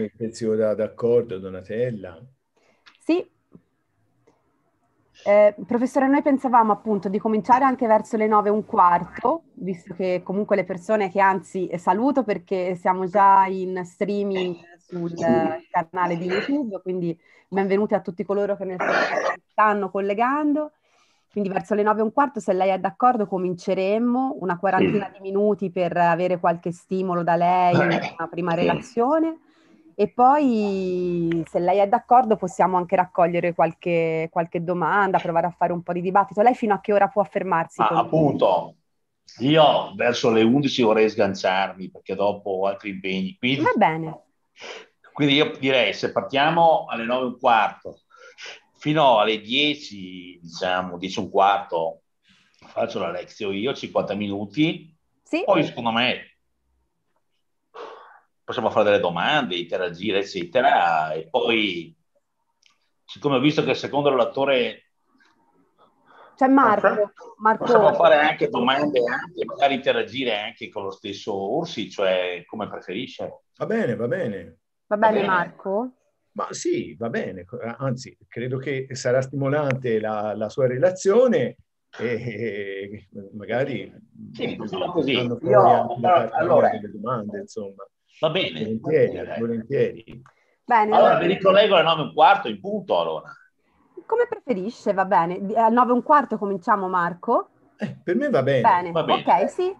mettersi ora d'accordo, Donatella. Sì. Eh, professore, noi pensavamo appunto di cominciare anche verso le nove e un quarto, visto che comunque le persone che anzi saluto perché siamo già in streaming sul canale di YouTube, quindi benvenuti a tutti coloro che nel stanno collegando. Quindi verso le nove e un quarto, se lei è d'accordo, cominceremmo una quarantina di minuti per avere qualche stimolo da lei, una prima relazione. E poi, se lei è d'accordo, possiamo anche raccogliere qualche, qualche domanda, provare a fare un po' di dibattito. Lei fino a che ora può fermarsi? Ah, appunto, io verso le 11 vorrei sganciarmi perché dopo ho altri impegni. Quindi, Va bene. Quindi io direi se partiamo alle 9 e un quarto fino alle 10, diciamo 10 e un quarto, faccio la lezione io, 50 minuti. Sì. Poi secondo me possiamo fare delle domande, interagire, eccetera. E poi, siccome ho visto che il secondo relatore... C'è Marco, Marco. Possiamo fare anche domande, e magari interagire anche con lo stesso Ursi, cioè come preferisce. Va bene, va bene. Va bene, va bene. Marco? Ma sì, va bene. Anzi, credo che sarà stimolante la, la sua relazione e magari sì, così. Io, allora, delle domande, insomma. Va bene. Volentieri, volentieri. Bene, allora, allora mi ricollego alle 9 e un quarto, in punto, allora. Come preferisce, va bene. Alle 9 e un quarto cominciamo, Marco. Eh, per me va bene. Bene. va bene. ok, sì.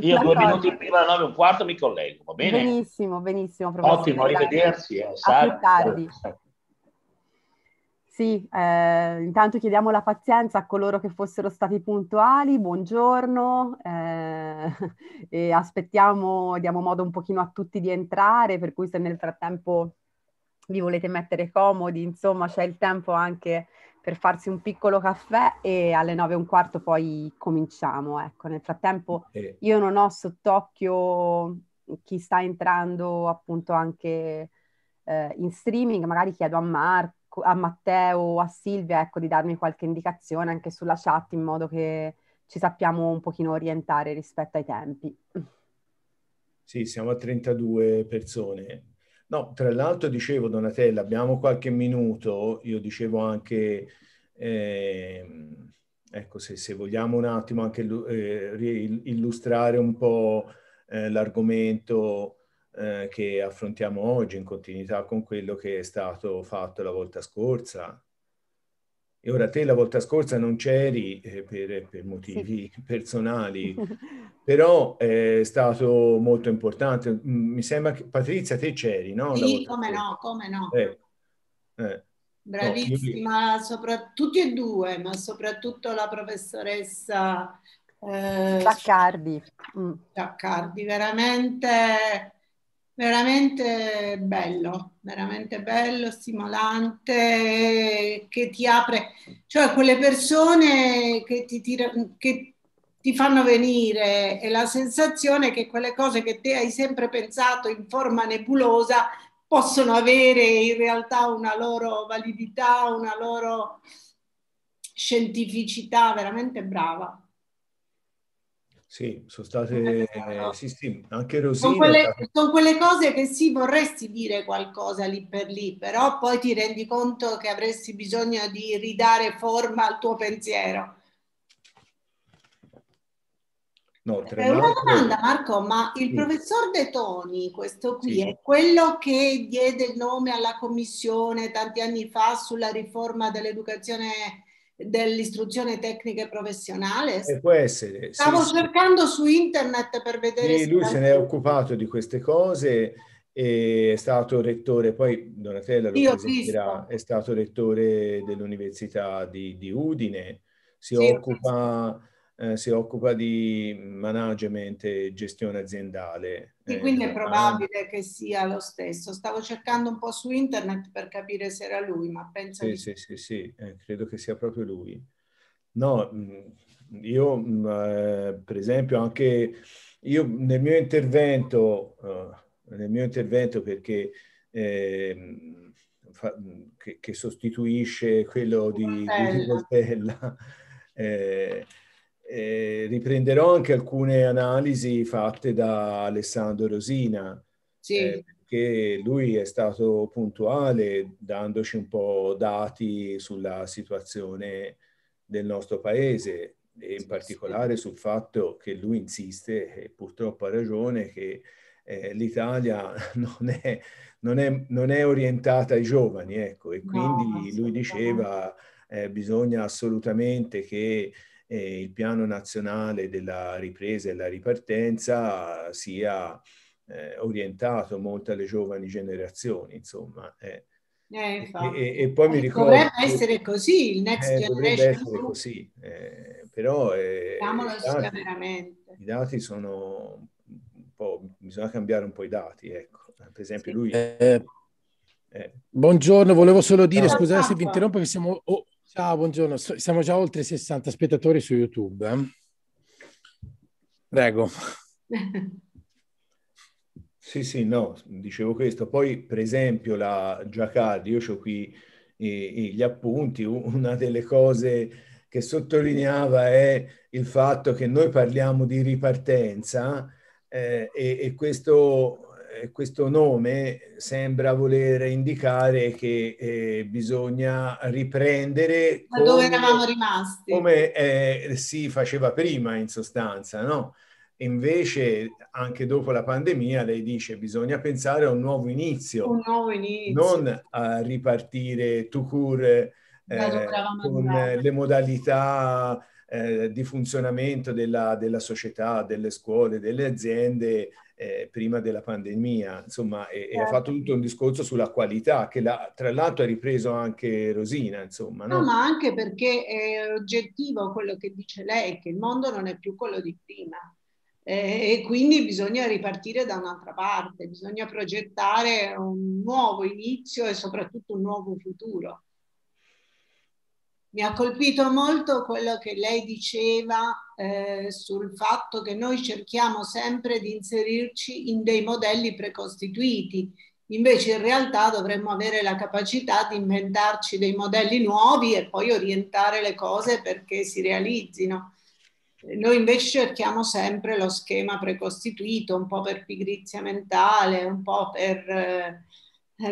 Io due minuti prima alle 9 e un quarto mi collego, va bene? Benissimo, benissimo. Ottimo, arrivederci. Eh, a più tardi. Sì, eh, intanto chiediamo la pazienza a coloro che fossero stati puntuali, buongiorno, eh, e aspettiamo, diamo modo un pochino a tutti di entrare, per cui se nel frattempo vi volete mettere comodi, insomma c'è il tempo anche per farsi un piccolo caffè e alle nove e un quarto poi cominciamo. Ecco, nel frattempo eh. io non ho sott'occhio chi sta entrando appunto anche eh, in streaming, magari chiedo a Marco a Matteo o a Silvia ecco, di darmi qualche indicazione anche sulla chat in modo che ci sappiamo un pochino orientare rispetto ai tempi. Sì, siamo a 32 persone. No, tra l'altro dicevo Donatella, abbiamo qualche minuto, io dicevo anche, eh, ecco se, se, vogliamo un attimo anche eh, illustrare un po' eh, l'argomento eh, che affrontiamo oggi in continuità con quello che è stato fatto la volta scorsa. E ora te la volta scorsa non c'eri eh, per, per, motivi sì. personali, però eh, è stato molto importante. Mm, mi sembra che Patrizia te c'eri, no? Sì, come no, come no. Eh. Eh. Bravissima, no, sopra... tutti e due, ma soprattutto la professoressa eh, Baccardi. Mm. Baccardi, veramente veramente bello, veramente bello, stimolante, che ti apre, cioè quelle persone che ti, tira, che ti fanno venire e la sensazione che quelle cose che te hai sempre pensato in forma nebulosa possono avere in realtà una loro validità, una loro scientificità, veramente brava. Sì, sono state, eh, sì, sì, anche Rosina. Sono quelle, sono quelle, cose che sì, vorresti dire qualcosa lì per lì, però poi ti rendi conto che avresti bisogno di ridare forma al tuo pensiero. No, eh, una domanda Marco, ma il professor De Toni, questo qui, sì. è quello che diede il nome alla commissione tanti anni fa sulla riforma dell'educazione dell'istruzione tecnica e professionale. E può essere. Stavo sì, cercando sì. su internet per vedere... Sì, lui se ne è occupato di queste cose, e è stato rettore, poi Donatella lo presenterà, è stato rettore dell'Università di, di Udine, si occupa, eh, si occupa di management e gestione aziendale e eh, quindi è certo. probabile che sia lo stesso. Stavo cercando un po' su internet per capire se era lui, ma penso sì, che... Sì, sì, sì, eh, credo che sia proprio lui. No, mm, io mm, eh, per esempio anche io nel mio intervento, eh, nel mio intervento perché ehm, fa, mm, che, che, sostituisce quello di, Portella. di Portella, Eh, riprenderò anche alcune analisi fatte da Alessandro Rosina, sì. eh, perché lui è stato puntuale dandoci un po' dati sulla situazione del nostro paese e in particolare sul fatto che lui insiste, e purtroppo ha ragione, che eh, l'Italia non è, non, è, non è, orientata ai giovani, ecco, e quindi no, lui diceva eh, bisogna assolutamente che eh, il piano nazionale della ripresa e la ripartenza sia eh, orientato molto alle giovani generazioni, insomma. Eh. eh e, e, poi mi eh, ricordo... Dovrebbe essere così, il Next eh, Generation. Dovrebbe essere così, però... Eh, dati, I dati sono un po'... bisogna cambiare un po' i dati, ecco. Per esempio sì. lui... Buongiorno, volevo solo dire, no, scusate no, se vi interrompo, che siamo oh, Ciao, buongiorno. Siamo già oltre 60 spettatori su YouTube. Eh? Prego. Sì, sì, no, dicevo questo. Poi, per esempio, la Giacardi, io ho qui eh, gli appunti, una delle cose che sottolineava è il fatto che noi parliamo di ripartenza eh, e, e questo eh, questo nome sembra voler indicare che eh, bisogna riprendere da dove eravamo rimasti. Come eh, si faceva prima in sostanza, no? Invece, anche dopo la pandemia, lei dice che bisogna pensare a un nuovo inizio, un nuovo inizio. non a ripartire to cure eh, con le modalità eh, di funzionamento della, della, società, delle scuole, delle aziende eh, prima della pandemia, insomma, e, certo. e, ha certo. fatto tutto un discorso sulla qualità, che la, tra l'altro ha ripreso anche Rosina, insomma. No? no, ma anche perché è oggettivo quello che dice lei, che il mondo non è più quello di prima. Eh, e quindi bisogna ripartire da un'altra parte, bisogna progettare un nuovo inizio e soprattutto un nuovo futuro. Mi ha colpito molto quello che lei diceva eh, sul fatto che noi cerchiamo sempre di inserirci in dei modelli precostituiti. Invece in realtà dovremmo avere la capacità di inventarci dei modelli nuovi e poi orientare le cose perché si realizzino. Noi invece cerchiamo sempre lo schema precostituito, un po' per pigrizia mentale, un po' per... Eh,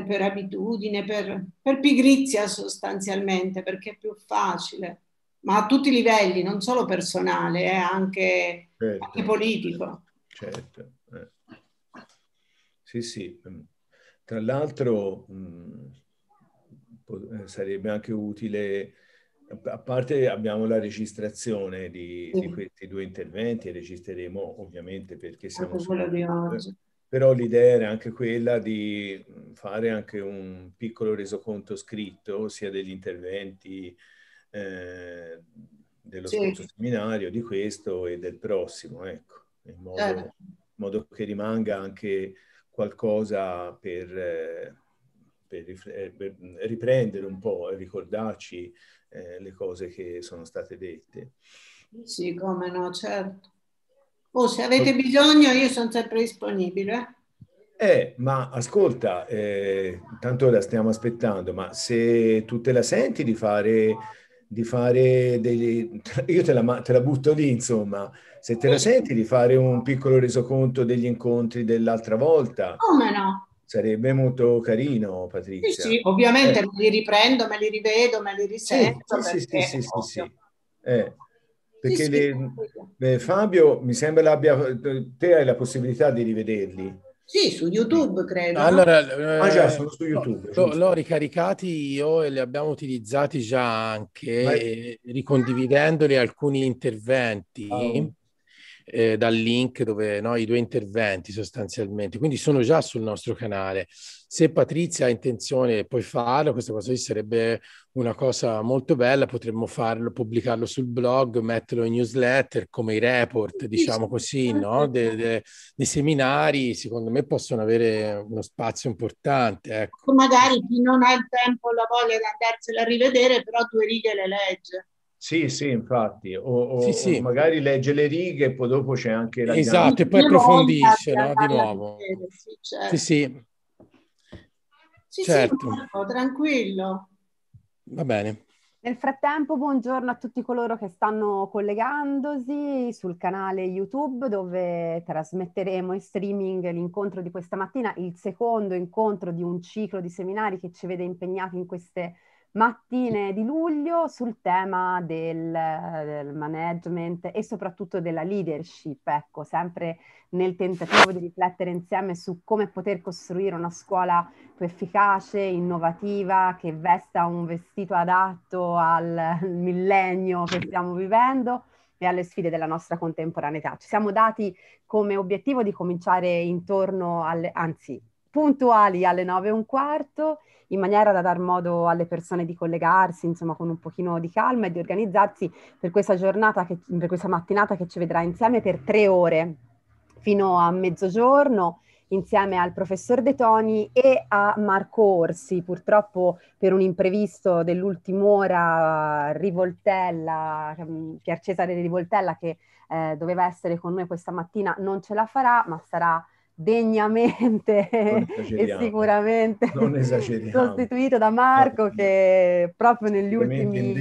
per abitudine, per, per, pigrizia sostanzialmente, perché è più facile ma a tutti i livelli, non solo personale, eh, anche, certo, anche, politico. Certo. Eh. Sì, sì. Mm. Tra l'altro mh, mm, eh, sarebbe anche utile, a parte abbiamo la registrazione di, sì. di questi due interventi, registreremo ovviamente perché siamo Però l'idea era anche quella di mm, fare anche un piccolo resoconto scritto sia degli interventi eh, dello sì. scorso seminario, di questo e del prossimo, ecco, in modo, certo. in modo che rimanga anche qualcosa per, eh, per, eh, per mm, riprendere un po' e ricordarci eh, le cose che sono state dette. Sì, come no, certo. Oh, se avete bisogno io sono sempre disponibile. Eh, ma ascolta, eh, tanto la stiamo aspettando, ma se tu te la senti di fare di fare degli... Io te la, te la, butto lì, insomma, se te la senti di fare un piccolo resoconto degli incontri dell'altra volta. Come no? Sarebbe molto carino, Patrizia. Sì, sì ovviamente eh. me li riprendo, me li rivedo, me li risento. Sì, sì, sì, sì, sì eh, Perché le, beh, Fabio, mi sembra l'abbia... Te hai la possibilità di rivederli. Sì, su YouTube credo. Allora, eh, ah, già, eh, sono su YouTube. L'ho, l'ho, ricaricati io e li abbiamo utilizzati già anche, Vai. Eh, ricondividendoli alcuni interventi. Oh eh, dal link dove no, i due interventi sostanzialmente, quindi sono già sul nostro canale. Se Patrizia ha intenzione poi farlo, questa cosa lì sarebbe una cosa molto bella, potremmo farlo, pubblicarlo sul blog, metterlo in newsletter come i report, diciamo così, no? dei de, de seminari, secondo me possono avere uno spazio importante. Ecco. Magari chi non ha il tempo o la voglia di andarsela a rivedere, però due righe le legge. Sì, sì, infatti, o, o, sì, sì. o, magari legge le righe e poi dopo c'è anche la Esatto, e poi approfondisce, no? Di nuovo. Vedere, sì, certo. sì, sì. certo. Marco, tranquillo. Va bene. Nel frattempo, buongiorno a tutti coloro che stanno collegandosi sul canale YouTube dove trasmetteremo in streaming l'incontro di questa mattina, il secondo incontro di un ciclo di seminari che ci vede impegnati in queste mattine di luglio sul tema del, del, management e soprattutto della leadership, ecco, sempre nel tentativo di riflettere insieme su come poter costruire una scuola più efficace, innovativa, che vesta un vestito adatto al millennio che stiamo vivendo e alle sfide della nostra contemporaneità. Ci siamo dati come obiettivo di cominciare intorno alle, anzi puntuali alle 9 e un quarto in maniera da dar modo alle persone di collegarsi, insomma, con un pochino di calma e di organizzarsi per questa giornata, che, per questa mattinata che ci vedrà insieme per tre ore fino a mezzogiorno insieme al professor De Toni e a Marco Orsi. Purtroppo per un imprevisto dell'ultima ora Rivoltella, ehm, Pier Cesare Rivoltella che eh, doveva essere con noi questa mattina non ce la farà, ma sarà degnamente e sicuramente sostituito da Marco che proprio negli ultimi,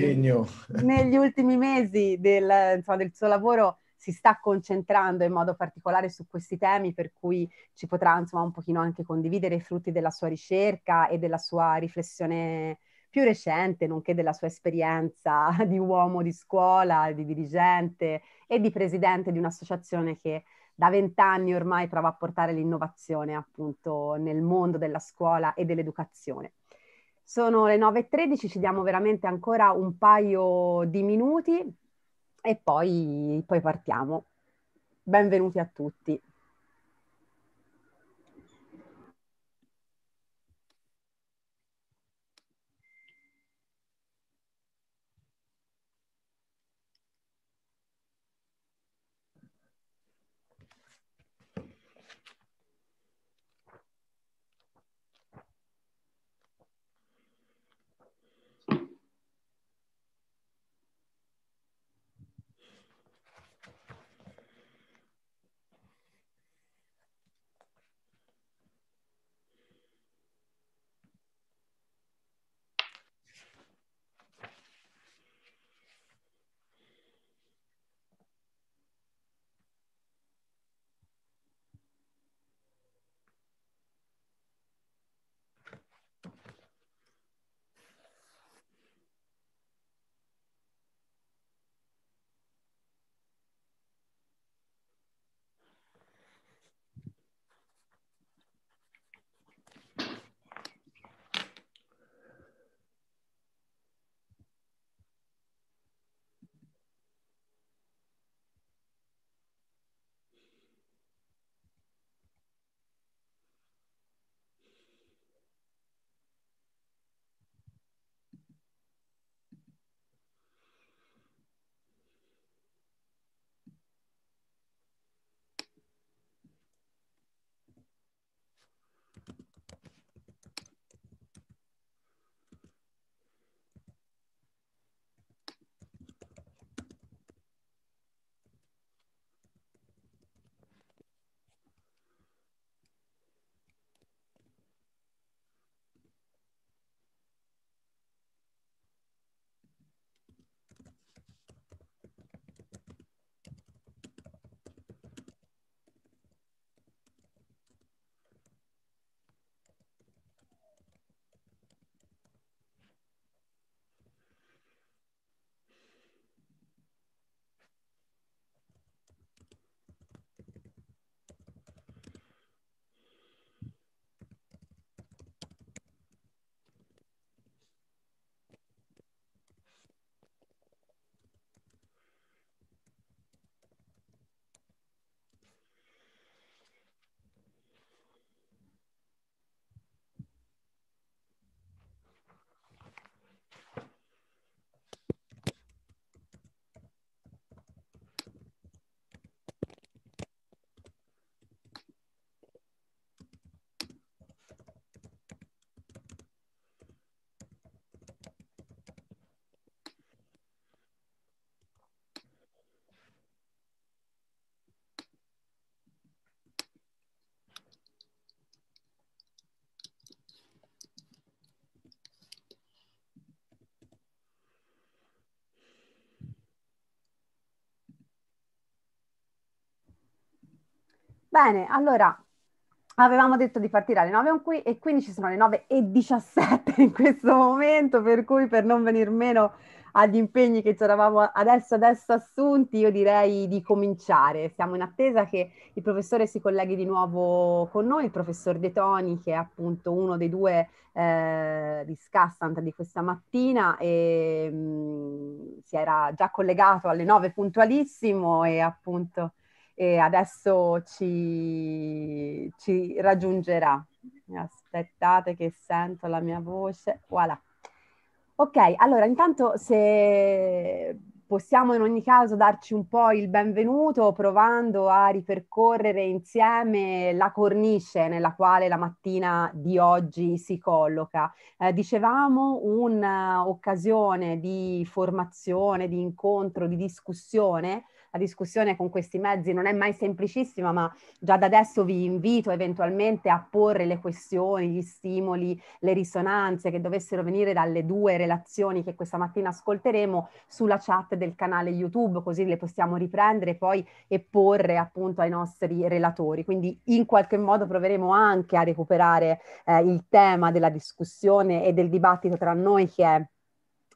negli ultimi, mesi del, insomma, del suo lavoro si sta concentrando in modo particolare su questi temi per cui ci potrà insomma un pochino anche condividere i frutti della sua ricerca e della sua riflessione più recente, nonché della sua esperienza di uomo di scuola, di dirigente e di presidente di un'associazione che da vent'anni ormai prova a portare l'innovazione appunto nel mondo della scuola e dell'educazione. Sono le 9.13, ci diamo veramente ancora un paio di minuti e poi, poi partiamo. Benvenuti a tutti. Bene, allora avevamo detto di partire alle 9 e 15 sono le 9 e 17 in questo momento, per cui per non venir meno agli impegni che ci eravamo adesso, adesso assunti, io direi di cominciare. Siamo in attesa che il professore si colleghi di nuovo con noi, il professor De Toni, che è appunto uno dei due eh, discussant di questa mattina e mh, mm, si era già collegato alle 9 puntualissimo e appunto e adesso ci, ci raggiungerà. Aspettate che sento la mia voce. Voilà. Ok, allora intanto se possiamo in ogni caso darci un po' il benvenuto provando a ripercorrere insieme la cornice nella quale la mattina di oggi si colloca. Eh, dicevamo un'occasione di formazione, di incontro, di discussione la discussione con questi mezzi non è mai semplicissima, ma già da adesso vi invito eventualmente a porre le questioni, gli stimoli, le risonanze che dovessero venire dalle due relazioni che questa mattina ascolteremo sulla chat del canale YouTube, così le possiamo riprendere poi e porre appunto ai nostri relatori. Quindi in qualche modo proveremo anche a recuperare eh, il tema della discussione e del dibattito tra noi che è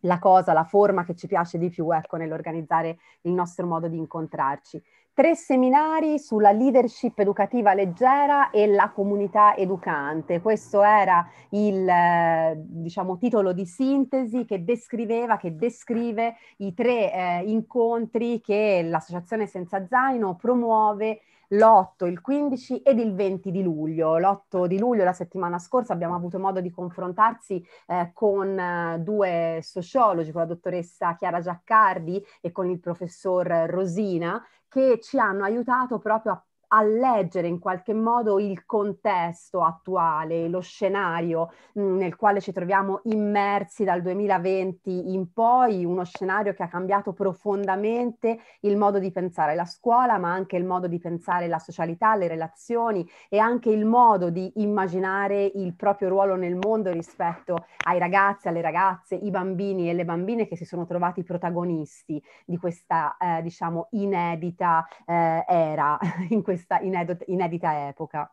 la cosa, la forma che ci piace di più ecco, nell'organizzare il nostro modo di incontrarci. Tre seminari sulla leadership educativa leggera e la comunità educante. Questo era il eh, diciamo, titolo di sintesi che descriveva, che descrive i tre eh, incontri che l'Associazione Senza Zaino promuove l'8, il 15 ed il 20 di luglio. L'8 di luglio, la settimana scorsa, abbiamo avuto modo di confrontarsi eh, con eh, due sociologi, con la dottoressa Chiara Giaccardi e con il professor Rosina, che ci hanno aiutato proprio a a leggere in qualche modo il contesto attuale, lo scenario mm, nel quale ci troviamo immersi dal 2020 in poi, uno scenario che ha cambiato profondamente il modo di pensare la scuola, ma anche il modo di pensare la socialità, le relazioni e anche il modo di immaginare il proprio ruolo nel mondo rispetto ai ragazzi, alle ragazze, i bambini e le bambine che si sono trovati protagonisti di questa, eh, diciamo, inedita eh, era in questo questa inedita epoca.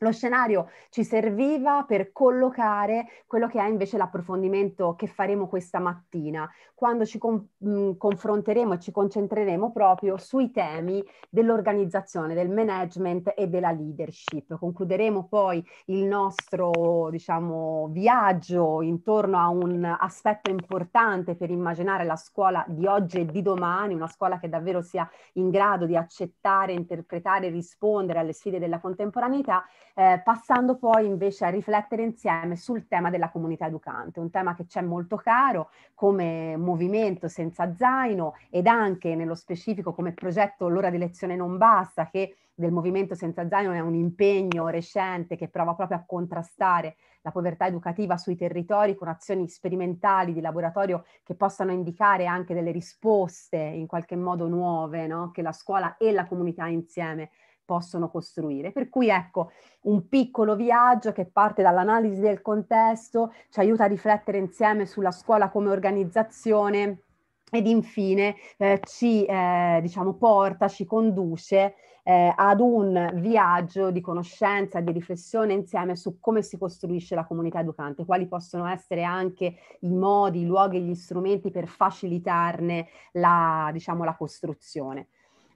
Lo scenario ci serviva per collocare quello che è invece l'approfondimento che faremo questa mattina, quando ci con- mm, confronteremo e ci concentreremo proprio sui temi dell'organizzazione, del management e della leadership. Concluderemo poi il nostro diciamo, viaggio intorno a un aspetto importante per immaginare la scuola di oggi e di domani, una scuola che davvero sia in grado di accettare, interpretare, rispondere alle sfide della contemporaneità eh, passando poi invece a riflettere insieme sul tema della comunità educante, un tema che c'è molto caro come movimento senza zaino ed anche nello specifico come progetto L'ora di lezione non basta che del movimento senza zaino è un impegno recente che prova proprio a contrastare la povertà educativa sui territori con azioni sperimentali di laboratorio che possano indicare anche delle risposte in qualche modo nuove no? che la scuola e la comunità insieme possono costruire. Per cui ecco, un piccolo viaggio che parte dall'analisi del contesto, ci aiuta a riflettere insieme sulla scuola come organizzazione ed infine eh, ci eh, diciamo, porta, ci conduce eh, ad un viaggio di conoscenza, di riflessione insieme su come si costruisce la comunità educante, quali possono essere anche i modi, i luoghi, gli strumenti per facilitarne la, diciamo, la costruzione.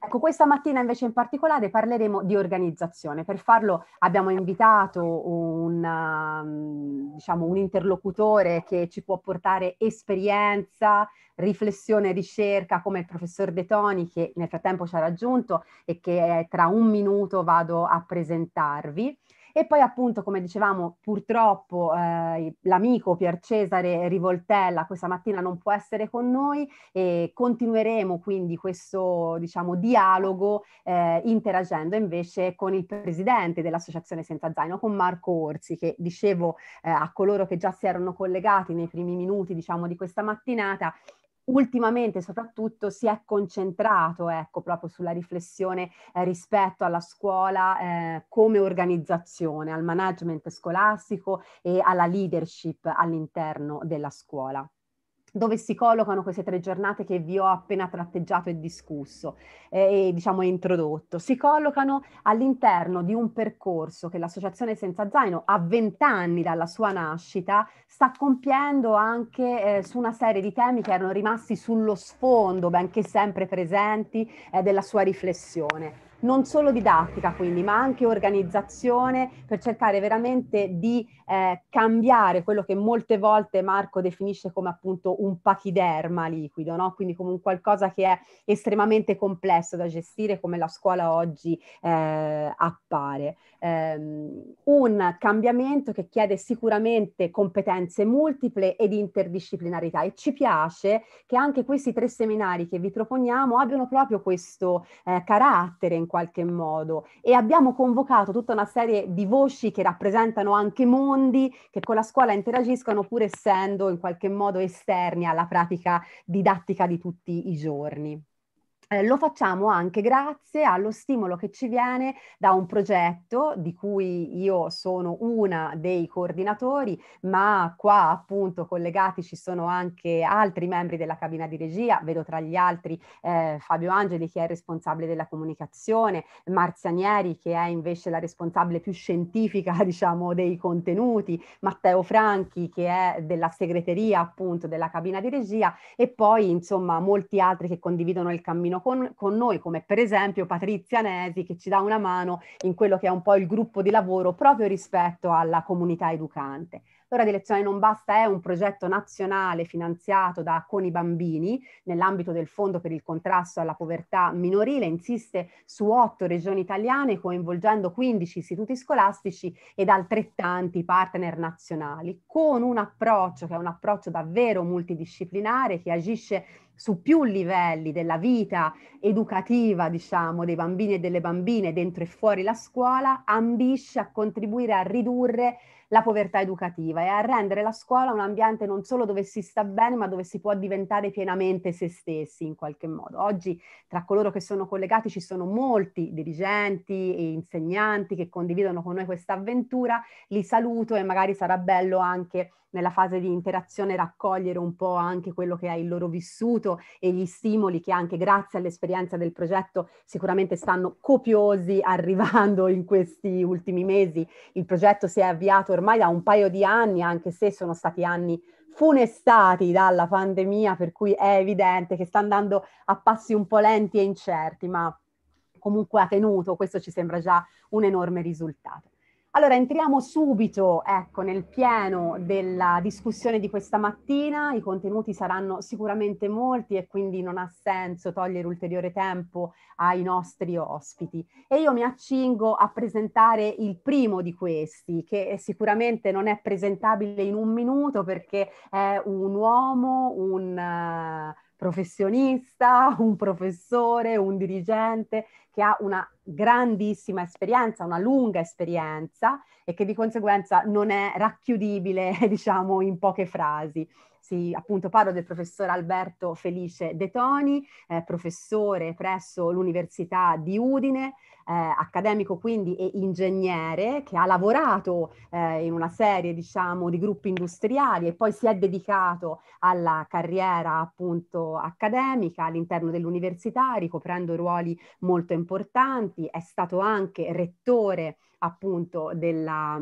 Ecco, questa mattina invece in particolare parleremo di organizzazione. Per farlo abbiamo invitato un, um, diciamo, un interlocutore che ci può portare esperienza, riflessione e ricerca come il professor De Toni che nel frattempo ci ha raggiunto e che tra un minuto vado a presentarvi. E poi appunto, come dicevamo, purtroppo eh, l'amico Pier Cesare Rivoltella questa mattina non può essere con noi e continueremo quindi questo diciamo, dialogo eh, interagendo invece con il presidente dell'Associazione Senza Zaino, con Marco Orsi, che dicevo eh, a coloro che già si erano collegati nei primi minuti diciamo, di questa mattinata, ultimamente soprattutto si è concentrato ecco, proprio sulla riflessione eh, rispetto alla scuola eh, come organizzazione, al management scolastico e alla leadership all'interno della scuola dove si collocano queste tre giornate che vi ho appena tratteggiato e discusso eh, e diciamo introdotto. Si collocano all'interno di un percorso che l'associazione Senza Zaino a vent'anni dalla sua nascita sta compiendo anche eh, su una serie di temi che erano rimasti sullo sfondo, benché sempre presenti, eh, della sua riflessione non solo didattica quindi, ma anche organizzazione per cercare veramente di eh, cambiare quello che molte volte Marco definisce come appunto un pachiderma liquido, no? quindi come un qualcosa che è estremamente complesso da gestire come la scuola oggi eh, appare. Um, un cambiamento che chiede sicuramente competenze multiple ed interdisciplinarità e ci piace che anche questi tre seminari che vi proponiamo abbiano proprio questo eh, carattere in qualche modo e abbiamo convocato tutta una serie di voci che rappresentano anche mondi che con la scuola interagiscono pur essendo in qualche modo esterni alla pratica didattica di tutti i giorni eh, lo facciamo anche grazie allo stimolo che ci viene da un progetto di cui io sono una dei coordinatori, ma qua appunto collegati ci sono anche altri membri della cabina di regia, vedo tra gli altri eh, Fabio Angeli che è responsabile della comunicazione, Marzianieri che è invece la responsabile più scientifica diciamo dei contenuti, Matteo Franchi che è della segreteria appunto della cabina di regia e poi insomma molti altri che condividono il cammino con, con, noi, come per esempio Patrizia Nesi che ci dà una mano in quello che è un po' il gruppo di lavoro proprio rispetto alla comunità educante. L'ora di lezione non basta è un progetto nazionale finanziato da Coni Bambini nell'ambito del Fondo per il contrasto alla povertà minorile, insiste su otto regioni italiane coinvolgendo 15 istituti scolastici ed altrettanti partner nazionali, con un approccio che è un approccio davvero multidisciplinare che agisce su più livelli della vita educativa, diciamo, dei bambini e delle bambine dentro e fuori la scuola, ambisce a contribuire a ridurre la povertà educativa e a rendere la scuola un ambiente non solo dove si sta bene, ma dove si può diventare pienamente se stessi in qualche modo. Oggi tra coloro che sono collegati ci sono molti dirigenti e insegnanti che condividono con noi questa avventura, li saluto e magari sarà bello anche nella fase di interazione raccogliere un po' anche quello che è il loro vissuto e gli stimoli che anche grazie all'esperienza del progetto sicuramente stanno copiosi arrivando in questi ultimi mesi. Il progetto si è avviato ormai da un paio di anni, anche se sono stati anni funestati dalla pandemia, per cui è evidente che sta andando a passi un po' lenti e incerti, ma comunque ha tenuto, questo ci sembra già un enorme risultato. Allora entriamo subito ecco, nel pieno della discussione di questa mattina, i contenuti saranno sicuramente molti e quindi non ha senso togliere ulteriore tempo ai nostri ospiti. E io mi accingo a presentare il primo di questi, che sicuramente non è presentabile in un minuto perché è un uomo, un, professionista, un professore, un dirigente che ha una grandissima esperienza, una lunga esperienza e che di conseguenza non è racchiudibile, diciamo, in poche frasi. Sì, appunto parlo del professor Alberto Felice De Toni, eh, professore presso l'Università di Udine, eh, accademico quindi e ingegnere che ha lavorato eh, in una serie diciamo di gruppi industriali e poi si è dedicato alla carriera appunto accademica all'interno dell'università ricoprendo ruoli molto importanti, è stato anche rettore appunto della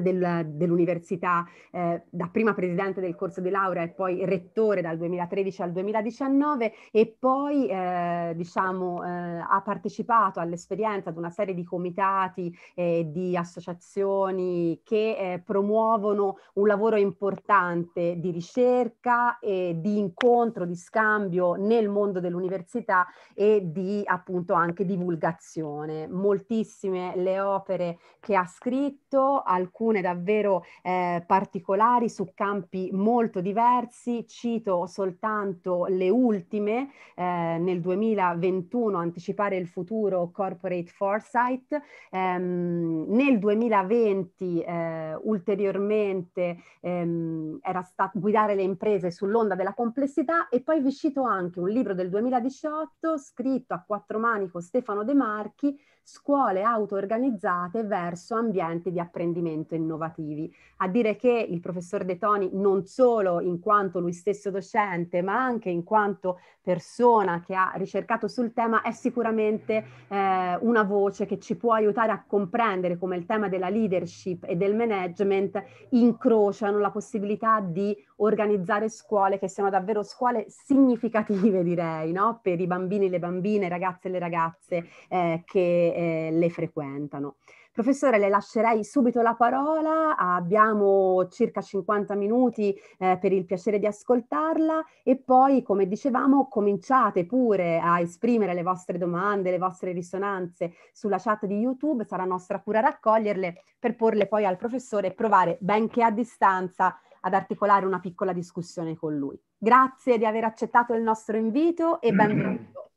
dell'università, eh, da prima presidente del corso di laurea e poi rettore dal 2013 al 2019 e poi eh, diciamo, eh, ha partecipato all'esperienza di una serie di comitati e di associazioni che eh, promuovono un lavoro importante di ricerca e di incontro, di scambio nel mondo dell'università e di appunto anche divulgazione. Moltissime le opere che ha scritto, alcune alcune davvero eh, particolari su campi molto diversi, cito soltanto le ultime, eh, nel 2021 anticipare il futuro corporate foresight, ehm, nel 2020 eh, ulteriormente ehm, era stato guidare le imprese sull'onda della complessità e poi vi cito anche un libro del 2018 scritto a quattro mani con Stefano De Marchi scuole auto-organizzate verso ambienti di apprendimento innovativi. A dire che il professor De Toni non solo in quanto lui stesso docente, ma anche in quanto persona che ha ricercato sul tema è sicuramente eh, una voce che ci può aiutare a comprendere come il tema della leadership e del management incrociano la possibilità di organizzare scuole che siano davvero scuole significative, direi, no? per i bambini, le bambine, ragazze e le ragazze eh, che eh, le frequentano. Professore, le lascerei subito la parola, abbiamo circa 50 minuti eh, per il piacere di ascoltarla e poi, come dicevamo, cominciate pure a esprimere le vostre domande, le vostre risonanze sulla chat di YouTube, sarà nostra cura raccoglierle per porle poi al professore e provare, benché a distanza, ad articolare una piccola discussione con lui. Grazie di aver accettato il nostro invito e benvenuto.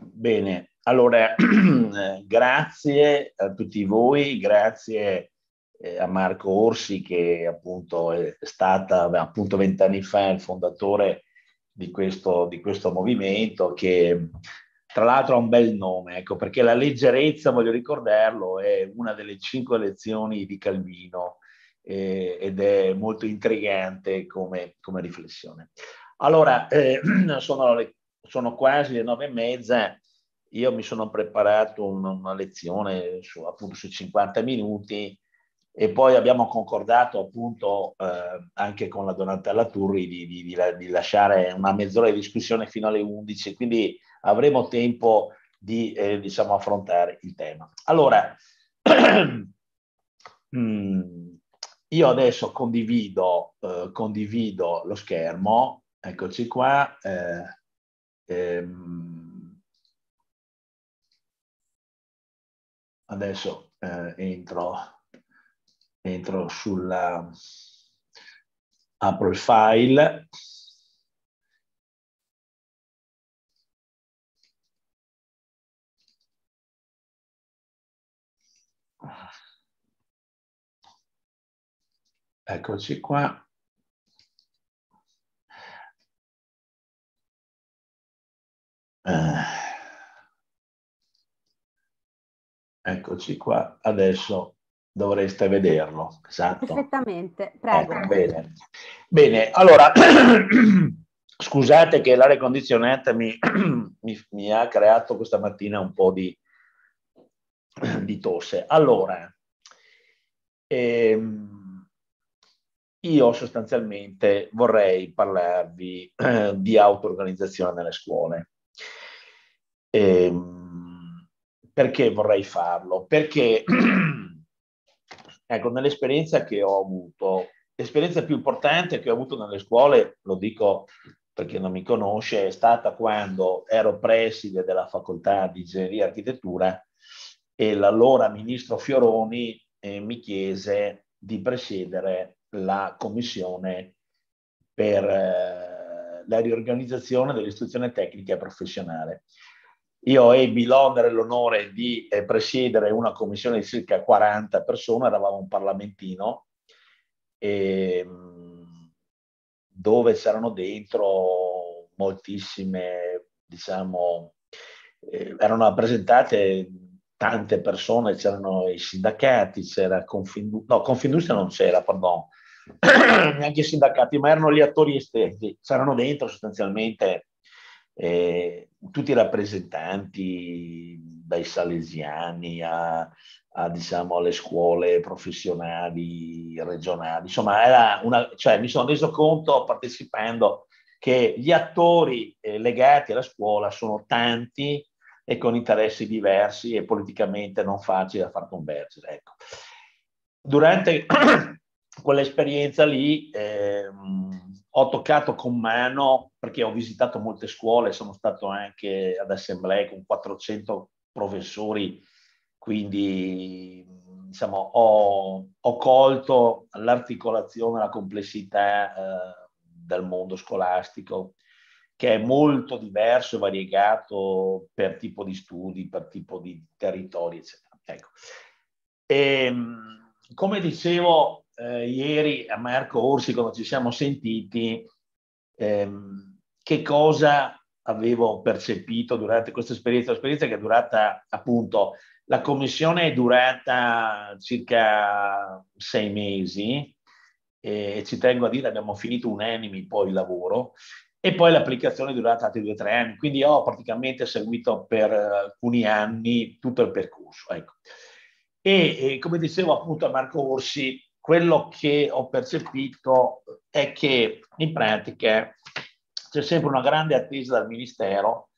Bene, allora, eh, grazie a tutti voi, grazie eh, a Marco Orsi che appunto è stata appunto vent'anni fa il fondatore di questo, di questo movimento che tra l'altro ha un bel nome, ecco, perché la leggerezza, voglio ricordarlo, è una delle cinque lezioni di Calvino eh, ed è molto intrigante come, come riflessione. Allora, eh, sono, le, sono quasi le nove e mezza, io mi sono preparato una, una lezione su, appunto sui 50 minuti e poi abbiamo concordato appunto eh, anche con la Donatella Turri di, di, di, di, lasciare una mezz'ora di discussione fino alle 11, quindi avremo tempo di eh, diciamo, affrontare il tema. Allora, mm, io adesso condivido, eh, condivido, lo schermo, eccoci qua. Eh, ehm, Adesso eh, entro, entro sulla... apro il file. Eccoci qua. Uh. Eccoci qua, adesso dovreste vederlo. Esatto. Perfettamente, ecco, prego. Ecco, bene. bene, allora, scusate che l'aria condizionata mi, mi, mi, ha creato questa mattina un po' di, di tosse. Allora, ehm, io sostanzialmente vorrei parlarvi eh, di auto-organizzazione nelle scuole. Ehm, perché vorrei farlo? Perché, ecco, nell'esperienza che ho avuto, l'esperienza più importante che ho avuto nelle scuole, lo dico per chi non mi conosce, è stata quando ero preside della facoltà di ingegneria e architettura e l'allora ministro Fioroni eh, mi chiese di presiedere la commissione per eh, la riorganizzazione dell'istruzione tecnica e professionale. Io ebbi l'onere e l'onore di eh, presiedere una commissione di circa 40 persone, eravamo un parlamentino, e, ehm, dove c'erano dentro moltissime, diciamo, eh, erano rappresentate tante persone, c'erano i sindacati, c'era Confindustria, no, Confindustria non c'era, pardon, neanche i sindacati, ma erano gli attori esterni, c'erano dentro sostanzialmente eh, tutti i rappresentanti, dai salesiani a, a, diciamo, alle scuole professionali, regionali, insomma, era una, cioè, mi sono reso conto partecipando che gli attori eh, legati alla scuola sono tanti e con interessi diversi e politicamente non facili da far convergere. Ecco. Durante quell'esperienza lì... Eh, ho toccato con mano perché ho visitato molte scuole, sono stato anche ad assemblee con 400 professori, quindi diciamo, ho, ho, colto l'articolazione, la complessità eh, del mondo scolastico, che è molto diverso e variegato per tipo di studi, per tipo di territori, eccetera. Ecco. E, ehm, come dicevo, eh, ieri a Marco Orsi, quando ci siamo sentiti, ehm, che cosa avevo percepito durante questa esperienza, l'esperienza che è durata appunto, la commissione è durata circa sei mesi e ci tengo a dire abbiamo finito unanimi poi il lavoro e poi l'applicazione è durata altri due o tre anni, quindi ho praticamente seguito per alcuni anni tutto il percorso. Ecco. E, e come dicevo appunto a Marco Orsi, quello che ho percepito è che in pratica c'è sempre una grande attesa dal Ministero,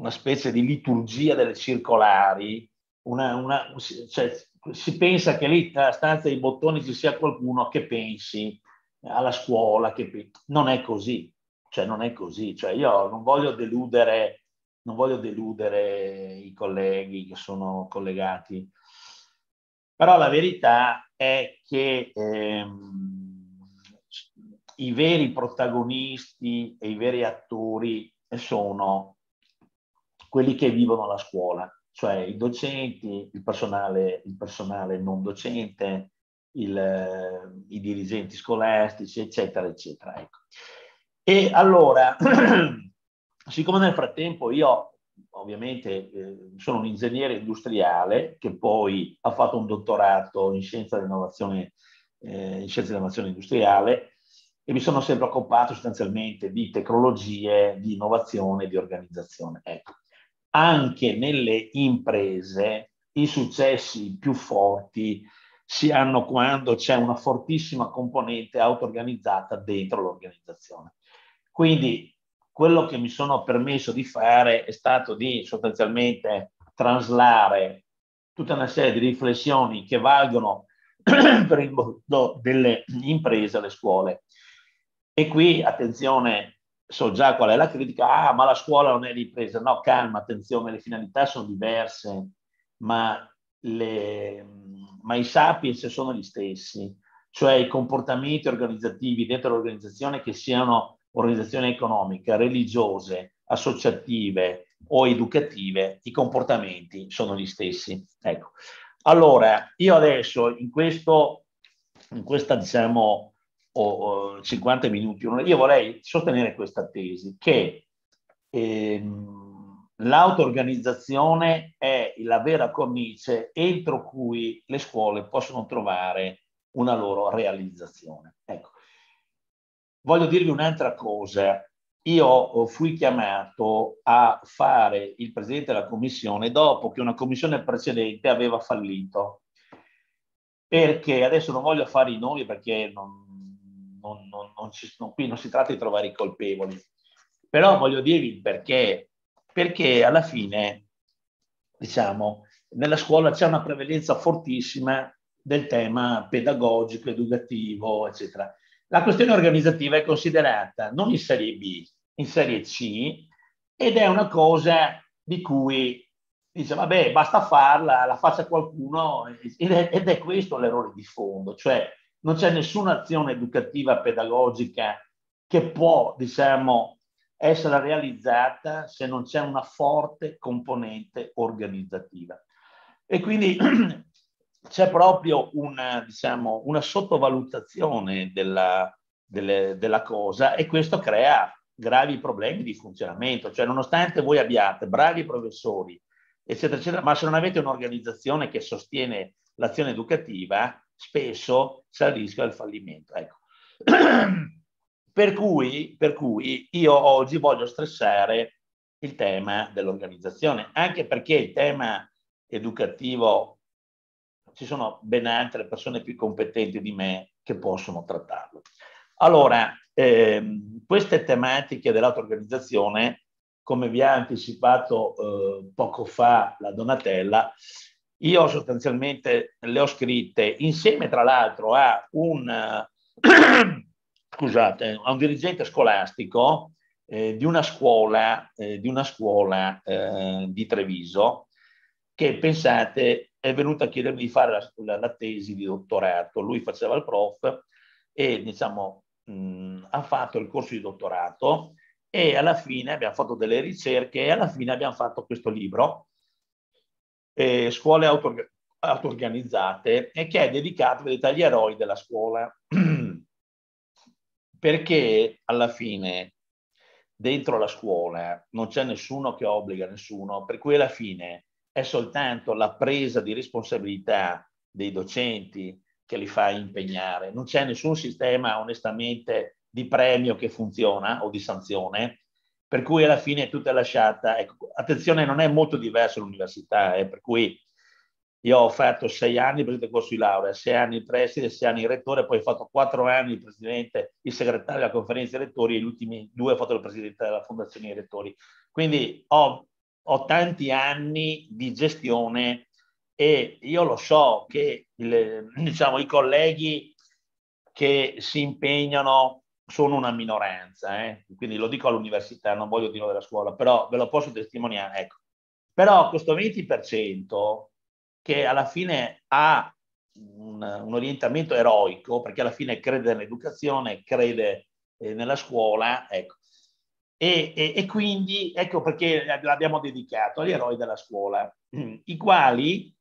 una specie di liturgia delle circolari, una, una, cioè, si pensa che lì tra la stanza dei bottoni ci sia qualcuno che pensi alla scuola, che non è così, cioè non è così, cioè io non voglio deludere, non voglio deludere i colleghi che sono collegati però la verità è che ehm, i veri protagonisti e i veri attori sono quelli che vivono la scuola, cioè i docenti, il personale, il personale non docente, il, i dirigenti scolastici, eccetera, eccetera. Ecco. E allora, siccome nel frattempo io ovviamente eh, sono un ingegnere industriale che poi ha fatto un dottorato in scienza dell'innovazione, eh, in scienza dell'innovazione industriale e mi sono sempre occupato sostanzialmente di tecnologie, di innovazione, di organizzazione. Ecco. Anche nelle imprese i successi più forti si hanno quando c'è una fortissima componente auto-organizzata dentro l'organizzazione. Quindi quello che mi sono permesso di fare è stato di sostanzialmente traslare tutta una serie di riflessioni che valgono per il mondo delle imprese alle scuole. E qui, attenzione, so già qual è la critica, ah, ma la scuola non è l'impresa. No, calma, attenzione, le finalità sono diverse, ma, le, ma i sapiens sono gli stessi, cioè i comportamenti organizzativi dentro l'organizzazione che siano organizzazioni economiche, religiose, associative o educative, i comportamenti sono gli stessi. Ecco. Allora, io adesso in questo, in questa, diciamo, oh, 50 minuti, io vorrei sostenere questa tesi che ehm, l'auto-organizzazione è la vera cornice entro cui le scuole possono trovare una loro realizzazione. Ecco. Voglio dirvi un'altra cosa. Io eh, fui chiamato a fare il presidente della commissione dopo che una commissione precedente aveva fallito. Perché adesso non voglio fare i nomi perché non, non, non, ci, qui non si tratta di trovare i colpevoli, però voglio dirvi il perché. Perché alla fine, diciamo, nella scuola c'è una prevalenza fortissima del tema pedagogico, educativo, eccetera. La questione organizzativa è considerata non in Serie B, in Serie C ed è una cosa di cui dice vabbè basta farla, la faccia qualcuno ed è, ed è questo l'errore di fondo, cioè non c'è nessuna azione educativa pedagogica che può diciamo essere realizzata se non c'è una forte componente organizzativa. E quindi c'è proprio una, diciamo, una sottovalutazione della, delle, della cosa e questo crea gravi problemi di funzionamento. Cioè, nonostante voi abbiate bravi professori, eccetera, eccetera, ma se non avete un'organizzazione che sostiene l'azione educativa, spesso c'è il rischio del fallimento. Ecco. per, cui, per cui io oggi voglio stressare il tema dell'organizzazione, anche perché il tema educativo ci sono ben altre persone più competenti di me che possono trattarlo. Allora, ehm, queste tematiche dell'auto-organizzazione, come vi ha anticipato eh, poco fa la Donatella, io sostanzialmente le ho scritte insieme tra l'altro a un, scusate, a un dirigente scolastico eh, di una scuola, eh, di, una scuola eh, di Treviso, che pensate è venuto a chiedermi di fare la, la, la tesi di dottorato. Lui faceva il prof e diciamo mh, ha fatto il corso di dottorato e alla fine abbiamo fatto delle ricerche e alla fine abbiamo fatto questo libro, eh, Scuole auto, Autorganizzate, e che è dedicato vedete, agli eroi della scuola. Perché alla fine dentro la scuola non c'è nessuno che obbliga nessuno, per cui alla fine è soltanto la presa di responsabilità dei docenti che li fa impegnare. Non c'è nessun sistema onestamente di premio che funziona o di sanzione, per cui alla fine è tutta lasciata. Ecco, attenzione, non è molto diverso l'università, eh, per cui io ho fatto sei anni di presidente del corso di laurea, sei anni il preside, sei anni il rettore, poi ho fatto quattro anni il presidente, il segretario della conferenza dei rettori e gli ultimi due ho fatto il presidente della fondazione dei rettori. Quindi ho ho tanti anni di gestione e io lo so che il, diciamo, i colleghi che si impegnano sono una minoranza, eh? quindi lo dico all'università, non voglio dire della scuola, però ve lo posso testimoniare. Ecco. Però questo 20% che alla fine ha un, un, orientamento eroico, perché alla fine crede nell'educazione, crede eh, nella scuola, ecco. E, e, e quindi ecco perché l'abbiamo dedicato agli eroi della scuola, mm, i quali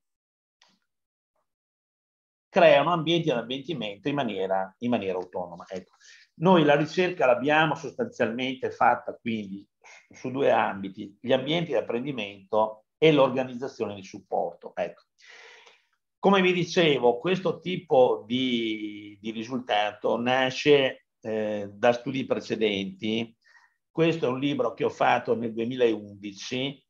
creano ambienti ad ambientimento in maniera, in maniera autonoma. Ecco. Noi la ricerca l'abbiamo sostanzialmente fatta quindi su due ambiti, gli ambienti di apprendimento e l'organizzazione di supporto. Ecco. Come vi dicevo, questo tipo di, di risultato nasce eh, da studi precedenti questo è un libro che ho fatto nel 2011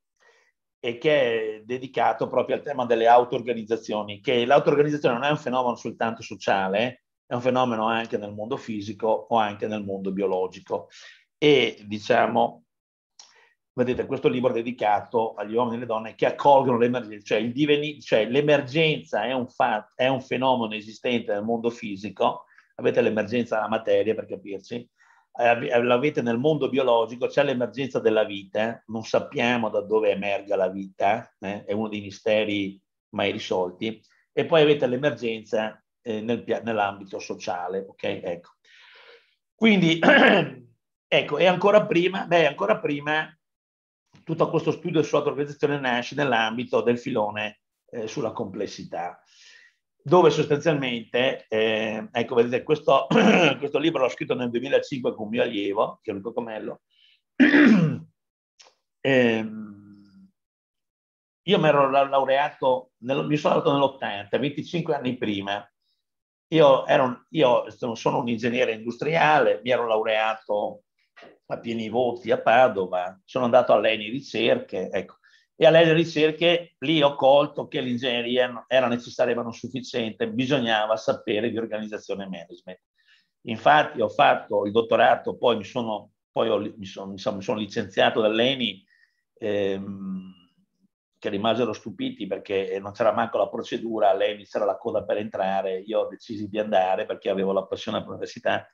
e che è dedicato proprio al tema delle auto-organizzazioni, che l'auto-organizzazione non è un fenomeno soltanto sociale, è un fenomeno anche nel mondo fisico o anche nel mondo biologico. E diciamo, vedete, questo libro è dedicato agli uomini e alle donne che accolgono l'emergenza, cioè, diveni, cioè l'emergenza è un, fatto, è un fenomeno esistente nel mondo fisico, avete l'emergenza alla materia per capirci, eh, eh, l'avete nel mondo biologico c'è l'emergenza della vita, eh. non sappiamo da dove emerga la vita, eh? è uno dei misteri mai risolti, e poi avete l'emergenza eh, nel, nell'ambito sociale, ok? Ecco. Quindi, ecco, e ancora prima, beh, ancora prima, tutto questo studio sull'autoorganizzazione nasce nell'ambito del filone eh, sulla complessità dove sostanzialmente, eh, ecco vedete, questo, questo, libro l'ho scritto nel 2005 con un mio allievo, che è Luca Comello. eh, io mi ero laureato, nel, mi sono laureato nell'80, 25 anni prima. Io, ero, io sono un ingegnere industriale, mi ero laureato a pieni voti a Padova, sono andato all'ENI Ricerche, ecco, e alle ricerche lì ho colto che l'ingegneria era necessaria ma non sufficiente, bisognava sapere di organizzazione e management. Infatti ho fatto il dottorato, poi mi sono, poi ho, mi sono, diciamo, mi sono licenziato dall'ENI, ehm, che rimasero stupiti perché eh, non c'era manco la procedura, all'ENI c'era la coda per entrare, io ho deciso di andare perché avevo la passione all'università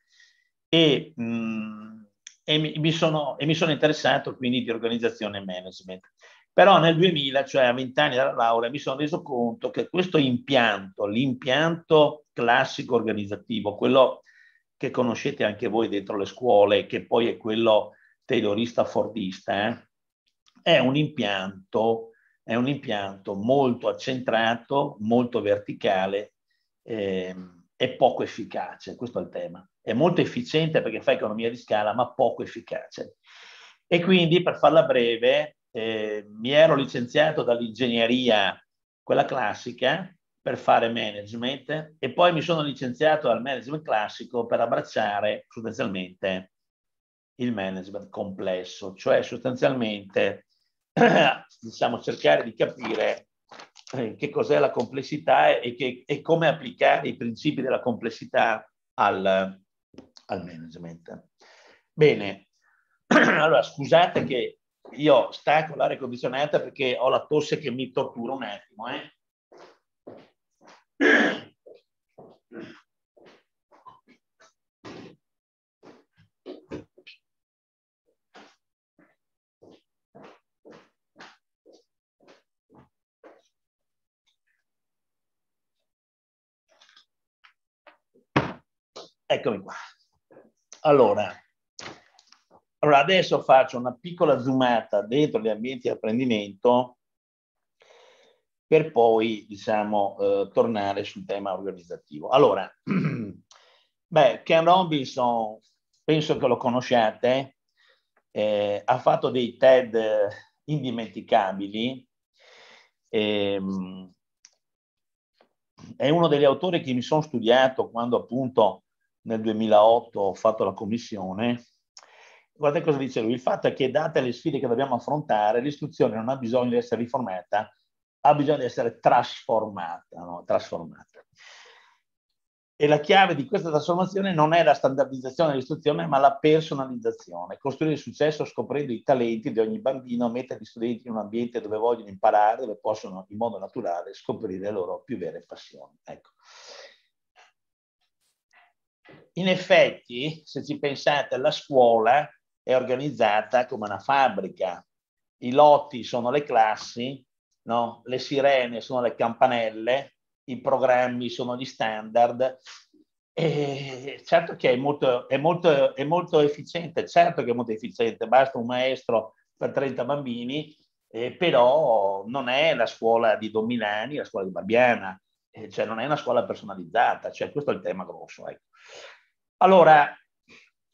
e, mh, mm, e, mi, mi sono, e mi sono interessato quindi di organizzazione e management. Però nel 2000, cioè a 20 anni dalla laurea, mi sono reso conto che questo impianto, l'impianto classico organizzativo, quello che conoscete anche voi dentro le scuole, che poi è quello taylorista fordista, eh, è, un impianto, è un impianto molto accentrato, molto verticale eh, e poco efficace, questo è il tema. È molto efficiente perché fa economia di scala, ma poco efficace. E quindi, per farla breve, eh, mi ero licenziato dall'ingegneria, quella classica, per fare management e poi mi sono licenziato dal management classico per abbracciare sostanzialmente il management complesso, cioè sostanzialmente diciamo cercare di capire eh, che cos'è la complessità e, che, e come applicare i principi della complessità al, al management. Bene, allora scusate che io stacco l'aria condizionata perché ho la tosse che mi tortura un attimo. Eh? Eccomi qua. Allora, allora, adesso faccio una piccola zoomata dentro gli ambienti di apprendimento per poi, diciamo, eh, tornare sul tema organizzativo. Allora, beh, Ken Robinson, penso che lo conosciate, eh, ha fatto dei TED indimenticabili. Eh, è uno degli autori che mi sono studiato quando appunto nel 2008 ho fatto la commissione guardate cosa dice lui, il fatto è che date le sfide che dobbiamo affrontare, l'istruzione non ha bisogno di essere riformata, ha bisogno di essere trasformata, no? trasformata. E la chiave di questa trasformazione non è la standardizzazione dell'istruzione, ma la personalizzazione. Costruire il successo scoprendo i talenti di ogni bambino, mettere gli studenti in un ambiente dove vogliono imparare, dove possono in modo naturale scoprire le loro più vere passioni. Ecco. In effetti, se ci pensate, la scuola è organizzata come una fabbrica. I lotti sono le classi, no? le sirene sono le campanelle, i programmi sono gli standard. E certo che è molto, è, molto, è molto efficiente, certo che è molto efficiente, basta un maestro per 30 bambini, eh, però non è la scuola di Domilani, la scuola di Barbiana, eh, cioè non è una scuola personalizzata, cioè questo è il tema grosso. Ecco. Allora,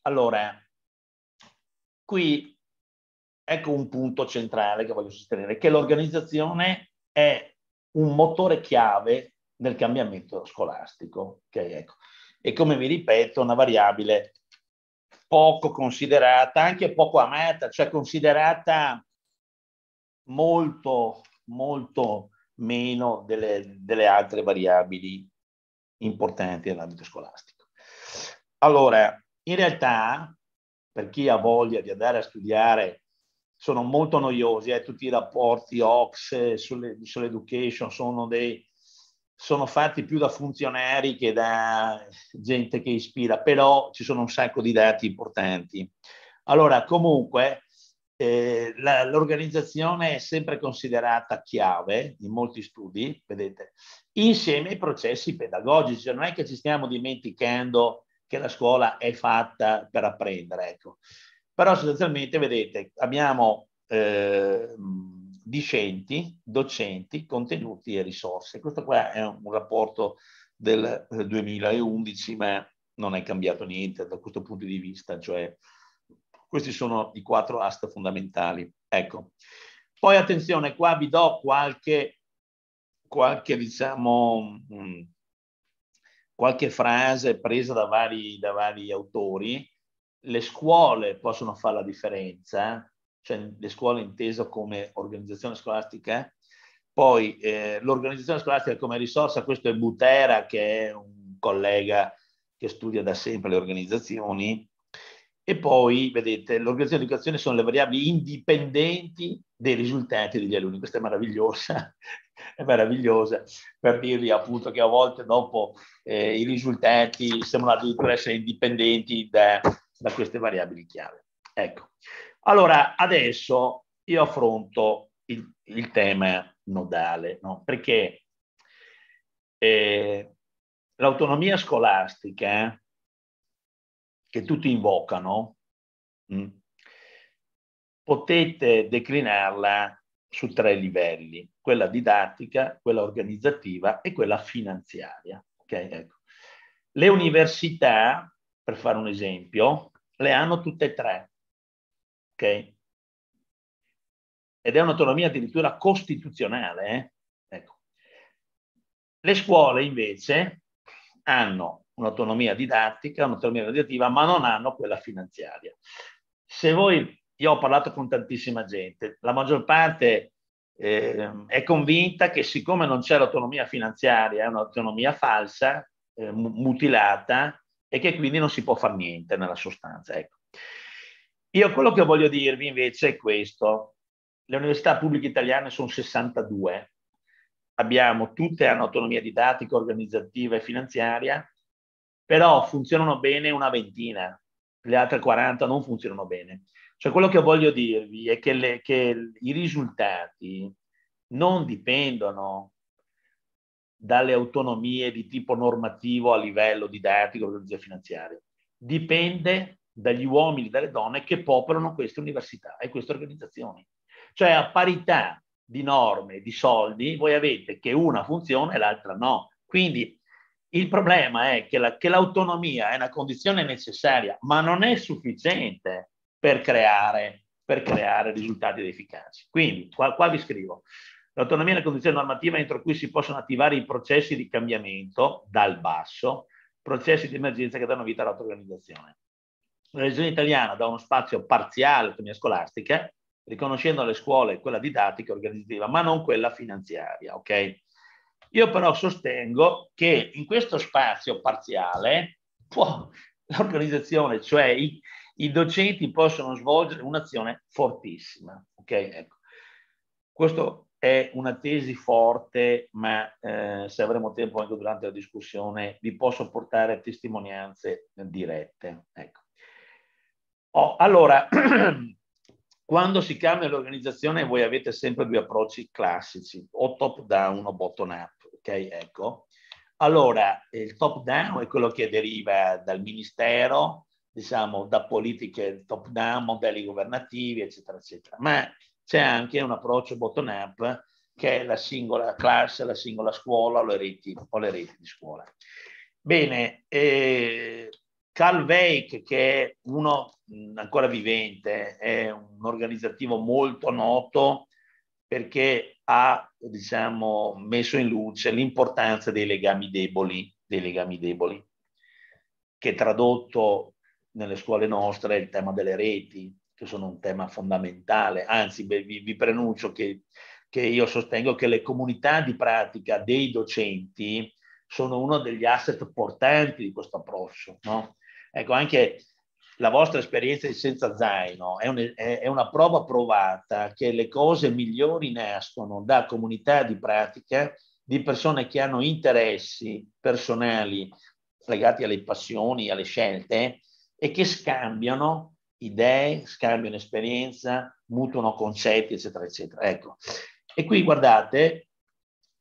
allora Qui ecco un punto centrale che voglio sostenere, che l'organizzazione è un motore chiave nel cambiamento scolastico, okay, ecco. e come vi ripeto, una variabile poco considerata, anche poco amata, cioè considerata molto, molto meno delle, delle altre variabili importanti nell'ambito scolastico. Allora, in realtà per chi ha voglia di andare a studiare sono molto noiosi, eh, tutti i rapporti OX eh, sulle, sull'education sono, dei, sono fatti più da funzionari che da gente che ispira, però ci sono un sacco di dati importanti. Allora, comunque, eh, la, l'organizzazione è sempre considerata chiave in molti studi, vedete, insieme ai processi pedagogici, cioè non è che ci stiamo dimenticando che la scuola è fatta per apprendere. Ecco. Però sostanzialmente, vedete, abbiamo eh, discenti, docenti, contenuti e risorse. Questo qua è un rapporto del 2011, eh, ma non è cambiato niente da questo punto di vista, cioè questi sono i quattro asta fondamentali. Ecco. Poi attenzione, qua vi do qualche, qualche diciamo, mh, qualche frase presa da vari, da vari autori, le scuole possono fare la differenza, cioè le scuole intese come organizzazione scolastica, poi eh, l'organizzazione scolastica come risorsa, questo è Butera che è un collega che studia da sempre le organizzazioni, e poi, vedete, l'organizzazione dell'educazione sono le variabili indipendenti dei risultati degli alunni. Questa è meravigliosa, è meravigliosa per dirvi appunto che a volte dopo eh, i risultati sembrano addirittura essere indipendenti da, da queste variabili chiave. Ecco, allora adesso io affronto il, il tema nodale, no? perché eh, l'autonomia scolastica che tutti invocano, mh, mm, potete declinarla su tre livelli, quella didattica, quella organizzativa e quella finanziaria. Okay? Ecco. Le università, per fare un esempio, le hanno tutte e tre. Okay? Ed è un'autonomia addirittura costituzionale. Eh? Ecco. Le scuole invece hanno un'autonomia didattica, un'autonomia mediativa, ma non hanno quella finanziaria. Se voi, io ho parlato con tantissima gente, la maggior parte eh, è convinta che siccome non c'è l'autonomia finanziaria, è un'autonomia falsa, eh, mutilata, e che quindi non si può fare niente nella sostanza. Ecco. Io quello che voglio dirvi invece è questo. Le università pubbliche italiane sono 62. Abbiamo, tutte hanno autonomia didattica, organizzativa e finanziaria, però funzionano bene una ventina, le altre 40 non funzionano bene. Cioè quello che voglio dirvi è che, le, che i risultati non dipendono dalle autonomie di tipo normativo a livello didattico, organizzativo finanziario, dipende dagli uomini e dalle donne che popolano queste università e queste organizzazioni. Cioè a parità di norme, di soldi, voi avete che una funziona e l'altra no. Quindi il problema è che, la, che l'autonomia è una condizione necessaria, ma non è sufficiente per creare, per creare risultati ed efficaci. Quindi, qua, qua vi scrivo, l'autonomia è una condizione normativa entro cui si possono attivare i processi di cambiamento dal basso, processi di emergenza che danno vita all'autoorganizzazione. La regione italiana dà uno spazio parziale all'autonomia scolastica, riconoscendo alle scuole quella didattica e organizzativa, ma non quella finanziaria, ok? Io però sostengo che in questo spazio parziale può, l'organizzazione, cioè i, i, docenti possono svolgere un'azione fortissima. Okay? Ecco. Questo è una tesi forte, ma eh, se avremo tempo anche durante la discussione vi posso portare testimonianze dirette. Ecco. Oh, allora, quando si cambia l'organizzazione voi avete sempre due approcci classici, o top down o bottom up. Ok, ecco. Allora, il top down è quello che deriva dal ministero, diciamo, da politiche top down, modelli governativi, eccetera, eccetera. Ma c'è anche un approccio bottom up che è la singola classe, la singola scuola o le reti, o le reti di scuola. Bene, eh, Carl Wake, che è uno mh, ancora vivente, è un organizzativo molto noto perché ha diciamo, messo in luce l'importanza dei legami deboli, dei legami deboli, che tradotto nelle scuole nostre è il tema delle reti, che sono un tema fondamentale, anzi vi, vi prenuncio che, che io sostengo che le comunità di pratica dei docenti sono uno degli asset portanti di questo approccio. No? Ecco, anche la vostra esperienza di senza zaino è, un, è, è una prova provata che le cose migliori nascono da comunità di pratica di persone che hanno interessi personali legati alle passioni, alle scelte e che scambiano idee, scambiano esperienza, mutuano concetti, eccetera, eccetera. Ecco. E qui guardate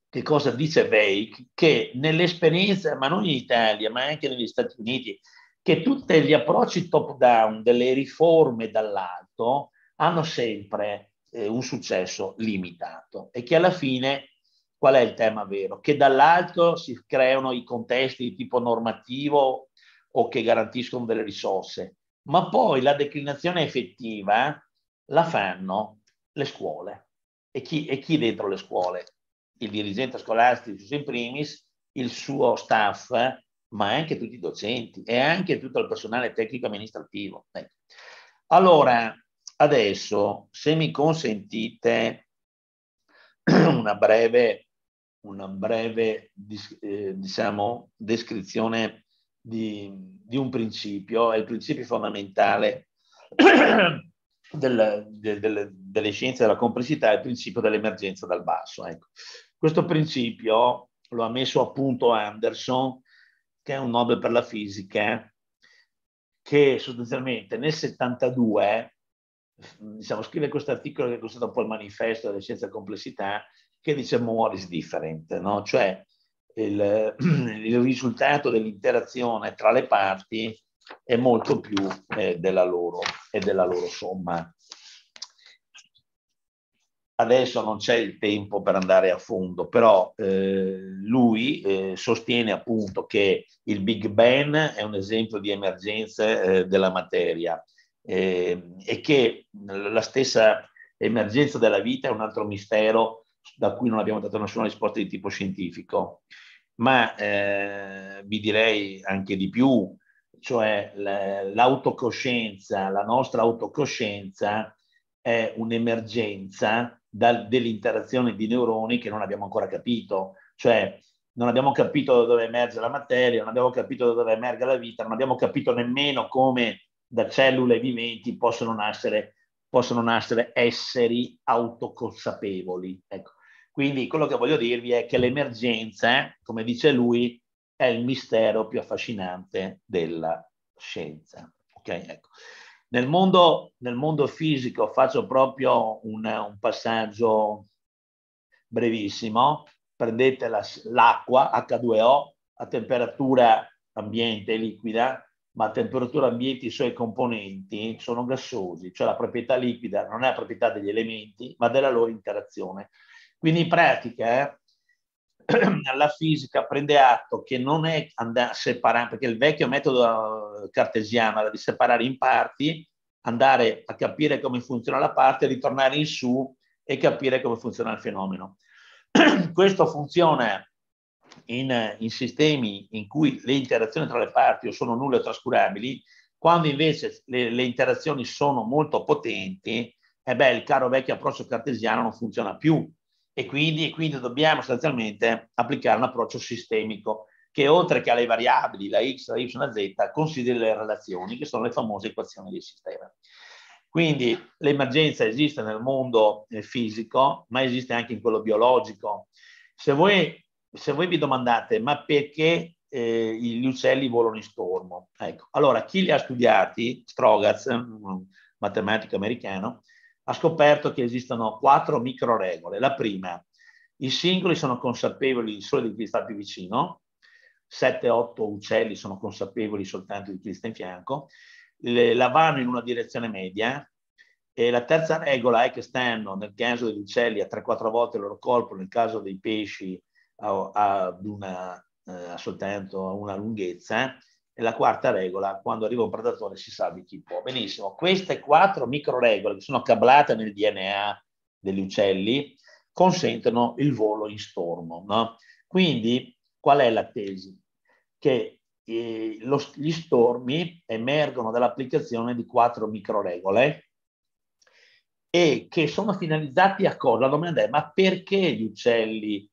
che cosa dice Bake, che nell'esperienza, ma non in Italia, ma anche negli Stati Uniti, che tutti gli approcci top-down delle riforme dall'alto hanno sempre eh, un successo limitato e che alla fine qual è il tema vero? Che dall'alto si creano i contesti di tipo normativo o che garantiscono delle risorse, ma poi la declinazione effettiva la fanno le scuole. E chi, e chi dentro le scuole? Il dirigente scolastico in primis, il suo staff, ma anche tutti i docenti e anche tutto il personale tecnico amministrativo. Ecco. Allora, adesso, se mi consentite una breve, una breve eh, diciamo, descrizione di, di, un principio, è il principio fondamentale del, del, del, delle scienze della complessità, è il principio dell'emergenza dal basso. Ecco. Questo principio lo ha messo a punto Anderson che è un Nobel per la fisica, che sostanzialmente nel 72 diciamo, scrive questo articolo che è costato un po' il manifesto delle scienze della complessità, che dice more is different, no? cioè il, il risultato dell'interazione tra le parti è molto più eh, della, loro, è della loro somma adesso non c'è il tempo per andare a fondo, però eh, lui eh, sostiene appunto che il Big Bang è un esempio di emergenza eh, della materia ehm, e che la stessa emergenza della vita è un altro mistero da cui non abbiamo dato nessuna risposta di tipo scientifico. Ma eh, vi direi anche di più, cioè l'autocoscienza, la nostra autocoscienza è un'emergenza da, dell'interazione di neuroni che non abbiamo ancora capito, cioè non abbiamo capito da dove emerge la materia, non abbiamo capito da dove emerge la vita, non abbiamo capito nemmeno come da cellule viventi possono nascere, possono nascere esseri autoconsapevoli. Ecco. Quindi quello che voglio dirvi è che l'emergenza, come dice lui, è il mistero più affascinante della scienza. Okay? Ecco. Nel mondo, nel mondo fisico faccio proprio un, un passaggio brevissimo. Prendete la, l'acqua H2O a temperatura ambiente liquida, ma a temperatura ambiente i suoi componenti sono gassosi, cioè la proprietà liquida non è la proprietà degli elementi, ma della loro interazione. Quindi in pratica eh, alla fisica prende atto che non è andare a separare, perché il vecchio metodo eh, cartesiano era di separare in parti, andare a capire come funziona la parte, ritornare in su e capire come funziona il fenomeno. Questo funziona in, in sistemi in cui le interazioni tra le parti sono nulle o trascurabili, quando invece le, le interazioni sono molto potenti, e eh beh, il caro vecchio approccio cartesiano non funziona più, e quindi, e quindi dobbiamo sostanzialmente applicare un approccio sistemico che oltre che alle variabili, la x, la y, la z, consideri le relazioni, che sono le famose equazioni del sistema. Quindi l'emergenza esiste nel mondo eh, fisico, ma esiste anche in quello biologico. Se voi, se voi vi domandate, ma perché eh, gli uccelli volano in stormo? Ecco, allora chi li ha studiati, Strogatz, matematico americano, ha scoperto che esistono quattro micro regole. La prima, i singoli sono consapevoli solo di chi sta più vicino, 7-8 uccelli sono consapevoli soltanto di chi sta in fianco, le, la vanno in una direzione media e la terza regola è che stanno nel caso degli uccelli a 3-4 volte il loro colpo, nel caso dei pesci ad una, eh, a soltanto una lunghezza e la quarta regola, quando arriva un predatore si sa di chi può. Benissimo, queste quattro micro regole che sono cablate nel DNA degli uccelli consentono il volo in stormo. No? Quindi qual è la tesi? Che eh, lo, gli stormi emergono dall'applicazione di quattro micro regole e che sono finalizzati a cosa? La domanda è ma perché gli uccelli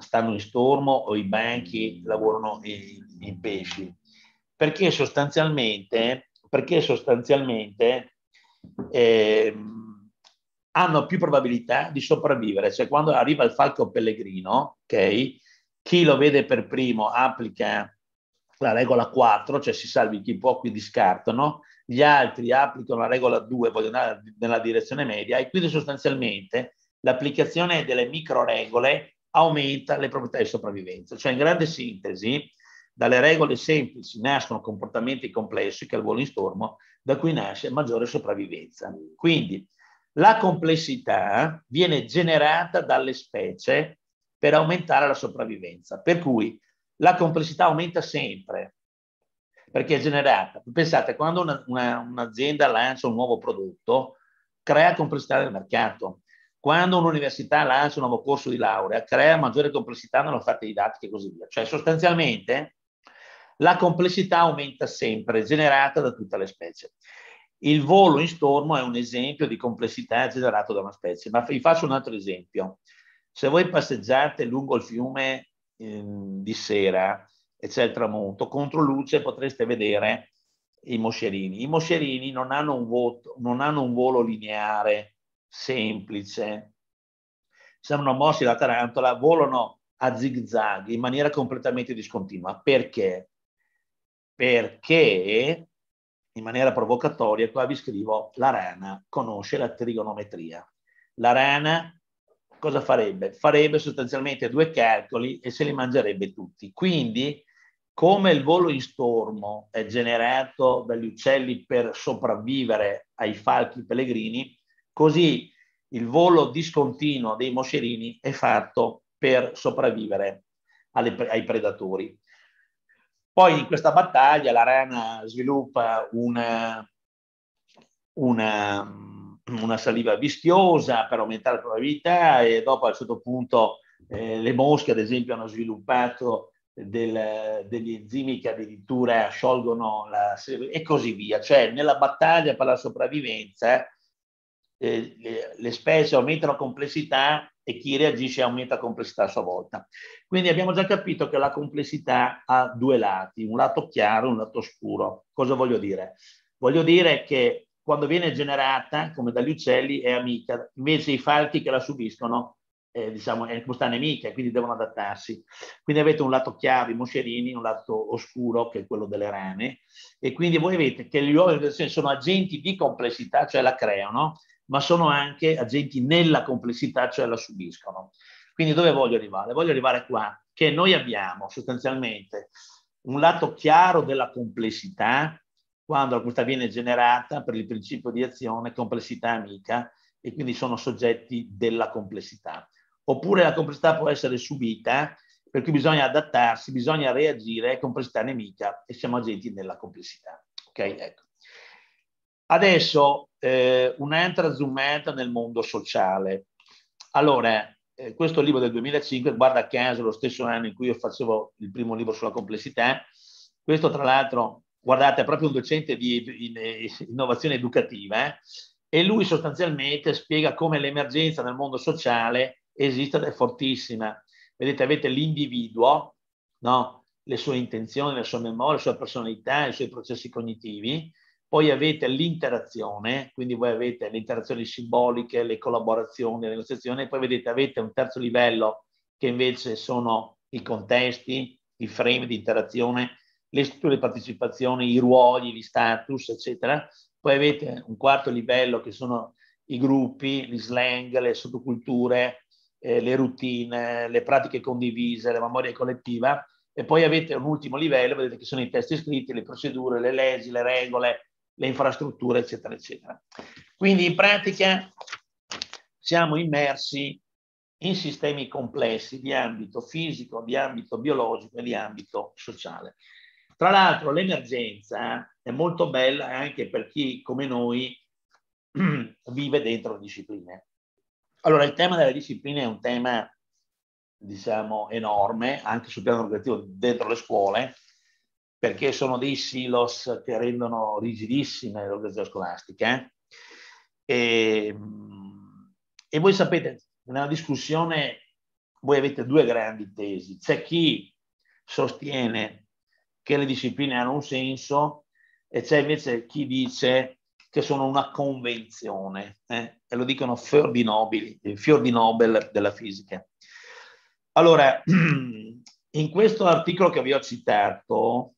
stanno in stormo o i banchi lavorano i, pesci. Perché sostanzialmente, perché sostanzialmente eh, hanno più probabilità di sopravvivere. Cioè quando arriva il falco pellegrino, okay, chi lo vede per primo applica la regola 4, cioè si salvi chi può, qui discartano, gli altri applicano la regola 2, vogliono andare nella direzione media e quindi sostanzialmente l'applicazione delle micro regole aumenta le proprietà di sopravvivenza. Cioè, in grande sintesi, dalle regole semplici nascono comportamenti complessi, che al volo in stormo, da cui nasce maggiore sopravvivenza. Quindi, la complessità viene generata dalle specie per aumentare la sopravvivenza. Per cui la complessità aumenta sempre, perché è generata. Pensate, quando una, una, un'azienda lancia un nuovo prodotto, crea complessità nel mercato. Quando un'università lancia un nuovo corso di laurea, crea maggiore complessità nell'offerta didattica e così via. Cioè, sostanzialmente, la complessità aumenta sempre, generata da tutte le specie. Il volo in stormo è un esempio di complessità generata da una specie, ma vi faccio un altro esempio. Se voi passeggiate lungo il fiume eh, di sera e c'è il tramonto, contro luce potreste vedere i moscerini. I moscerini non hanno un, voto, non hanno un volo lineare, semplice. Sembrano mossi la tarantola, volano a zigzag in maniera completamente discontinua. Perché? Perché in maniera provocatoria, qua vi scrivo, la rana conosce la trigonometria. La rana cosa farebbe? Farebbe sostanzialmente due calcoli e se li mangerebbe tutti. Quindi, come il volo in stormo è generato dagli uccelli per sopravvivere ai falchi pellegrini, Così il volo discontinuo dei moscerini è fatto per sopravvivere alle, ai predatori. Poi in questa battaglia la rana sviluppa una, una, una saliva vischiosa per aumentare la probabilità e dopo a un certo punto eh, le mosche ad esempio hanno sviluppato del, degli enzimi che addirittura sciolgono la e così via. Cioè nella battaglia per la sopravvivenza eh, le, le, specie aumentano la complessità e chi reagisce aumenta la complessità a sua volta. Quindi abbiamo già capito che la complessità ha due lati, un lato chiaro e un lato scuro. Cosa voglio dire? Voglio dire che quando viene generata, come dagli uccelli, è amica, invece i falchi che la subiscono eh, diciamo, è questa nemica, quindi devono adattarsi. Quindi avete un lato chiaro, i moscerini, un lato oscuro, che è quello delle rane, e quindi voi vedete che gli uomini sono agenti di complessità, cioè la creano, ma sono anche agenti nella complessità, cioè la subiscono. Quindi dove voglio arrivare? Voglio arrivare qua, che noi abbiamo sostanzialmente un lato chiaro della complessità, quando la complessità viene generata per il principio di azione complessità amica e quindi sono soggetti della complessità. Oppure la complessità può essere subita, per cui bisogna adattarsi, bisogna reagire, è complessità nemica e siamo agenti nella complessità. Ok, ecco. Adesso eh, un'entra zoomenta nel mondo sociale. Allora, eh, questo libro del 2005, guarda caso, lo stesso anno in cui io facevo il primo libro sulla complessità, questo tra l'altro, guardate, è proprio un docente di, di, eh, innovazione educativa, eh? e lui sostanzialmente spiega come l'emergenza nel mondo sociale esiste ed è fortissima. Vedete, avete l'individuo, no? le sue intenzioni, la sua memoria, la sua personalità, i suoi processi cognitivi, poi avete l'interazione, quindi voi avete le interazioni simboliche, le collaborazioni, le negoziazioni, poi vedete avete un terzo livello che invece sono i contesti, i frame di interazione, le strutture di partecipazione, i ruoli, gli status, eccetera. Poi avete un quarto livello che sono i gruppi, gli slang, le sottoculture, eh, le routine, le pratiche condivise, la memoria collettiva. E poi avete un ultimo livello, vedete che sono i testi scritti, le procedure, le leggi, le regole, le infrastrutture, eccetera, eccetera. Quindi in pratica siamo immersi in sistemi complessi di ambito fisico, di ambito biologico e di ambito sociale. Tra l'altro l'emergenza è molto bella anche per chi come noi vive dentro le discipline. Allora il tema delle discipline è un tema diciamo enorme anche sul piano organizzativo dentro le scuole perché sono dei silos che rendono rigidissime le organizzazioni scolastiche. Eh? E, mm, e voi sapete, nella discussione voi avete due grandi tesi. C'è chi sostiene che le discipline hanno un senso e c'è invece chi dice che sono una convenzione, eh? e lo dicono fior di, nobili, fior di Nobel della fisica. Allora, in questo articolo che vi ho citato,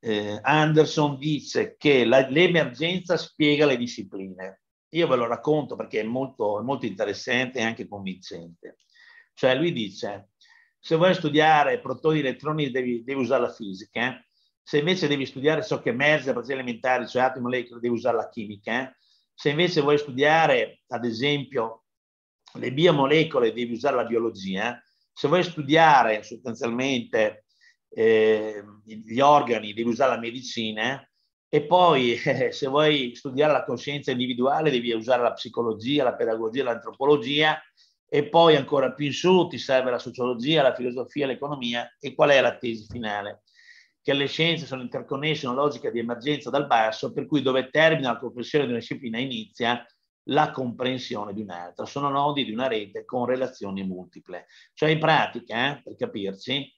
eh, Anderson dice che la, l'emergenza spiega le discipline. Io ve lo racconto perché è molto, molto interessante e anche convincente. Cioè lui dice, se vuoi studiare protoni elettronici devi, devi usare la fisica, eh. se invece devi studiare ciò che emerge a parti elementari, cioè atomi molecole, devi usare la chimica, eh. se invece vuoi studiare, ad esempio, le biomolecole, devi usare la biologia, eh. se vuoi studiare sostanzialmente eh, gli organi, devi usare la medicina e poi eh, se vuoi studiare la coscienza individuale devi usare la psicologia, la pedagogia, l'antropologia e poi ancora più in su ti serve la sociologia, la filosofia, l'economia e qual è la tesi finale? Che le scienze sono interconnesse in una logica di emergenza dal basso per cui dove termina la comprensione di una disciplina inizia la comprensione di un'altra. Sono nodi di una rete con relazioni multiple. Cioè in pratica, eh, per capirci,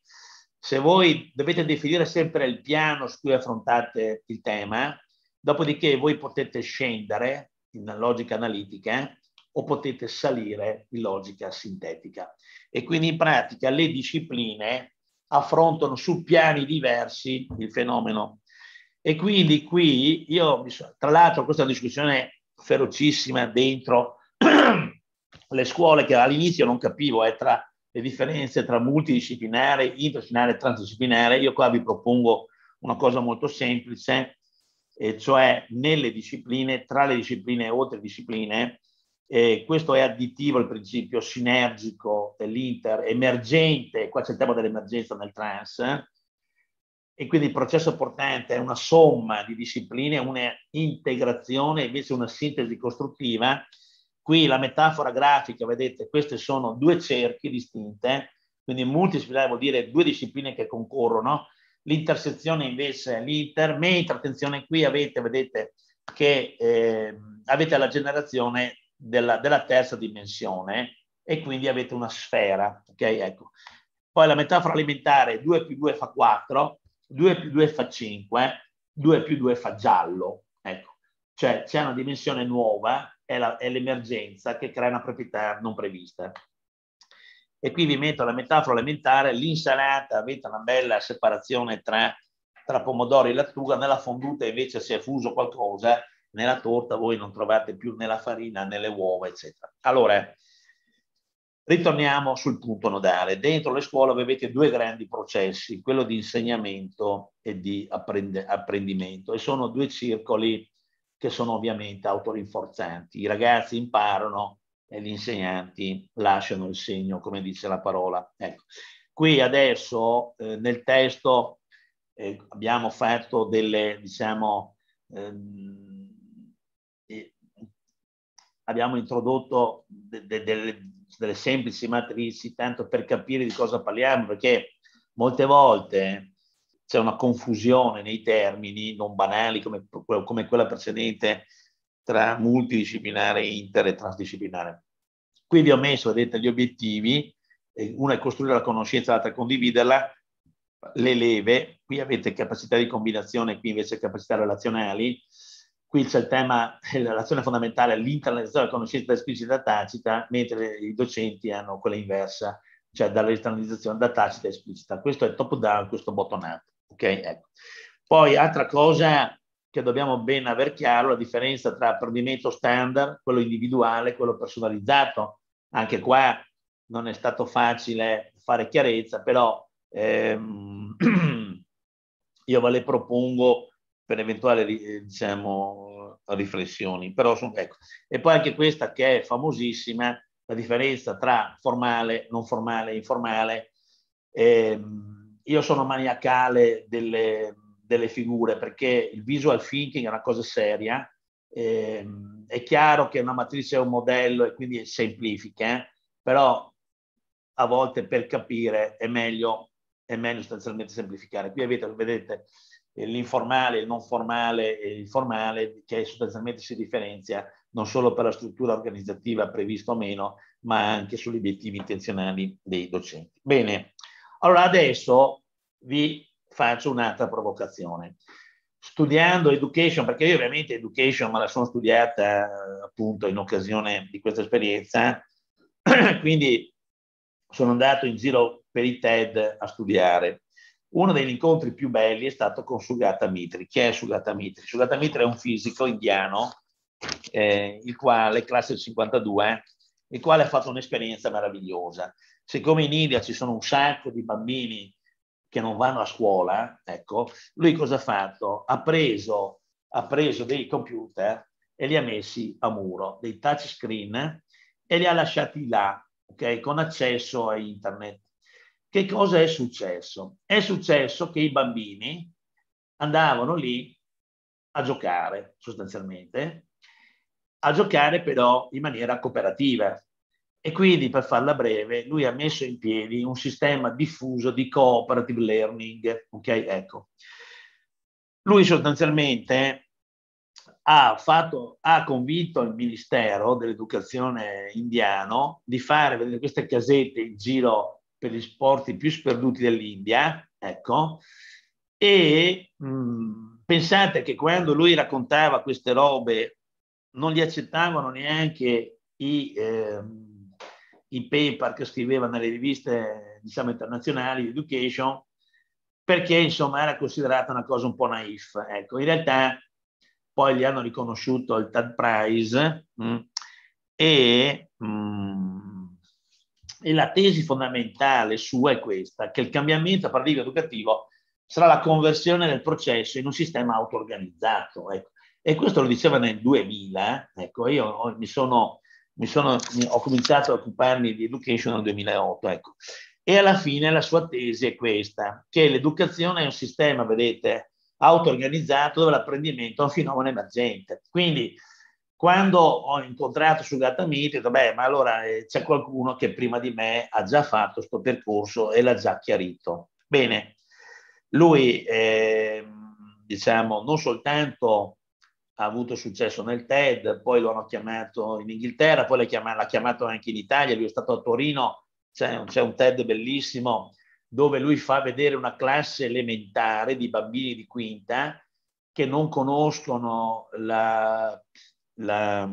se voi dovete definire sempre il piano su cui affrontate il tema, dopodiché voi potete scendere in logica analitica o potete salire in logica sintetica. E quindi in pratica le discipline affrontano su piani diversi il fenomeno. E quindi qui io, tra l'altro questa discussione ferocissima dentro le scuole che all'inizio non capivo, è eh, tra le differenze tra multidisciplinare, interdisciplinare e transdisciplinare, io qua vi propongo una cosa molto semplice, e cioè nelle discipline, tra le discipline e oltre discipline, eh, questo è additivo al principio sinergico dell'inter, emergente, qua c'è il tema dell'emergenza nel trans, eh, e quindi il processo portante è una somma di discipline, una integrazione, invece una sintesi costruttiva, Qui la metafora grafica, vedete, queste sono due cerchi distinte, quindi multidisciplinare vuol dire due discipline che concorrono, l'intersezione invece, l'intermedio, attenzione qui avete, vedete, che eh, avete la generazione della, della, terza dimensione e quindi avete una sfera, ok? Ecco. Poi la metafora alimentare 2 più 2 fa 4, 2 più 2 fa 5, 2 più 2 fa giallo, ecco. Cioè c'è una dimensione nuova è, la, è l'emergenza che crea una proprietà non prevista. E qui vi metto la metafora elementare, l'insalata, avete una bella separazione tra, tra pomodori e lattuga, nella fonduta invece si è fuso qualcosa, nella torta voi non trovate più nella farina nelle uova, eccetera. Allora, ritorniamo sul punto nodale. Dentro le scuole avete due grandi processi, quello di insegnamento e di apprendimento, e sono due circoli che sono ovviamente autorinforzanti. I ragazzi imparano e gli insegnanti lasciano il segno, come dice la parola. Ecco. Qui adesso eh, nel testo eh, abbiamo fatto delle, diciamo, ehm, eh, abbiamo introdotto de de delle, delle semplici matrici, tanto per capire di cosa parliamo, perché molte volte c'è una confusione nei termini non banali come, come quella precedente tra multidisciplinare, inter e transdisciplinare. Quindi ho messo, vedete, gli obiettivi, eh, una è costruire la conoscenza, l'altra è condividerla, le leve, qui avete capacità di combinazione, qui invece capacità relazionali, qui c'è il tema, l'azione fondamentale è l'internalizzazione della conoscenza esplicita tacita, mentre i docenti hanno quella inversa, cioè dall'esternalizzazione da tacita esplicita. Questo è top down, questo bottom up. Ok, ecco. Poi altra cosa che dobbiamo ben aver chiaro, la differenza tra apprendimento standard, quello individuale e quello personalizzato. Anche qua non è stato facile fare chiarezza, però ehm, io ve le propongo per eventuali eh, diciamo, riflessioni. Però sono, ecco. E poi anche questa che è famosissima, la differenza tra formale, non formale, informale. Ehm, io sono maniacale delle, delle, figure perché il visual thinking è una cosa seria. Eh, è chiaro che una matrice è un modello e quindi semplifica, eh? però a volte per capire è meglio, è meglio sostanzialmente semplificare. Qui avete, vedete eh, l'informale, il non formale e il formale che sostanzialmente si differenzia non solo per la struttura organizzativa prevista o meno, ma anche sugli obiettivi intenzionali dei docenti. Bene, allora adesso vi faccio un'altra provocazione. Studiando education, perché io ovviamente education me la sono studiata appunto in occasione di questa esperienza, quindi sono andato in giro per i TED a studiare. Uno degli incontri più belli è stato con Sugata Mitri. Chi è Sugata Mitri? Sugata Mitri è un fisico indiano, eh, il quale, classe 52, eh, il quale ha fatto un'esperienza meravigliosa siccome in India ci sono un sacco di bambini che non vanno a scuola, ecco, lui cosa ha fatto? Ha preso, ha preso dei computer e li ha messi a muro, dei touchscreen, e li ha lasciati là, ok, con accesso a internet. Che cosa è successo? È successo che i bambini andavano lì a giocare sostanzialmente, a giocare però in maniera cooperativa, e quindi, per farla breve, lui ha messo in piedi un sistema diffuso di cooperative learning. Ok, ecco. Lui sostanzialmente ha, fatto, ha convinto il Ministero dell'Educazione indiano di fare vedere queste casette in giro per gli sport più sperduti dell'India, ecco, e mh, pensate che quando lui raccontava queste robe non li accettavano neanche i... Eh, i paper che scriveva nelle riviste diciamo, internazionali, Education, perché insomma era considerata una cosa un po' naif. Ecco, in realtà poi gli hanno riconosciuto il TED Prize mh, mm, e, mh, mm, e, la tesi fondamentale sua è questa, che il cambiamento a paradigma educativo sarà la conversione del processo in un sistema auto-organizzato. Ecco. E questo lo diceva nel 2000, ecco, io mi sono sono, ho cominciato a occuparmi di education nel 2008, ecco. E alla fine la sua tesi è questa, che l'educazione è un sistema, vedete, auto-organizzato dove l'apprendimento è un fenomeno emergente. Quindi quando ho incontrato su Gatta Meet, ho detto, beh, ma allora eh, c'è qualcuno che prima di me ha già fatto questo percorso e l'ha già chiarito. Bene, lui, eh, diciamo, non soltanto ha avuto successo nel TED, poi lo hanno chiamato in Inghilterra, poi chiam- l'ha chiamato anche in Italia, lui è stato a Torino, c'è un, c'è un TED bellissimo dove lui fa vedere una classe elementare di bambini di quinta che non conoscono la, la,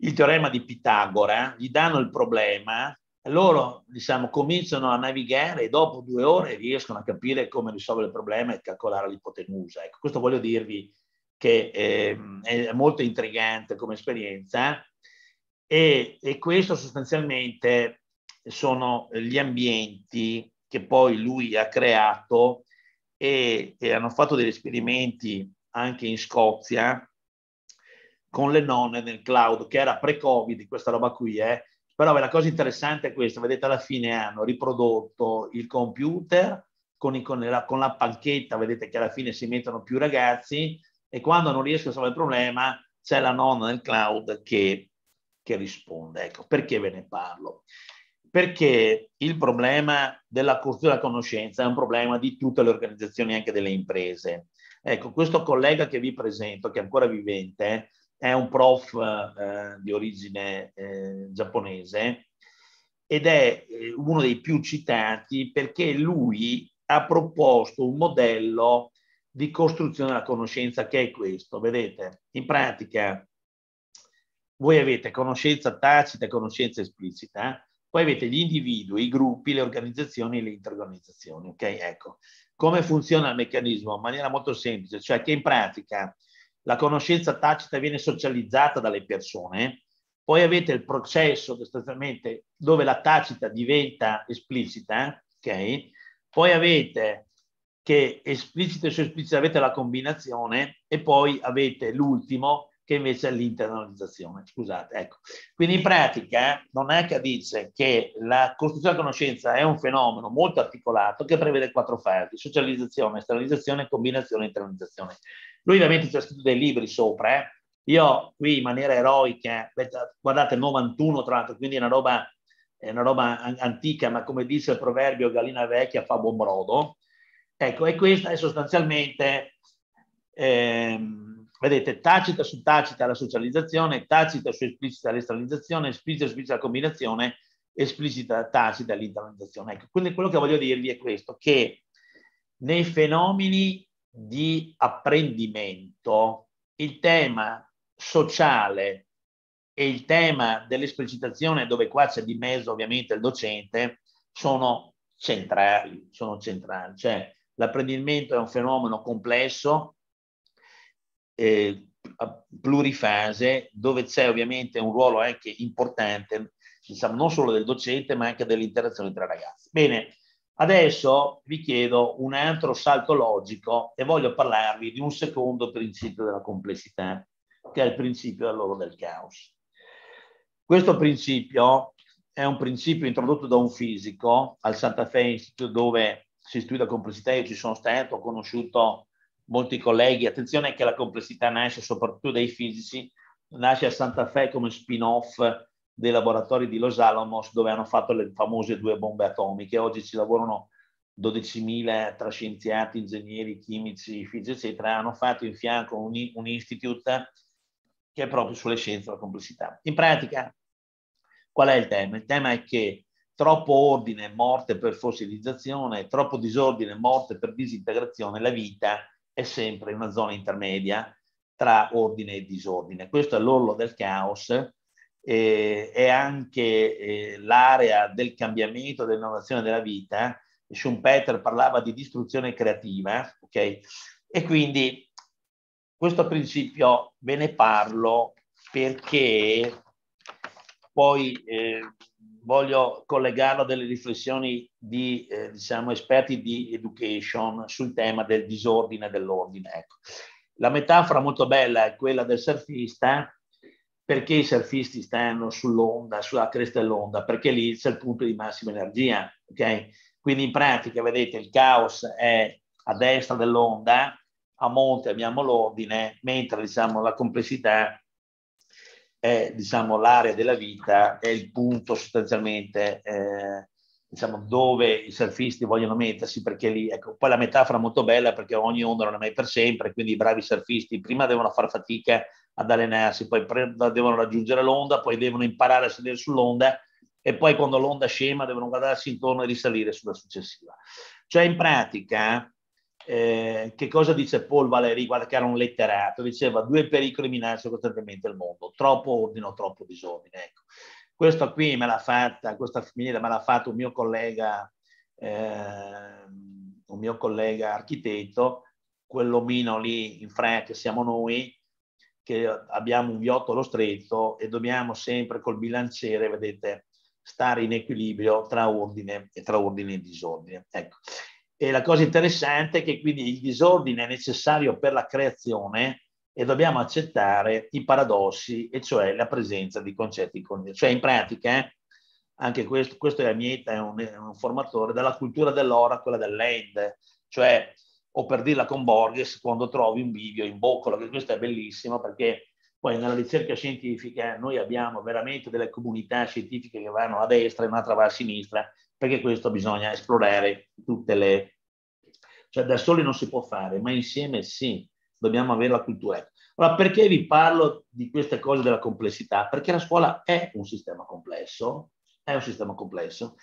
il teorema di Pitagora, gli danno il problema, loro diciamo, cominciano a navigare e dopo due ore riescono a capire come risolvere il problema e calcolare l'ipotenusa. Ecco, questo voglio dirvi che eh, è molto intrigante come esperienza eh, e, e, questo sostanzialmente sono gli ambienti che poi lui ha creato e, e hanno fatto degli esperimenti anche in Scozia con le nonne nel cloud che era pre-covid questa roba qui eh. però la cosa interessante è questa vedete alla fine hanno riprodotto il computer con, i, con, la, con la panchetta vedete che alla fine si mettono più ragazzi e quando non riesco a risolvere il problema c'è la nonna nel cloud che, che risponde. Ecco, perché ve ne parlo? Perché il problema della costruzione della conoscenza è un problema di tutte le organizzazioni, anche delle imprese. Ecco, questo collega che vi presento, che è ancora vivente, è un prof eh, di origine eh, giapponese ed è eh, uno dei più citati perché lui ha proposto un modello di costruzione della conoscenza che è questo, vedete? In pratica voi avete conoscenza tacita e conoscenza esplicita, eh? poi avete gli individui, i gruppi, le organizzazioni e le interorganizzazioni, ok? Ecco, come funziona il meccanismo? In maniera molto semplice, cioè che in pratica la conoscenza tacita viene socializzata dalle persone, poi avete il processo dove la tacita diventa esplicita, ok? Poi avete che esplicita e avete la combinazione e poi avete l'ultimo che invece è l'internalizzazione. Scusate, ecco. Quindi in pratica eh, non è che dice che la costruzione della conoscenza è un fenomeno molto articolato che prevede quattro fasi, socializzazione, esternalizzazione, combinazione, internalizzazione. Lui ovviamente ci ha scritto dei libri sopra, eh. io qui in maniera eroica, guardate 91 tra l'altro, quindi è una roba, è una roba antica, ma come dice il proverbio gallina vecchia fa buon brodo, Ecco, e questa è sostanzialmente, ehm, vedete, tacita su tacita la socializzazione, tacita su esplicita l'esternalizzazione, esplicita su esplicita la combinazione, esplicita tacita l'internalizzazione. Ecco, quindi quello che voglio dirvi è questo, che nei fenomeni di apprendimento il tema sociale e il tema dell'esplicitazione, dove qua c'è di mezzo ovviamente il docente, sono centrali, sono centrali. Cioè, L'apprendimento è un fenomeno complesso, eh, plurifase, dove c'è ovviamente un ruolo anche importante, diciamo, non solo del docente, ma anche dell'interazione tra ragazzi. Bene, adesso vi chiedo un altro salto logico e voglio parlarvi di un secondo principio della complessità, che è il principio allora del caos. Questo principio è un principio introdotto da un fisico al Santa Fe Institute dove si studia complessità, io ci sono stato, ho conosciuto molti colleghi, attenzione che la complessità nasce soprattutto dai fisici, nasce a Santa Fe come spin-off dei laboratori di Los Alamos dove hanno fatto le famose due bombe atomiche, oggi ci lavorano 12.000 tra scienziati, ingegneri, chimici, fisici, eccetera, hanno fatto in fianco un, un institute che è proprio sulle scienze della complessità. In pratica, qual è il tema? Il tema è che troppo ordine, morte per fossilizzazione, troppo disordine, morte per disintegrazione, la vita è sempre una zona intermedia tra ordine e disordine. Questo è l'orlo del caos, eh, è anche eh, l'area del cambiamento, dell'innovazione della vita. Schumpeter parlava di distruzione creativa, ok? E quindi questo principio ve ne parlo perché poi eh, voglio collegarlo a delle riflessioni di eh, diciamo, esperti di education sul tema del disordine dell'ordine. Ecco. La metafora molto bella è quella del surfista, perché i surfisti stanno sull'onda, sulla cresta dell'onda, perché lì c'è il punto di massima energia. Okay? Quindi in pratica, vedete, il caos è a destra dell'onda, a monte abbiamo l'ordine, mentre diciamo, la complessità è diciamo, l'area della vita, è il punto sostanzialmente eh, diciamo, dove i surfisti vogliono mettersi, perché lì, ecco, poi la metafora è molto bella perché ogni onda non è mai per sempre, quindi i bravi surfisti prima devono fare fatica ad allenarsi, poi pre- devono raggiungere l'onda, poi devono imparare a sedere sull'onda e poi quando l'onda scema devono guardarsi intorno e risalire sulla successiva. Cioè in pratica eh, che cosa dice Paul Valéry, guarda che era un letterato, diceva due pericoli minacciano costantemente il mondo, troppo ordine o troppo disordine. Ecco. Questo qui me l'ha fatta, questa femminile me l'ha fatta un mio collega, eh, un mio collega architetto, quell'omino lì in Francia siamo noi, che abbiamo un viottolo stretto e dobbiamo sempre col bilanciere, vedete, stare in equilibrio tra ordine e, tra ordine e disordine. Ecco. E la cosa interessante è che quindi il disordine è necessario per la creazione e dobbiamo accettare i paradossi, e cioè la presenza di concetti connessi. Cioè in pratica, eh, anche questo, questo è Amieta, è un, un formatore della cultura dell'ora, quella dell'end, cioè, o per dirla con Borges, quando trovi un bivio in boccolo, che questo è bellissimo perché poi nella ricerca scientifica noi abbiamo veramente delle comunità scientifiche che vanno a destra e un'altra va a sinistra, perché questo bisogna esplorare tutte le... cioè da soli non si può fare, ma insieme sì, dobbiamo avere la cultura. Allora, perché vi parlo di queste cose della complessità? Perché la scuola è un sistema complesso, è un sistema complesso,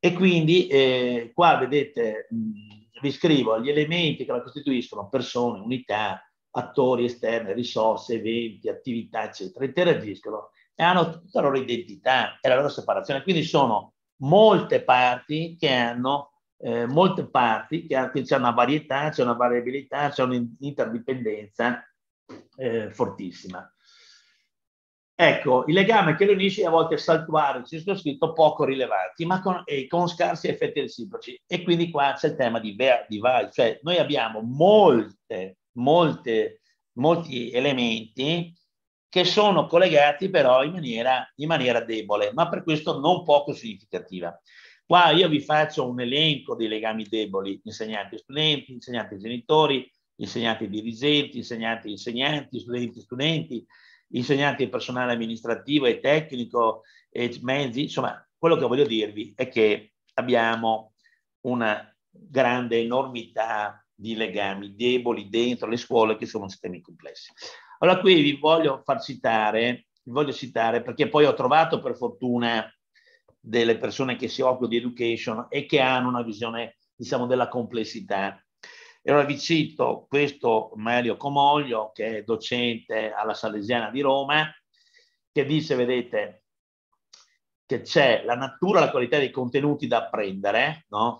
e quindi eh, qua vedete, mh, vi scrivo gli elementi che la costituiscono, persone, unità, attori esterni, risorse, eventi, attività, eccetera, interagiscono e hanno tutta la loro identità e la loro separazione. Quindi sono molte parti che hanno eh, molte parti, che c'è una varietà, c'è una variabilità, c'è un'interdipendenza eh, fortissima. Ecco, il legame che le unisce a volte è saltuario, circoscritto, poco rilevanti, ma con, eh, con, scarsi effetti reciproci. E quindi qua c'è il tema di, ver- di val, cioè noi abbiamo molte, molte, molti elementi che sono collegati però in maniera, in maniera debole, ma per questo non poco significativa. Qua io vi faccio un elenco dei legami deboli, insegnanti-studenti, insegnanti-genitori, insegnanti-dirigenti, insegnanti-insegnanti, studenti-studenti, insegnanti personale amministrativo e tecnico, e mezzi, insomma, quello che voglio dirvi è che abbiamo una grande enormità di legami deboli dentro le scuole che sono sistemi complessi. Allora qui vi voglio far citare, vi voglio citare perché poi ho trovato per fortuna delle persone che si occupano di education e che hanno una visione, diciamo, della complessità. E allora vi cito questo Mario Comoglio, che è docente alla Salesiana di Roma, che dice, vedete, che c'è la natura, la qualità dei contenuti da apprendere, no?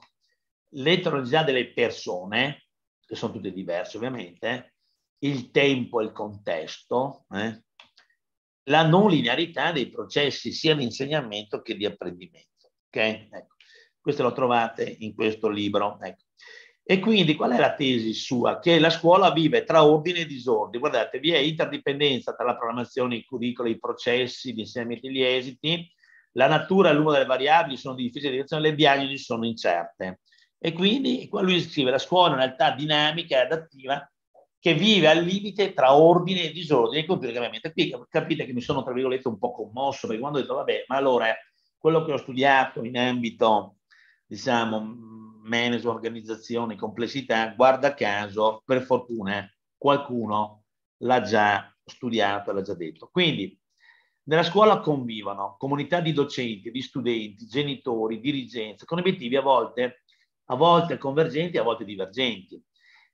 l'eterogeneità delle persone, che sono tutte diverse ovviamente, il tempo e il contesto, eh? la non linearità dei processi sia di insegnamento che di apprendimento. Okay? Ecco. Questo lo trovate in questo libro. Ecco. E quindi qual è la tesi sua? Che la scuola vive tra ordine e disordine. Guardate, vi è interdipendenza tra la programmazione, i curricoli, i processi, gli insegnamenti e gli esiti. La natura e l'uno delle variabili sono di difficile direzione, le diagnosi sono incerte. E quindi qua lui scrive la scuola è in realtà dinamica e adattiva che vive al limite tra ordine e disordine e continua cambiamento. Qui capite che mi sono, tra virgolette, un po' commosso, perché quando ho detto, vabbè, ma allora quello che ho studiato in ambito, diciamo, management, organizzazione, complessità, guarda caso, per fortuna, qualcuno l'ha già studiato l'ha già detto. Quindi, nella scuola convivono comunità di docenti, di studenti, genitori, dirigenza, con obiettivi a volte, a volte convergenti, a volte divergenti.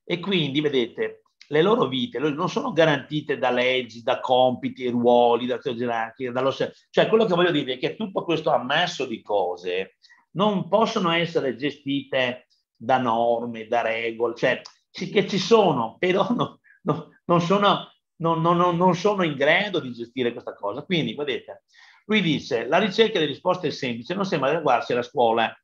E quindi, vedete, le loro vite non sono garantite da leggi, da compiti, ruoli, da gerarchie, dallo Cioè, quello che voglio dire è che tutto questo ammasso di cose non possono essere gestite da norme, da regole, cioè che ci sono, però no, no, non, sono, non, non, non, sono, in grado di gestire questa cosa. Quindi, vedete, lui dice, la ricerca di risposte è semplice, non sembra adeguarsi alla scuola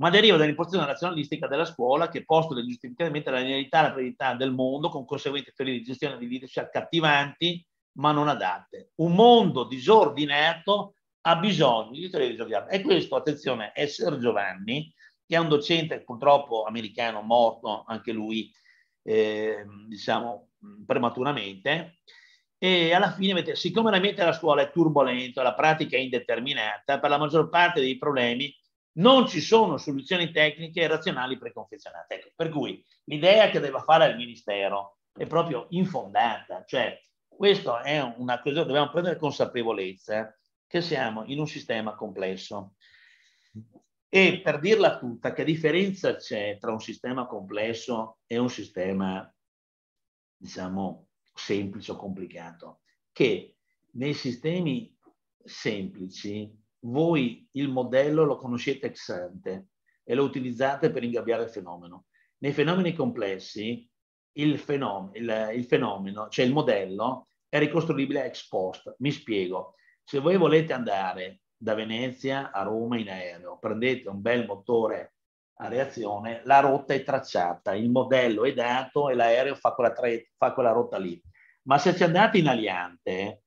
ma deriva dall'impostazione nazionalistica della scuola che postula giustificatamente la linearità e la priorità del mondo con conseguenti teorie di gestione di leadership accattivanti ma non adatte. Un mondo disordinato ha bisogno di teorie disordinate. E questo, attenzione, è Ser Giovanni, che è un docente purtroppo americano morto, anche lui, eh, diciamo, prematuramente, e alla fine, siccome l'ambiente della scuola è turbolenta, la pratica è indeterminata, per la maggior parte dei problemi non ci sono soluzioni tecniche e razionali preconfezionate. Ecco, per cui l'idea che deve fare il Ministero è proprio infondata, cioè questa è una cosa, dobbiamo prendere consapevolezza che siamo in un sistema complesso. E per dirla tutta, che differenza c'è tra un sistema complesso e un sistema, diciamo, semplice o complicato? Che nei sistemi semplici voi il modello lo conoscete ex ante e lo utilizzate per ingabbiare il fenomeno. Nei fenomeni complessi, il fenomeno, il, il fenomeno, cioè il modello, è ricostruibile ex post. Mi spiego. Se voi volete andare da Venezia a Roma in aereo, prendete un bel motore a reazione, la rotta è tracciata, il modello è dato e l'aereo fa quella, fa quella rotta lì. Ma se ci andate in aliante,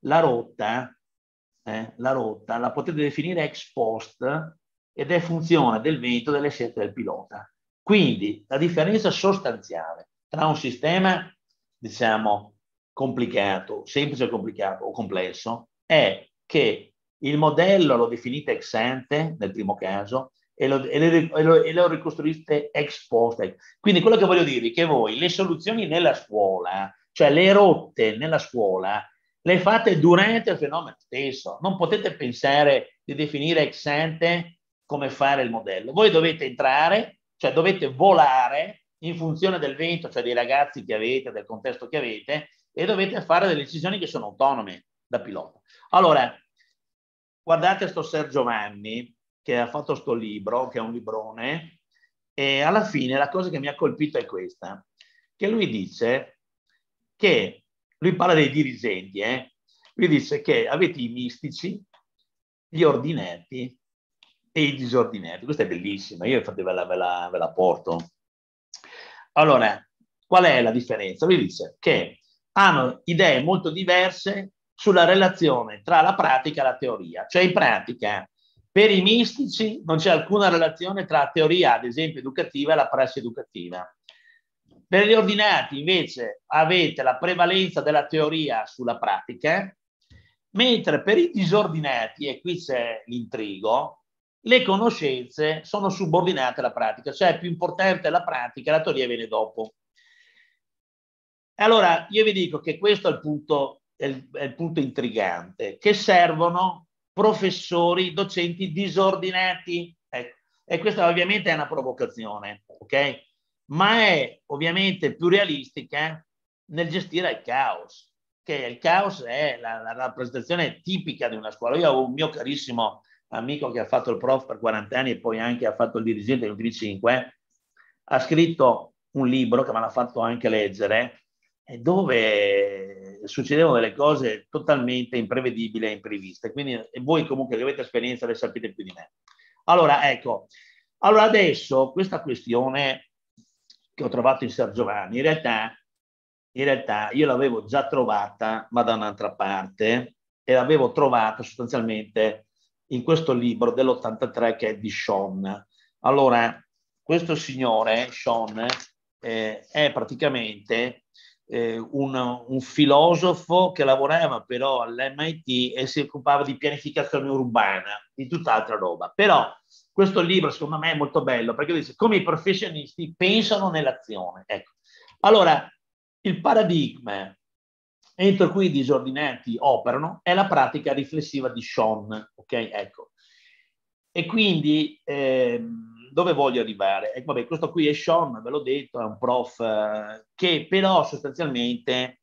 la rotta eh, la rotta la potete definire ex post ed è funzione del vento delle scelte del pilota. Quindi la differenza sostanziale tra un sistema, diciamo, complicato, semplice o complicato o complesso, è che il modello lo definite ex ante nel primo caso e lo, e lo, e lo ricostruite ex post. Quindi quello che voglio dirvi è che voi le soluzioni nella scuola, cioè le rotte nella scuola, le fate durante il fenomeno stesso. Non potete pensare di definire ex ante come fare il modello. Voi dovete entrare, cioè dovete volare in funzione del vento, cioè dei ragazzi che avete, del contesto che avete, e dovete fare delle decisioni che sono autonome da pilota. Allora, guardate sto Ser Giovanni che ha fatto sto libro, che è un librone, e alla fine la cosa che mi ha colpito è questa, che lui dice che lui parla dei dirigenti, eh? Lui dice che avete i mistici, gli ordinati e i disordinati. Questa è bellissima, io infatti ve la, ve la, ve la porto. Allora, qual è la differenza? Lui dice che hanno idee molto diverse sulla relazione tra la pratica e la teoria. Cioè, in pratica, per i mistici non c'è alcuna relazione tra teoria, ad esempio, educativa e la prassi educativa. Per gli ordinati invece avete la prevalenza della teoria sulla pratica, mentre per i disordinati, e qui c'è l'intrigo, le conoscenze sono subordinate alla pratica, cioè più importante la pratica, la teoria viene dopo. Allora, io vi dico che questo è il punto, è il, è il punto intrigante, che servono professori, docenti disordinati. Ecco. E questa ovviamente è una provocazione, ok? ma è ovviamente più realistica eh, nel gestire il caos, che il caos è la, la rappresentazione tipica di una scuola. Io ho un mio carissimo amico che ha fatto il prof per 40 anni e poi anche ha fatto il dirigente negli ultimi 5, ha scritto un libro che me l'ha fatto anche leggere, eh, dove succedevano delle cose totalmente imprevedibili e impreviste. Quindi voi comunque che avete esperienza le sapete più di me. Allora, ecco, allora adesso questa questione che ho trovato in Ser Giovanni, in realtà, in realtà io l'avevo già trovata, ma da un'altra parte, e l'avevo trovata sostanzialmente in questo libro dell'83 che è di Sean. Allora, questo signore, Sean, eh, è praticamente eh, un, un, filosofo che lavorava però all'MIT e si occupava di pianificazione urbana, di tutt'altra roba. Però questo libro, secondo me, è molto bello perché dice come i professionisti pensano nell'azione. Ecco. Allora, il paradigma entro cui i disordinati operano è la pratica riflessiva di Sean, ok? Ecco. E quindi ehm, dove voglio arrivare? Ecco, vabbè, questo qui è Sean, ve l'ho detto, è un prof eh, che però sostanzialmente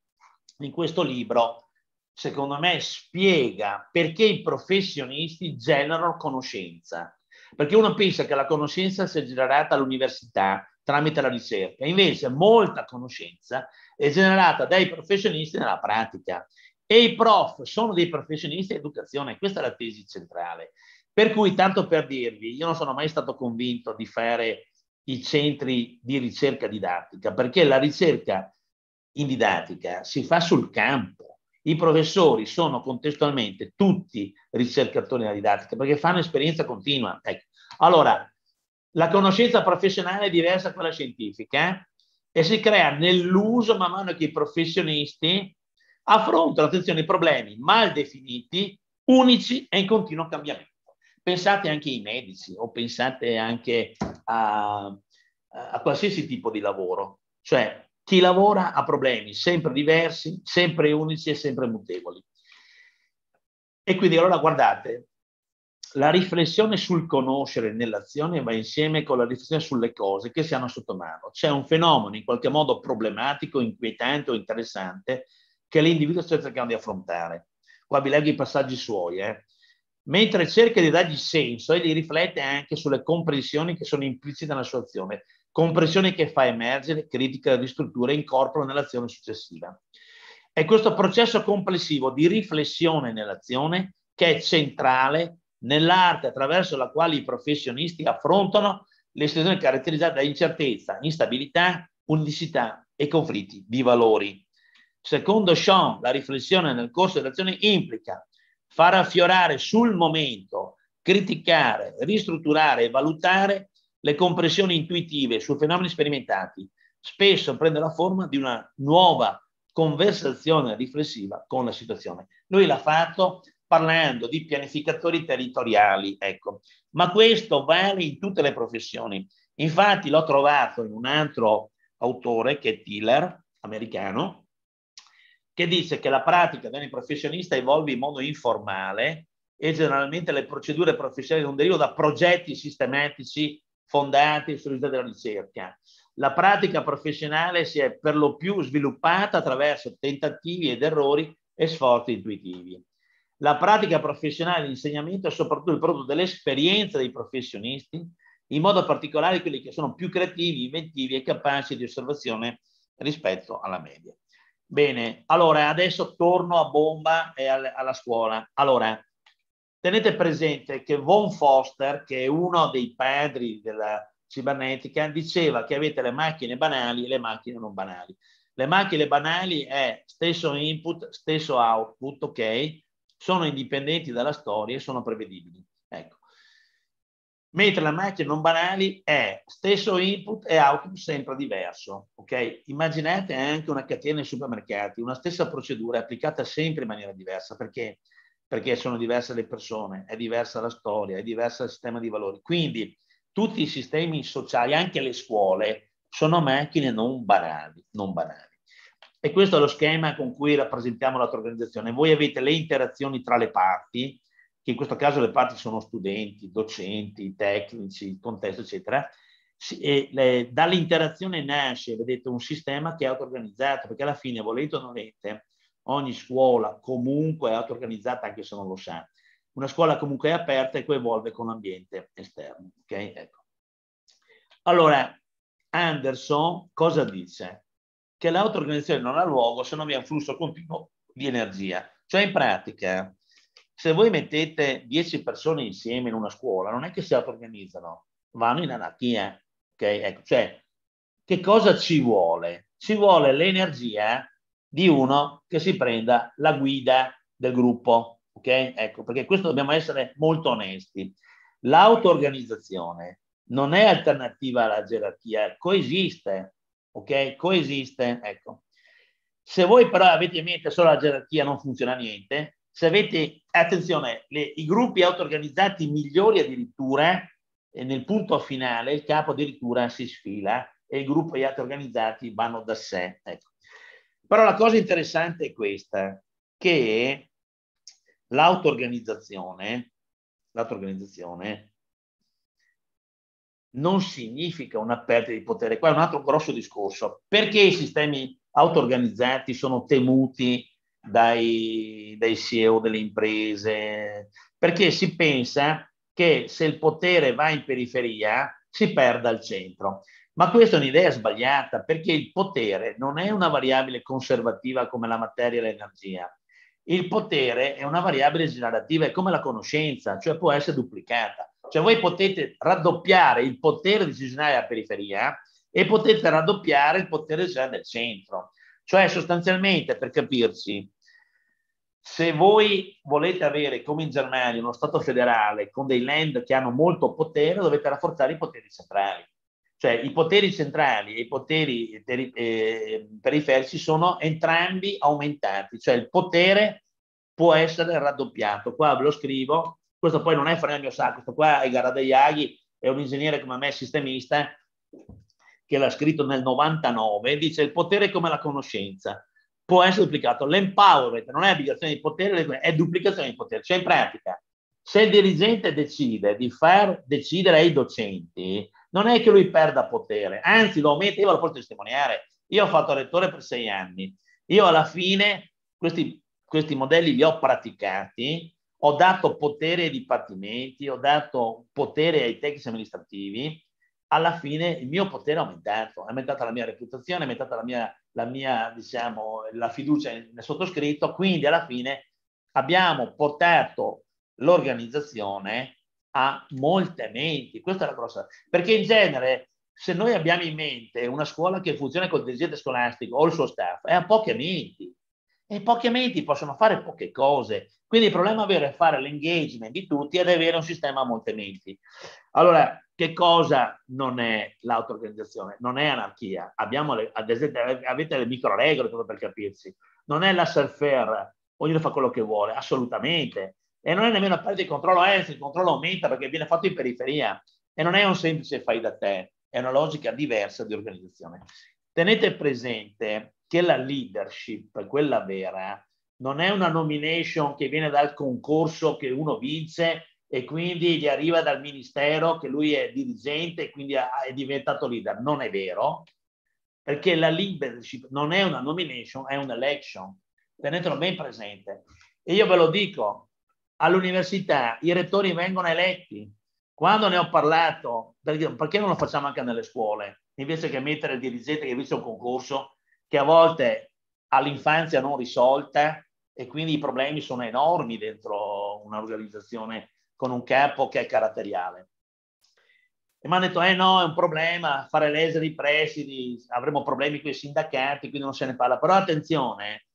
in questo libro, secondo me, spiega perché i professionisti generano conoscenza perché uno pensa che la conoscenza sia generata all'università tramite la ricerca, invece molta conoscenza è generata dai professionisti nella pratica e i prof sono dei professionisti di educazione, questa è la tesi centrale. Per cui, tanto per dirvi, io non sono mai stato convinto di fare i centri di ricerca didattica, perché la ricerca in didattica si fa sul campo, i professori sono contestualmente tutti ricercatori della didattica perché fanno esperienza continua. Ecco. Allora, la conoscenza professionale è diversa da quella scientifica eh? e si crea nell'uso man mano che i professionisti affrontano, attenzione, problemi mal definiti, unici e in continuo cambiamento. Pensate anche ai medici o pensate anche a, a qualsiasi tipo di lavoro. Cioè, chi lavora ha problemi sempre diversi, sempre unici e sempre mutevoli. E quindi allora guardate, la riflessione sul conoscere nell'azione va insieme con la riflessione sulle cose che si hanno sotto mano. C'è un fenomeno in qualche modo problematico, inquietante o interessante che l'individuo sta cercando di affrontare. Qua vi leggo i passaggi suoi. Eh. Mentre cerca di dargli senso, egli riflette anche sulle comprensioni che sono implicite nella sua azione compressione che fa emergere critica di ristruttura e incorpora nell'azione successiva. È questo processo complessivo di riflessione nell'azione che è centrale nell'arte attraverso la quale i professionisti affrontano le situazioni caratterizzate da incertezza, instabilità, unicità e conflitti di valori. Secondo Sean, la riflessione nel corso dell'azione implica far affiorare sul momento, criticare, ristrutturare e valutare le compressioni intuitive su fenomeni sperimentati spesso prendono la forma di una nuova conversazione riflessiva con la situazione. Lui l'ha fatto parlando di pianificatori territoriali, ecco, ma questo vale in tutte le professioni. Infatti l'ho trovato in un altro autore che è Tiller, americano, che dice che la pratica del professionista evolve in modo informale e generalmente le procedure professionali non derivano da progetti sistematici fondati sull'utilità della ricerca. La pratica professionale si è per lo più sviluppata attraverso tentativi ed errori e sforzi intuitivi. La pratica professionale di insegnamento è soprattutto il prodotto dell'esperienza dei professionisti, in modo particolare quelli che sono più creativi, inventivi e capaci di osservazione rispetto alla media. Bene, allora adesso torno a bomba e alla scuola. Allora, Tenete presente che Von Foster, che è uno dei padri della cibernetica, diceva che avete le macchine banali e le macchine non banali. Le macchine banali è stesso input, stesso output, ok? Sono indipendenti dalla storia e sono prevedibili. Ecco. Mentre le macchine non banali è stesso input e output sempre diverso, ok? Immaginate anche una catena di supermercati, una stessa procedura applicata sempre in maniera diversa, perché perché sono diverse le persone, è diversa la storia, è diverso il sistema di valori. Quindi tutti i sistemi sociali, anche le scuole, sono macchine non banali, non banali. E questo è lo schema con cui rappresentiamo la organizzazione. Voi avete le interazioni tra le parti, che in questo caso le parti sono studenti, docenti, tecnici, il contesto, eccetera, dall'interazione nasce, vedete, un sistema che è auto-organizzato, perché alla fine, volete o non volete, ogni scuola comunque è auto-organizzata anche se non lo sa. Una scuola comunque è aperta e coevolve con l'ambiente esterno. Okay? Ecco. Allora, Anderson cosa dice? Che l'auto-organizzazione non ha luogo se non vi è un flusso continuo di energia. Cioè in pratica, se voi mettete 10 persone insieme in una scuola, non è che si auto-organizzano, vanno in anarchia. Okay? Ecco, cioè, che cosa ci vuole? Ci vuole l'energia di uno che si prenda la guida del gruppo. Ok? Ecco, perché questo dobbiamo essere molto onesti. L'auto-organizzazione non è alternativa alla gerarchia, coesiste. Ok? Coesiste, ecco. Se voi però avete in mente solo la gerarchia non funziona niente, se avete, attenzione, le, i gruppi auto-organizzati migliori addirittura, nel punto finale il capo addirittura si sfila e il gruppo e gli altri organizzati vanno da sé. Ecco. Però la cosa interessante è questa, che l'auto-organizzazione, l'auto-organizzazione non significa una perdita di potere. Qua è un altro grosso discorso. Perché i sistemi auto-organizzati sono temuti dai, dai CEO delle imprese? Perché si pensa che se il potere va in periferia si perda al centro. Ma questa è un'idea sbagliata perché il potere non è una variabile conservativa come la materia e l'energia. Il potere è una variabile generativa, è come la conoscenza, cioè può essere duplicata. Cioè voi potete raddoppiare il potere decisionale alla periferia e potete raddoppiare il potere decisionale del centro. Cioè sostanzialmente, per capirci, se voi volete avere, come in Germania, uno Stato federale con dei land che hanno molto potere, dovete rafforzare i poteri centrali. Cioè i poteri centrali e i poteri eh, periferici sono entrambi aumentati, cioè il potere può essere raddoppiato. Qua ve lo scrivo, questo poi non è Frenio Sacco, questo qua è Garadaiaghi, è un ingegnere come me sistemista che l'ha scritto nel 99, dice il potere come la conoscenza può essere duplicato. L'empowerment non è abdicazione di potere, è duplicazione di potere. Cioè in pratica, se il dirigente decide di far decidere ai docenti non è che lui perda potere, anzi lo aumenta, io lo posso testimoniare, io ho fatto rettore per sei anni, io alla fine questi, questi modelli li ho praticati, ho dato potere ai dipartimenti, ho dato potere ai tecnici amministrativi, alla fine il mio potere è aumentato, è aumentata la mia reputazione, è aumentata la mia, la mia diciamo, la fiducia nel sottoscritto, quindi alla fine abbiamo portato l'organizzazione ha molte menti, questa è la grossa, perché in genere se noi abbiamo in mente una scuola che funziona col dirigente scolastico o il suo staff, è a poche menti e poche menti possono fare poche cose, quindi il problema vero è fare l'engagement di tutti ed avere un sistema a molte menti. Allora, che cosa non è l'auto-organizzazione? Non è anarchia, abbiamo le, ad esempio, eh, avete le micro regole, per capirsi, non è la self-faire, ognuno fa quello che vuole, assolutamente, e non è nemmeno una perdita di controllo, anzi il controllo aumenta perché viene fatto in periferia e non è un semplice fai da te, è una logica diversa di organizzazione. Tenete presente che la leadership, quella vera, non è una nomination che viene dal concorso che uno vince e quindi gli arriva dal ministero che lui è dirigente e quindi è diventato leader. Non è vero, perché la leadership non è una nomination, è un'election. Tenetelo ben presente. E io ve lo dico, all'università i rettori vengono eletti. Quando ne ho parlato, perché, perché non lo facciamo anche nelle scuole? Invece che mettere il dirigente che vince un concorso che a volte all'infanzia non risolta e quindi i problemi sono enormi dentro un'organizzazione con un capo che è caratteriale. E mi hanno detto, eh no, è un problema fare leggere i presidi, avremo problemi con i sindacati, quindi non se ne parla. Però attenzione,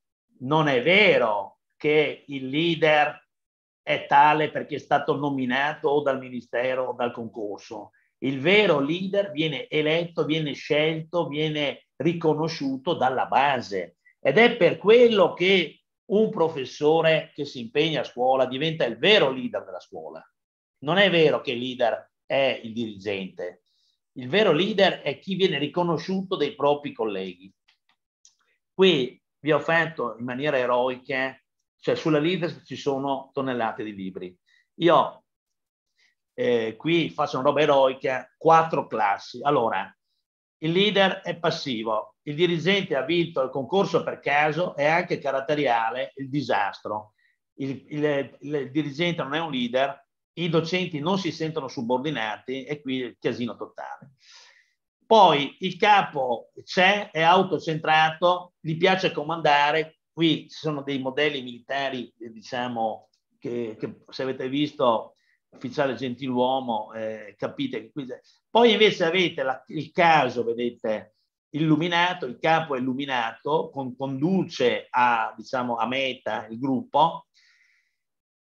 non è vero che il leader è tale perché è stato nominato o dal ministero o dal concorso. Il vero leader viene eletto, viene scelto, viene riconosciuto dalla base ed è per quello che un professore che si impegna a scuola diventa il vero leader della scuola. Non è vero che il leader è il dirigente. Il vero leader è chi viene riconosciuto dai propri colleghi. Qui vi ho fatto in maniera eroica cioè sulla leadership ci sono tonnellate di libri. Io eh, qui faccio una roba eroica, quattro classi. Allora, il leader è passivo, il dirigente ha vinto il concorso per caso, è anche caratteriale il disastro. Il, il, il, dirigente non è un leader, i docenti non si sentono subordinati e qui il casino totale. Poi il capo c'è, è autocentrato, gli piace comandare, qui ci sono dei modelli militari, eh, diciamo, che, che se avete visto ufficiale gentiluomo, eh, capite che qui... Poi invece avete la, il caso, vedete, illuminato, il capo è illuminato, con, conduce a, diciamo, a meta il gruppo,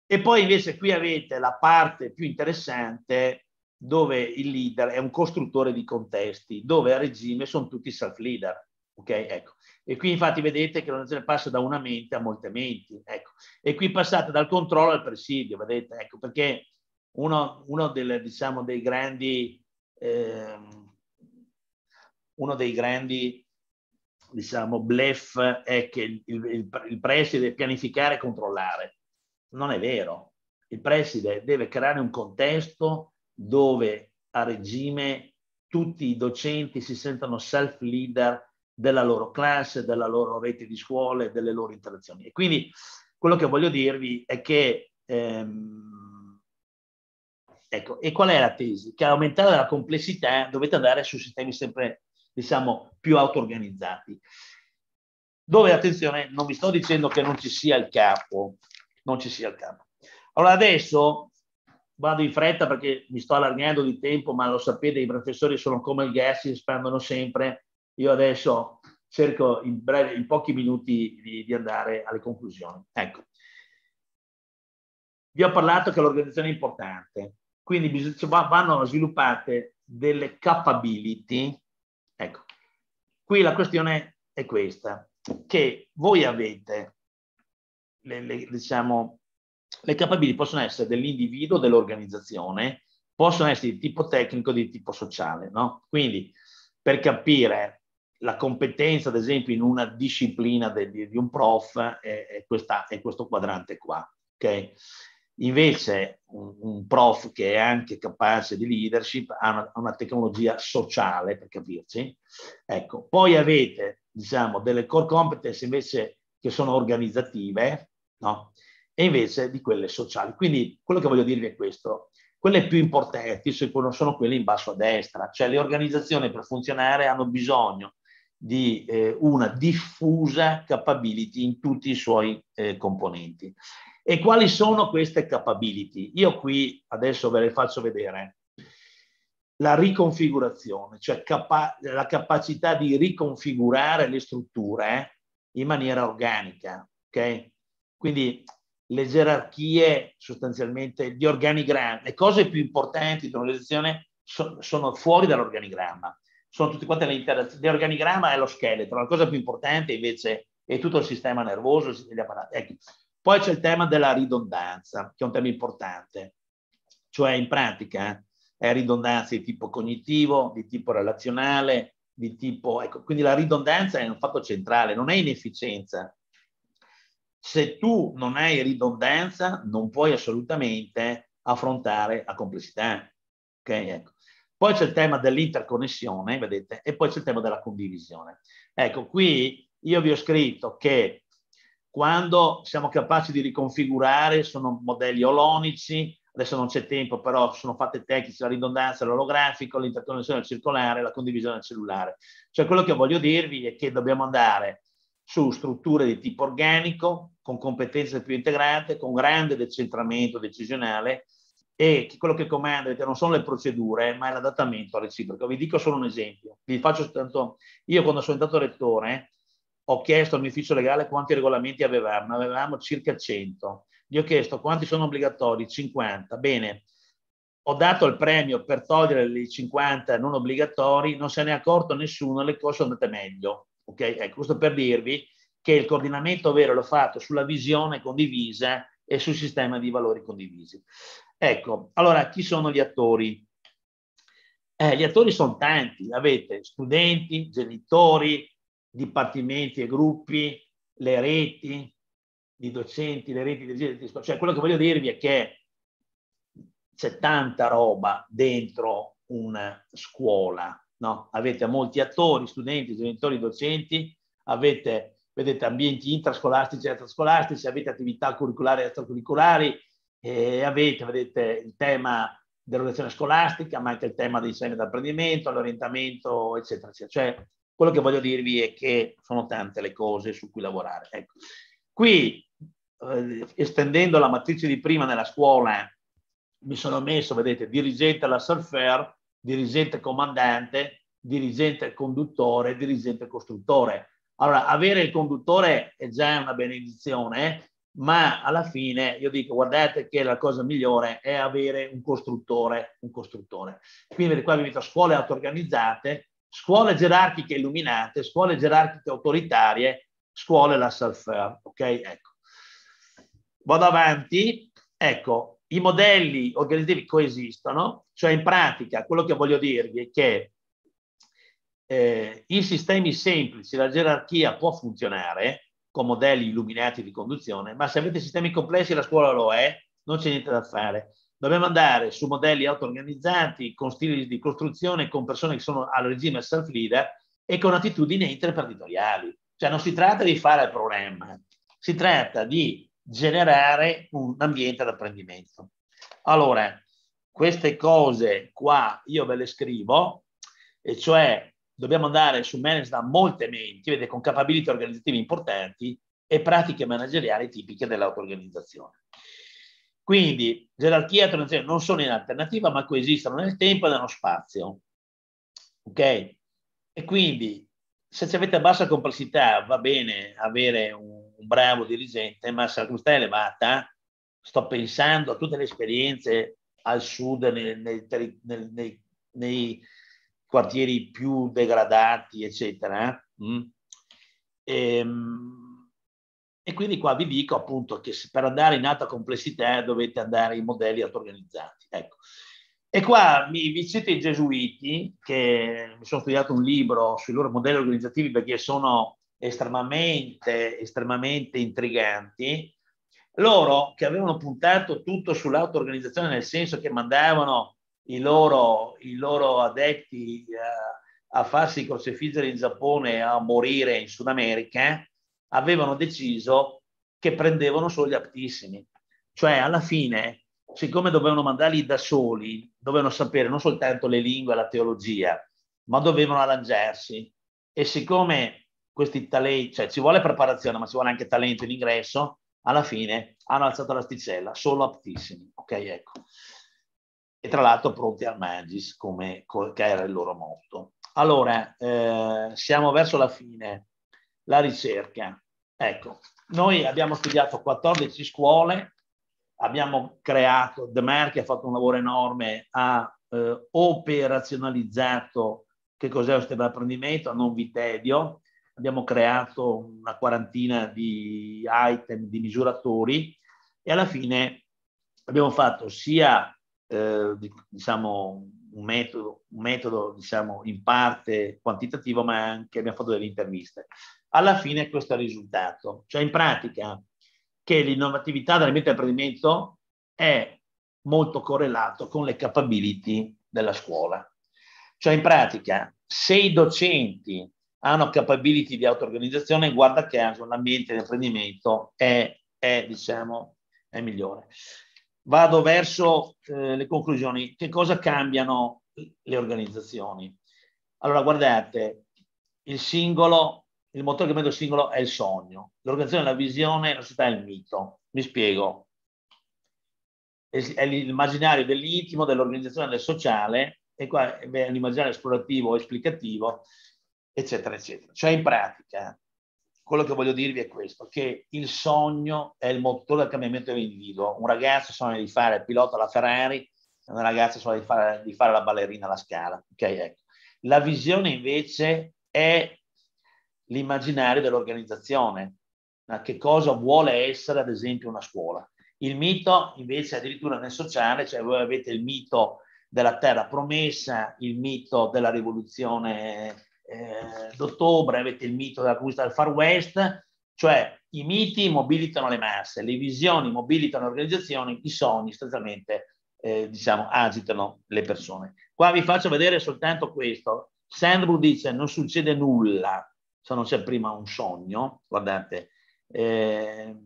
e poi invece qui avete la parte più interessante dove il leader è un costruttore di contesti, dove a regime sono tutti self-leader. Ok, ecco. E qui infatti vedete che l'organizzazione passa da una mente a molte menti, ecco. E qui passate dal controllo al presidio, vedete, ecco, perché uno, uno del, diciamo, dei grandi, eh, uno dei grandi, diciamo, blef è che il, il, il preside deve pianificare e controllare. Non è vero. Il preside deve creare un contesto dove a regime tutti i docenti si sentano self-leader della loro classe, della loro rete di scuole, delle loro interazioni. E quindi quello che voglio dirvi è che, ehm, ecco, e qual è la tesi? Che aumentare la complessità dovete andare su sistemi sempre, diciamo, più auto-organizzati. Dove, attenzione, non vi sto dicendo che non ci sia il capo, non ci sia il capo. Allora adesso vado in fretta perché mi sto allargando di tempo, ma lo sapete, i professori sono come il gas, si espandono sempre io adesso cerco in, breve, in pochi minuti di, di andare alle conclusioni. Ecco, vi ho parlato che l'organizzazione è importante, quindi bisogna, vanno sviluppate delle capability. Ecco, qui la questione è questa, che voi avete, le, le, diciamo, le capability possono essere dell'individuo, dell'organizzazione, possono essere di tipo tecnico, di tipo sociale, no? Quindi per capire la competenza, ad esempio, in una disciplina de, di, di, un prof è, è, questa, è, questo quadrante qua. Okay? Invece un, un, prof che è anche capace di leadership ha una, una tecnologia sociale, per capirci. Ecco. Poi avete, diciamo, delle core competence invece che sono organizzative, no? E invece di quelle sociali. Quindi quello che voglio dirvi è questo quelle più importanti sono quelle in basso a destra, cioè le organizzazioni per funzionare hanno bisogno di eh, una diffusa capability in tutti i suoi eh, componenti. E quali sono queste capability? Io qui adesso ve le faccio vedere. La riconfigurazione, cioè capa la capacità di riconfigurare le strutture in maniera organica, ok? Quindi le gerarchie sostanzialmente, gli organigrammi, le cose più importanti dell'organizzazione sono fuori dall'organigramma sono tutte quante le interazioni. L'organigramma è lo scheletro, la cosa più importante invece è tutto il sistema nervoso, il sistema apparati. Ecco. Poi c'è il tema della ridondanza, che è un tema importante, cioè in pratica eh, è ridondanza di tipo cognitivo, di tipo relazionale, di tipo... Ecco, quindi la ridondanza è un fatto centrale, non è inefficienza. Se tu non hai ridondanza, non puoi assolutamente affrontare la complessità. Ok? Ecco. Poi c'è il tema dell'interconnessione, vedete, e poi c'è il tema della condivisione. Ecco, qui io vi ho scritto che quando siamo capaci di riconfigurare, sono modelli olonici, adesso non c'è tempo, però sono fatte tecniche, la ridondanza, l'olografico, l'interconnessione circolare, la condivisione cellulare. Cioè quello che voglio dirvi è che dobbiamo andare su strutture di tipo organico, con competenze più integrate, con grande decentramento decisionale e quello che comanda che non sono le procedure, ma è l'adattamento al reciproco. Vi dico solo un esempio. Vi faccio soltanto, io quando sono diventato rettore ho chiesto al mio ufficio legale quanti regolamenti avevamo, avevamo circa 100. Gli ho chiesto quanti sono obbligatori, 50. Bene, ho dato il premio per togliere i 50 non obbligatori, non se ne è accorto nessuno, le cose sono andate meglio. Ok, è ecco, questo per dirvi che il coordinamento vero l'ho fatto sulla visione condivisa e sul sistema di valori condivisi. Ecco, allora chi sono gli attori? Eh, gli attori sono tanti, avete studenti, genitori, dipartimenti e gruppi, le reti di docenti, le reti di... Cioè quello che voglio dirvi è che c'è tanta roba dentro una scuola, no? Avete molti attori, studenti, genitori, docenti, avete vedete ambienti intrascolastici e extrascolastici, avete attività curriculari e extracurriculari, eh, avete vedete, il tema dell'orientazione scolastica, ma anche il tema dei segni d'apprendimento, l'orientamento, eccetera, eccetera. Cioè, quello che voglio dirvi è che sono tante le cose su cui lavorare. Ecco. Qui, eh, estendendo la matrice di prima nella scuola, mi sono messo, vedete, dirigente alla surfer, dirigente comandante, dirigente conduttore, dirigente costruttore. Allora, avere il conduttore è già una benedizione, ma alla fine io dico guardate che la cosa migliore è avere un costruttore, un costruttore. Quindi qua vi metto scuole auto-organizzate, scuole gerarchiche illuminate, scuole gerarchiche autoritarie, scuole la self fair ok? Ecco. Vado avanti, ecco, i modelli organizzativi coesistono, cioè in pratica quello che voglio dirvi è che eh, in sistemi semplici la gerarchia può funzionare con modelli illuminati di conduzione, ma se avete sistemi complessi la scuola lo è, non c'è niente da fare. Dobbiamo andare su modelli auto-organizzati, con stili di costruzione, con persone che sono al regime self-leader e con attitudini interpartitoriali. Cioè non si tratta di fare il programma, si tratta di generare un ambiente d'apprendimento. Allora, queste cose qua io ve le scrivo, e cioè dobbiamo andare su manager da molte menti, vede, con capability organizzative importanti e pratiche manageriali tipiche dell'auto-organizzazione. Quindi gerarchia e autonomia non sono in alternativa, ma coesistono nel tempo e nello spazio. Ok? E quindi se avete bassa complessità va bene avere un, un bravo dirigente, ma se la complessità è elevata, sto pensando a tutte le esperienze al sud, nei, nei, nei, nei quartieri più degradati, eccetera. E, eh? mm. ehm, e, quindi qua vi dico appunto che per andare in alta complessità dovete andare in modelli auto-organizzati. Ecco. E qua mi, vi cito i gesuiti, che mi sono studiato un libro sui loro modelli organizzativi perché sono estremamente, estremamente intriganti. Loro che avevano puntato tutto sull'auto-organizzazione nel senso che mandavano i loro, i loro addetti eh, a farsi crocifiggere in Giappone e a morire in Sud America, avevano deciso che prendevano solo gli aptissimi. Cioè, alla fine, siccome dovevano mandarli da soli, dovevano sapere non soltanto le lingue e la teologia, ma dovevano arrangiarsi. E siccome questi talenti, cioè ci vuole preparazione, ma ci vuole anche talento in ingresso, alla fine hanno alzato l'asticella, solo aptissimi. Ok, ecco e tra l'altro pronti al Magis, come, che era il loro motto. Allora, eh, siamo verso la fine. La ricerca. Ecco, noi abbiamo studiato 14 scuole, abbiamo creato, Mer che ha fatto un lavoro enorme, ha eh, operazionalizzato che cos'è lo sistema di apprendimento, non vi tedio, abbiamo creato una quarantina di item, di misuratori e alla fine abbiamo fatto sia eh, diciamo, un metodo, un metodo diciamo, in parte quantitativo, ma anche abbiamo fatto delle interviste. Alla fine questo è il risultato, cioè in pratica che l'innovatività dell'ambiente di apprendimento è molto correlato con le capability della scuola. Cioè in pratica se i docenti hanno capability di auto-organizzazione, guarda caso l'ambiente di apprendimento è, è, diciamo, è migliore vado verso eh, le conclusioni, che cosa cambiano le organizzazioni? Allora, guardate, il singolo, il motore che mette il singolo è il sogno, l'organizzazione è la visione, la società è il mito. Mi spiego. È l'immaginario dell'intimo, dell'organizzazione, del sociale, e qua è l'immaginario esplorativo, esplicativo, eccetera, eccetera. Cioè, in pratica, quello che voglio dirvi è questo, che il sogno è il motore del cambiamento dell'individuo. Un ragazzo sogna di fare il pilota alla Ferrari, una ragazza sogna di fare, di fare la ballerina alla scala. Okay, ecco. La visione invece è l'immaginario dell'organizzazione, ma che cosa vuole essere ad esempio una scuola. Il mito invece addirittura nel sociale, cioè voi avete il mito della terra promessa, il mito della rivoluzione eh, d'ottobre avete il mito della conquista del Far West, cioè i miti mobilitano le masse, le visioni mobilitano le organizzazioni, i sogni sostanzialmente eh, diciamo, agitano le persone. Qua vi faccio vedere soltanto questo. Sandro dice non succede nulla se non c'è prima un sogno, guardate. Eh,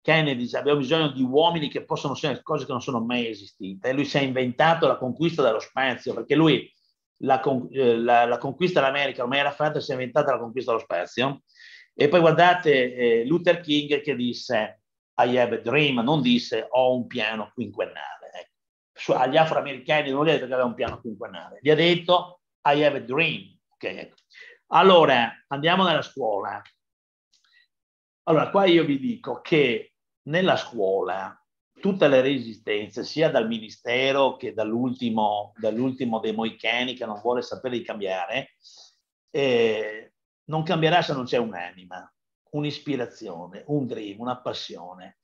Kennedy dice abbiamo bisogno di uomini che possono essere cose che non sono mai esistite. E lui si è inventato la conquista dello spazio perché lui la, con, eh, la, la conquista dell'America, ormai era fatta e si è inventata la conquista dello spazio. E poi guardate eh, Luther King che disse I have a dream, non disse ho un piano quinquennale. Ecco. Su, agli afroamericani non gli ha detto che aveva un piano quinquennale, gli ha detto I have a dream. Okay, ecco. Allora, andiamo nella scuola. Allora, qua io vi dico che nella scuola tutte le resistenze, sia dal ministero che dall'ultimo, dall'ultimo dei Moicani che non vuole sapere di cambiare, eh, non cambierà se non c'è un'anima, un'ispirazione, un dream, una passione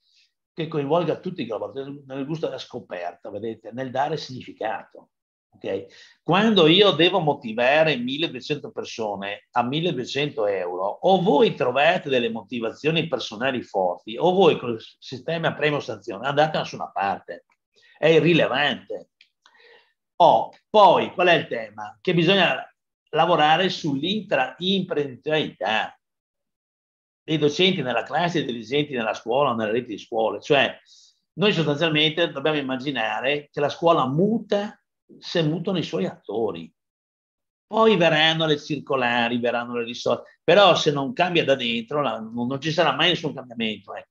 che coinvolga tutti i collaboratori nel gusto della scoperta, vedete, nel dare significato. Okay? Quando io devo motivare 1200 persone a 1200 euro, o voi trovate delle motivazioni personali forti, o voi con il sistema premio-sanzione andate da nessuna parte. È irrilevante. Oh, poi, qual è il tema? Che bisogna lavorare sull'intraimprenditorialità dei docenti nella classe, dei dirigenti nella scuola, nella rete di scuole. Cioè, noi sostanzialmente dobbiamo immaginare che la scuola muta se mutano i suoi attori. Poi verranno le circolari, verranno le risorse, però se non cambia da dentro la, non, non, ci sarà mai nessun cambiamento. Ecco.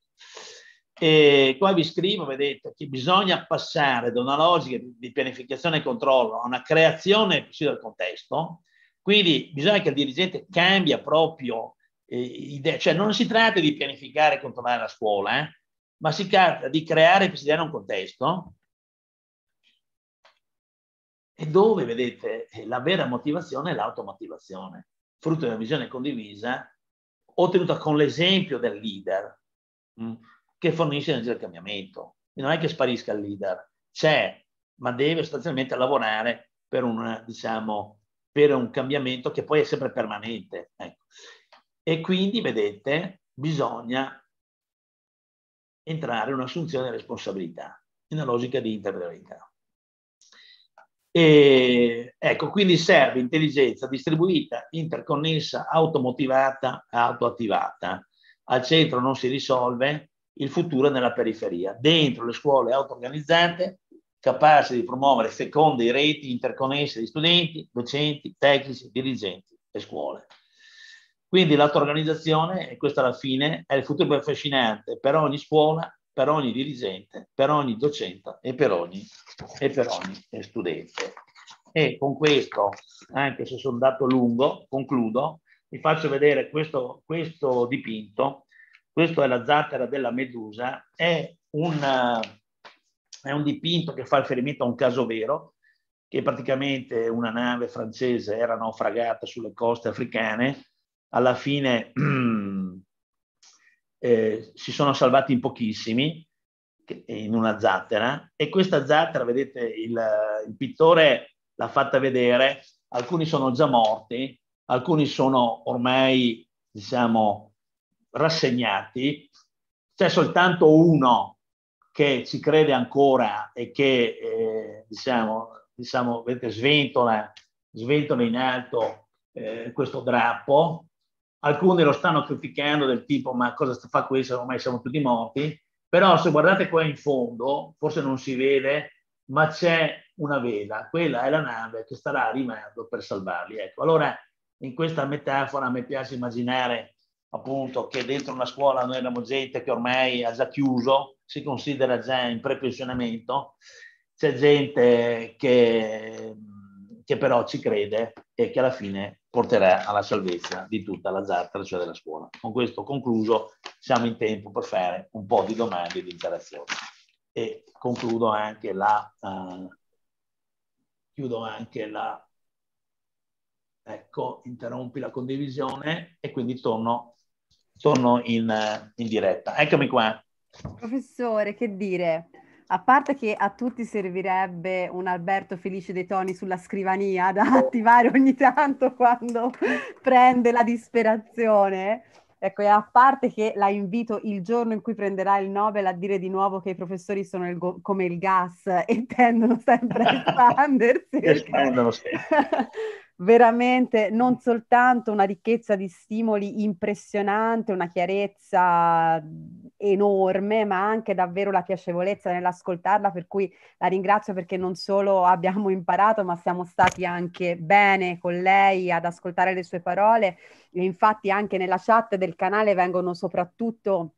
E qua vi scrivo, vedete, che bisogna passare da una logica di pianificazione e controllo a una creazione del contesto, quindi bisogna che il dirigente cambia proprio eh, idea, cioè non si tratta di pianificare e controllare la scuola, eh, ma si tratta di creare e presidiare un contesto e dove, vedete, la vera motivazione è l'automotivazione, frutto di una visione condivisa ottenuta con l'esempio del leader mh, mm, che fornisce energia del cambiamento. Quindi non è che sparisca il leader, c'è, ma deve sostanzialmente lavorare per un, diciamo, per un cambiamento che poi è sempre permanente. Ecco. E quindi, vedete, bisogna entrare in un'assunzione di responsabilità, in una logica di integralità. E, ecco, quindi serve intelligenza distribuita, interconnessa, automotivata, autoattivata. Al centro non si risolve, il futuro è nella periferia. Dentro le scuole auto-organizzate, capaci di promuovere seconde reti interconnesse di studenti, docenti, tecnici, dirigenti e scuole. Quindi l'auto-organizzazione, e questa alla fine, è il futuro più affascinante per ogni scuola per ogni dirigente, per ogni docente e per ogni, e per ogni studente. E con questo, anche se sono andato lungo, concludo, vi faccio vedere questo, questo dipinto. Questo è la zattera della Medusa, è un, è un dipinto che fa riferimento a un caso vero, che praticamente una nave francese era naufragata sulle coste africane, alla fine eh, si sono salvati in pochissimi in una zattera e questa zattera, vedete, il, il pittore l'ha fatta vedere, alcuni sono già morti, alcuni sono ormai, diciamo, rassegnati, c'è soltanto uno che ci crede ancora e che, eh, diciamo, diciamo, vedete, sventola, sventola in alto eh, questo drappo alcuni lo stanno criticando del tipo ma cosa fa questo, ormai siamo tutti morti, però se guardate qua in fondo, forse non si vede, ma c'è una vela, quella è la nave che starà arrivando per salvarli. Ecco, allora in questa metafora mi piace immaginare appunto che dentro una scuola noi abbiamo gente che ormai ha già chiuso, si considera già in prepensionamento, c'è gente che, che però ci crede e che alla fine porterà alla salvezza di tutta la zartra, cioè della scuola. Con questo concluso, siamo in tempo per fare un po' di domande e di interazioni. E concludo anche la... Uh, chiudo anche la... Ecco, interrompi la condivisione e quindi torno, torno in, eh, in diretta. Eccomi qua. Professore, che dire? A parte che a tutti servirebbe un Alberto Felice dei Toni sulla scrivania da attivare ogni tanto quando prende la disperazione. Ecco, e a parte che la invito il giorno in cui prenderà il Nobel a dire di nuovo che i professori sono il go- come il gas e tendono sempre a espandersi. Espandono, sì. Veramente non soltanto una ricchezza di stimoli impressionante, una chiarezza enorme, ma anche davvero la piacevolezza nell'ascoltarla, per cui la ringrazio perché non solo abbiamo imparato, ma siamo stati anche bene con lei ad ascoltare le sue parole. E infatti anche nella chat del canale vengono soprattutto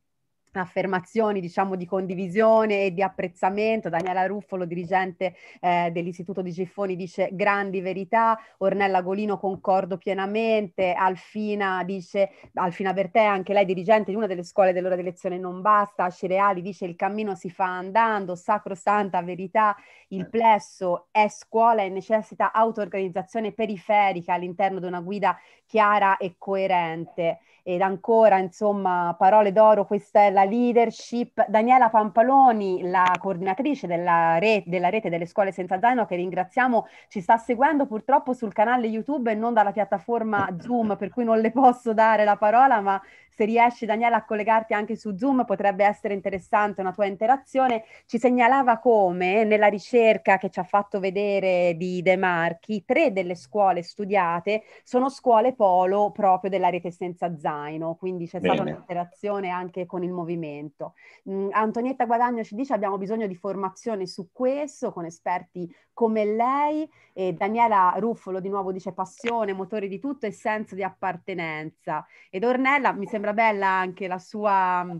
affermazioni diciamo di condivisione e di apprezzamento. Daniela Ruffolo, dirigente eh, dell'Istituto di Giffoni, dice grandi verità, Ornella Golino concordo pienamente, Alfina dice, Alfina Bertè, anche lei dirigente di una delle scuole dell'ora di lezione non basta, Cireali dice il cammino si fa andando, sacrosanta verità, il plesso è scuola e necessita auto-organizzazione periferica all'interno di una guida chiara e coerente ed ancora insomma parole d'oro, questa è la leadership. Daniela Pampaloni, la coordinatrice della, re- della rete delle scuole senza zaino che ringraziamo, ci sta seguendo purtroppo sul canale YouTube e non dalla piattaforma Zoom per cui non le posso dare la parola ma se riesci Daniela a collegarti anche su Zoom potrebbe essere interessante una tua interazione. Ci segnalava come nella ricerca che ci ha fatto vedere di De Marchi, tre delle scuole studiate sono scuole polo proprio della rete senza zaino zaino, quindi c'è Bene. stata un'interazione anche con il movimento. Mm, Antonietta Guadagno ci dice abbiamo bisogno di formazione su questo con esperti come lei e Daniela Ruffolo di nuovo dice passione, motore di tutto e senso di appartenenza. Ed Ornella mi sembra bella anche la sua mm,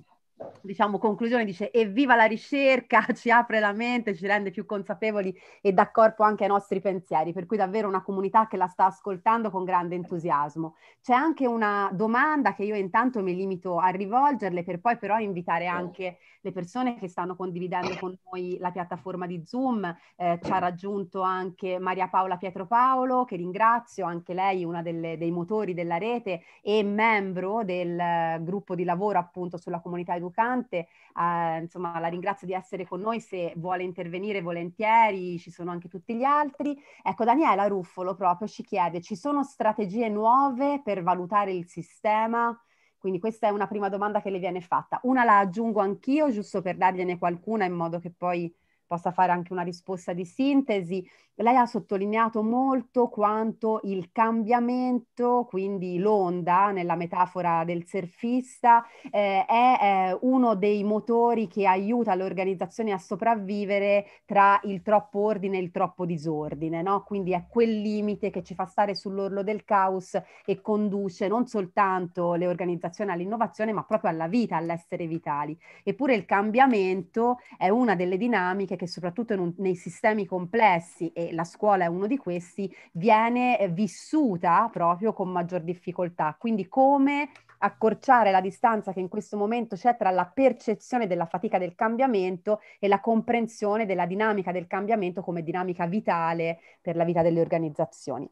diciamo, conclusione dice evviva la ricerca, ci apre la mente, ci rende più consapevoli e dà corpo anche ai nostri pensieri, per cui davvero una comunità che la sta ascoltando con grande entusiasmo. C'è anche una domanda che io intanto mi limito a rivolgerle per poi però invitare anche le persone che stanno condividendo con noi la piattaforma di Zoom. Eh, ci ha raggiunto anche Maria Paola Pietropaolo, che ringrazio, anche lei una delle, dei motori della rete e membro del eh, gruppo di lavoro appunto sulla comunità Lucante, eh, insomma la ringrazio di essere con noi, se vuole intervenire volentieri, ci sono anche tutti gli altri. Ecco Daniela Ruffolo proprio ci chiede, ci sono strategie nuove per valutare il sistema? Quindi questa è una prima domanda che le viene fatta. Una la aggiungo anch'io, giusto per dargliene qualcuna in modo che poi possa fare anche una risposta di sintesi. Lei ha sottolineato molto quanto il cambiamento, quindi l'onda nella metafora del surfista, eh, è, è eh, uno dei motori che aiuta le organizzazioni a sopravvivere tra il troppo ordine e il troppo disordine, no? quindi è quel limite che ci fa stare sull'orlo del caos e conduce non soltanto le organizzazioni all'innovazione ma proprio alla vita, all'essere vitali. Eppure il cambiamento è una delle dinamiche che che soprattutto un, nei sistemi complessi, e la scuola è uno di questi, viene vissuta proprio con maggior difficoltà. Quindi come accorciare la distanza che in questo momento c'è tra la percezione della fatica del cambiamento e la comprensione della dinamica del cambiamento come dinamica vitale per la vita delle organizzazioni.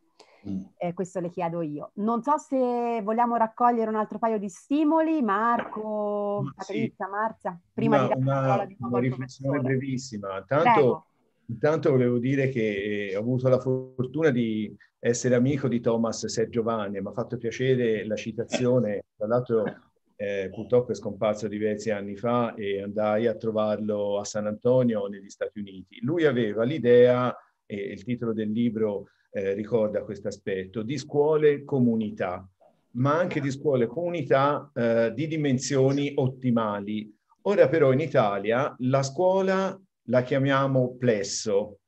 Eh, questo le chiedo io. Non so se vogliamo raccogliere un altro paio di stimoli, Marco, mm, Patrizia, sì. Marzia, prima una, di una, di una riflessione professore. brevissima. Tanto, intanto volevo dire che eh, ho avuto la fortuna di essere amico di Thomas Sergiovanni, mi ha fatto piacere la citazione, tra l'altro eh, purtroppo è scomparso diversi anni fa e andai a trovarlo a San Antonio negli Stati Uniti. Lui aveva l'idea, e eh, il titolo del libro eh, ricorda questo aspetto, di scuole comunità, ma anche di scuole comunità eh, di dimensioni ottimali. Ora però in Italia la scuola la chiamiamo plesso,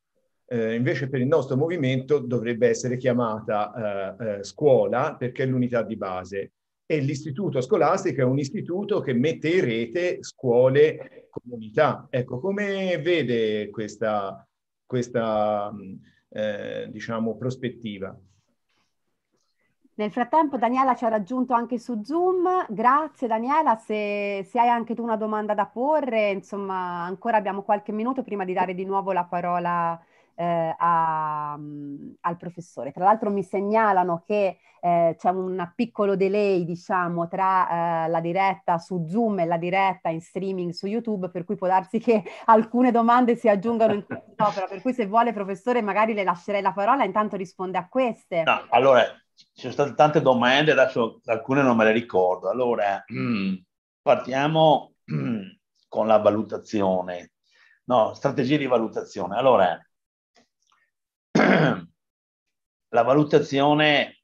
eh, invece per il nostro movimento dovrebbe essere chiamata eh, eh, scuola perché è l'unità di base. E l'istituto scolastico è un istituto che mette in rete scuole, comunità. Ecco, come vede questa, questa eh, diciamo, prospettiva. Nel frattempo Daniela ci ha raggiunto anche su Zoom, grazie Daniela, se, se, hai anche tu una domanda da porre, insomma ancora abbiamo qualche minuto prima di dare di nuovo la parola a eh, a, mm, al professore. Tra l'altro mi segnalano che eh, c'è un piccolo delay, diciamo, tra eh, la diretta su Zoom e la diretta in streaming su YouTube, per cui può darsi che alcune domande si aggiungano in quest'opera, per cui se vuole professore magari le lascerei la parola, intanto risponde a queste. No, allora, ci sono state tante domande, adesso alcune non me le ricordo. Allora, mm. partiamo con la valutazione. No, strategie di valutazione. Allora, la valutazione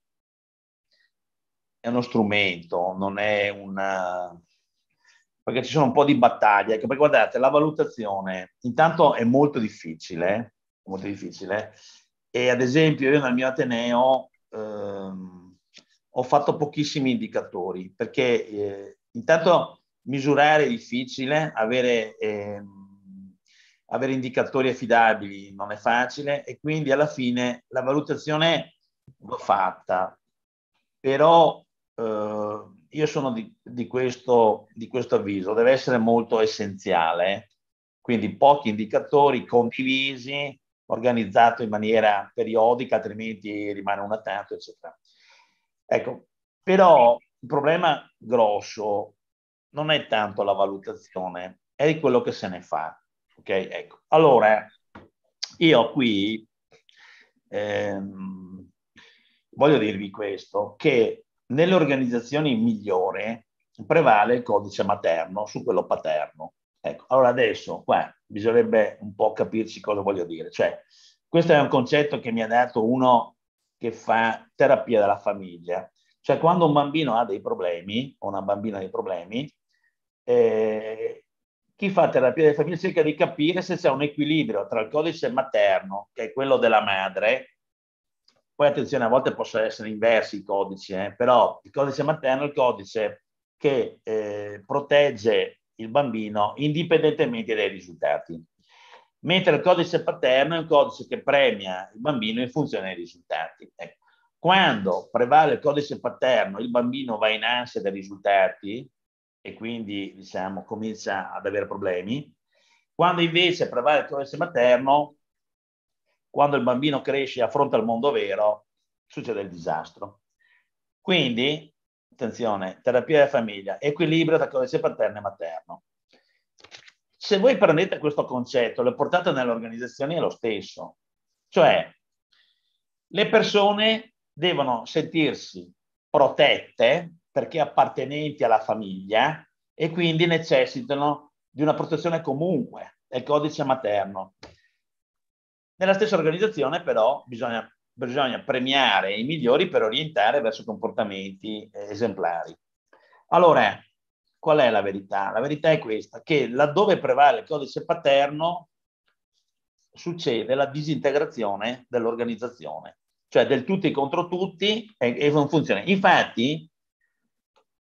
è uno strumento, non è una... perché ci sono un po' di battaglie, ecco, perché guardate, la valutazione intanto è molto difficile, molto difficile, e ad esempio io nel mio Ateneo ehm, ho fatto pochissimi indicatori, perché eh, intanto misurare è difficile, avere... Ehm, avere indicatori affidabili non è facile e quindi alla fine la valutazione l'ho fatta, però eh, io sono di, di, questo, di questo avviso, deve essere molto essenziale, quindi pochi indicatori condivisi, organizzato in maniera periodica, altrimenti rimane una tanto, eccetera. Ecco, però il problema grosso non è tanto la valutazione, è quello che se ne fa. Ok, ecco. Allora, io qui ehm, voglio dirvi questo, che nelle organizzazioni migliori prevale il codice materno su quello paterno. Ecco, allora adesso qua bisognerebbe un po' capirci cosa voglio dire. Cioè, questo è un concetto che mi ha dato uno che fa terapia della famiglia. Cioè, quando un bambino ha dei problemi, o una bambina ha dei problemi, eh, chi fa terapia delle famiglie cerca di capire se c'è un equilibrio tra il codice materno, che è quello della madre, poi attenzione, a volte possono essere inversi i codici, eh, però il codice materno è il codice che eh, protegge il bambino indipendentemente dai risultati, mentre il codice paterno è un codice che premia il bambino in funzione dei risultati. Ecco. Quando prevale il codice paterno, il bambino va in ansia dai risultati, e quindi diciamo, comincia ad avere problemi. Quando invece prevale il codice materno, quando il bambino cresce e affronta il mondo vero, succede il disastro. Quindi, attenzione, terapia della famiglia, equilibrio tra codice paterno e materno. Se voi prendete questo concetto, lo portate nell'organizzazione è lo stesso. Cioè, le persone devono sentirsi protette perché appartenenti alla famiglia e quindi necessitano di una protezione comunque del codice materno. Nella stessa organizzazione però bisogna, bisogna premiare i migliori per orientare verso comportamenti eh, esemplari. Allora, qual è la verità? La verità è questa, che laddove prevale il codice paterno succede la disintegrazione dell'organizzazione, cioè del tutti contro tutti e, e non funziona. Infatti,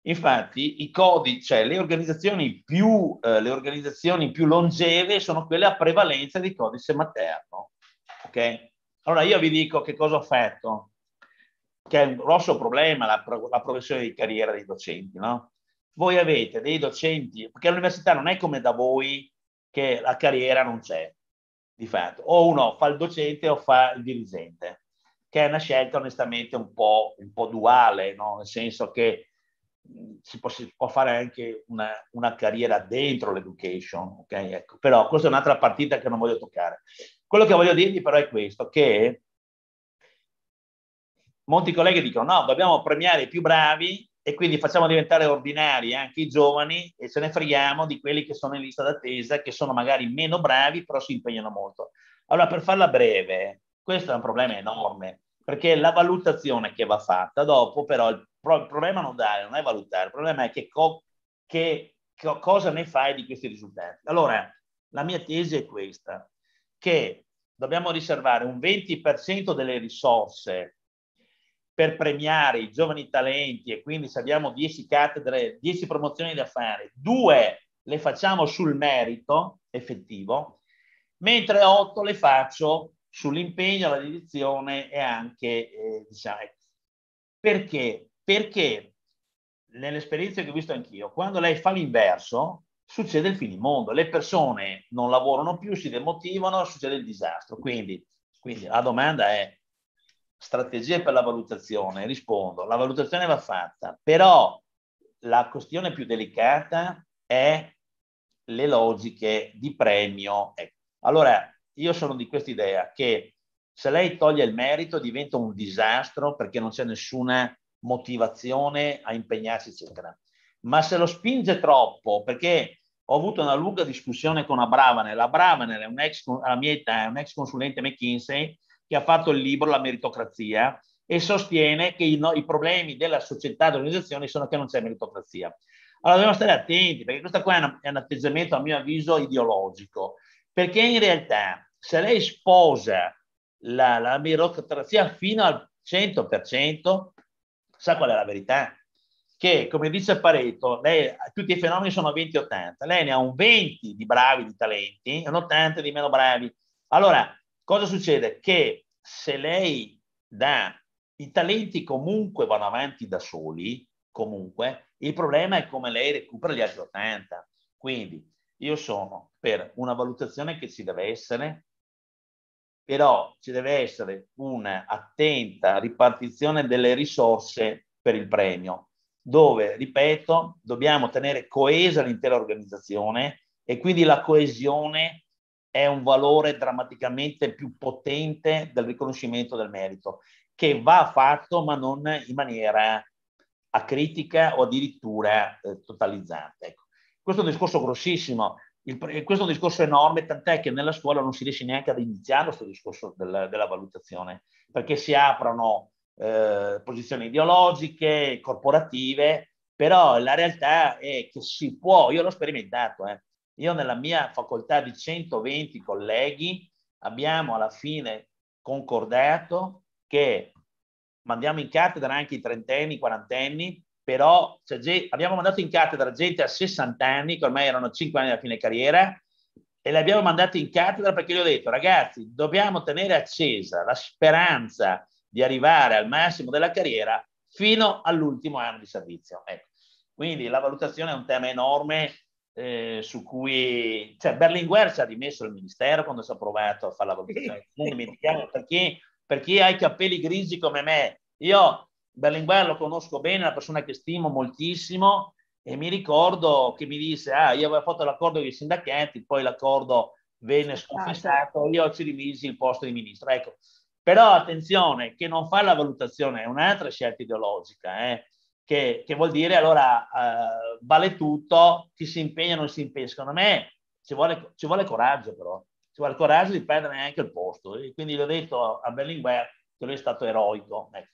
Infatti, i codici, cioè le organizzazioni, più, eh, le organizzazioni più longeve sono quelle a prevalenza di codice materno. Ok? Allora io vi dico che cosa ho fatto, che è un grosso problema la, la progressione di carriera dei docenti, no? Voi avete dei docenti, perché all'università non è come da voi che la carriera non c'è, di fatto. O uno fa il docente o fa il dirigente, che è una scelta onestamente un po', un po duale, no? Nel senso che si può, si può, fare anche una, una carriera dentro l'education, ok? Ecco. Però questa è un'altra partita che non voglio toccare. Quello che voglio dirvi però è questo, che molti colleghi dicono no, dobbiamo premiare i più bravi e quindi facciamo diventare ordinari anche i giovani e ce ne freghiamo di quelli che sono in lista d'attesa, che sono magari meno bravi, però si impegnano molto. Allora, per farla breve, questo è un problema enorme, perché la valutazione che va fatta dopo però il però il problema non, dare, non è valutare, il problema è che, co- che, che cosa ne fai di questi risultati. Allora, la mia tesi è questa, che dobbiamo riservare un 20% delle risorse per premiare i giovani talenti e quindi se abbiamo 10 cattedre, 10 promozioni da fare, due le facciamo sul merito effettivo, mentre 8 le faccio sull'impegno, la dedizione e anche, eh, diciamo, perché? Perché nell'esperienza che ho visto anch'io, quando lei fa l'inverso, succede il finimondo, le persone non lavorano più, si demotivano, succede il disastro. Quindi, quindi la domanda è strategie per la valutazione, rispondo, la valutazione va fatta, però la questione più delicata è le logiche di premio. Ecco. Allora, io sono di questa idea che se lei toglie il merito diventa un disastro perché non c'è nessuna motivazione a impegnarsi, eccetera. Ma se lo spinge troppo, perché ho avuto una lunga discussione con la Bravanel, la Bravanel è un ex, la mia età, è un ex consulente McKinsey che ha fatto il libro La meritocrazia e sostiene che i, no, i problemi della società e dell'organizzazione sono che non c'è meritocrazia. Allora dobbiamo stare attenti perché questo qua è, una, è un atteggiamento a mio avviso ideologico, perché in realtà se lei sposa la, la meritocrazia fino al 100%, Sa qual è la verità? Che, come dice Pareto, lei, tutti i fenomeni sono 20-80. Lei ne ha un 20 di bravi, di talenti, e un 80 di meno bravi. Allora, cosa succede? Che se lei dà i talenti comunque vanno avanti da soli, comunque, il problema è come lei recupera gli altri 80. Quindi io sono per una valutazione che ci deve essere però ci deve essere un'attenta ripartizione delle risorse per il premio, dove, ripeto, dobbiamo tenere coesa l'intera organizzazione e quindi la coesione è un valore drammaticamente più potente del riconoscimento del merito, che va fatto ma non in maniera acritica o addirittura eh, totalizzante. Ecco. Questo è un discorso grossissimo, il, questo è un discorso enorme, tant'è che nella scuola non si riesce neanche ad iniziare questo discorso della, della valutazione, perché si aprono eh, posizioni ideologiche, corporative, però la realtà è che si può, io l'ho sperimentato, eh. io nella mia facoltà di 120 colleghi abbiamo alla fine concordato che mandiamo in cattedra anche i trentenni, i quarantenni, però cioè, abbiamo mandato in cattedra gente a 60 anni, che ormai erano 5 anni da fine carriera, e le abbiamo mandate in cattedra perché gli ho detto, ragazzi, dobbiamo tenere accesa la speranza di arrivare al massimo della carriera fino all'ultimo anno di servizio. Ecco. Quindi la valutazione è un tema enorme eh, su cui... Cioè, Berlinguer ci ha dimesso il ministero quando si è provato a fare la valutazione. Non dimentichiamo, per chi, per chi ha i capelli grigi come me, io Berlinguer lo conosco bene, è una persona che stimo moltissimo e mi ricordo che mi disse, ah, io avevo fatto l'accordo con i sindacati, poi l'accordo venne sconfessato, ah, certo. io ci rimisi il posto di ministro. Ecco, però attenzione, che non fa la valutazione è un'altra scelta ideologica, eh, che, che, vuol dire allora eh, vale tutto, chi si impegna non si impegna. Secondo me ci vuole, ci vuole coraggio però, ci vuole coraggio di perdere anche il posto. E quindi l'ho detto a Berlinguer che lui è stato eroico. Ecco.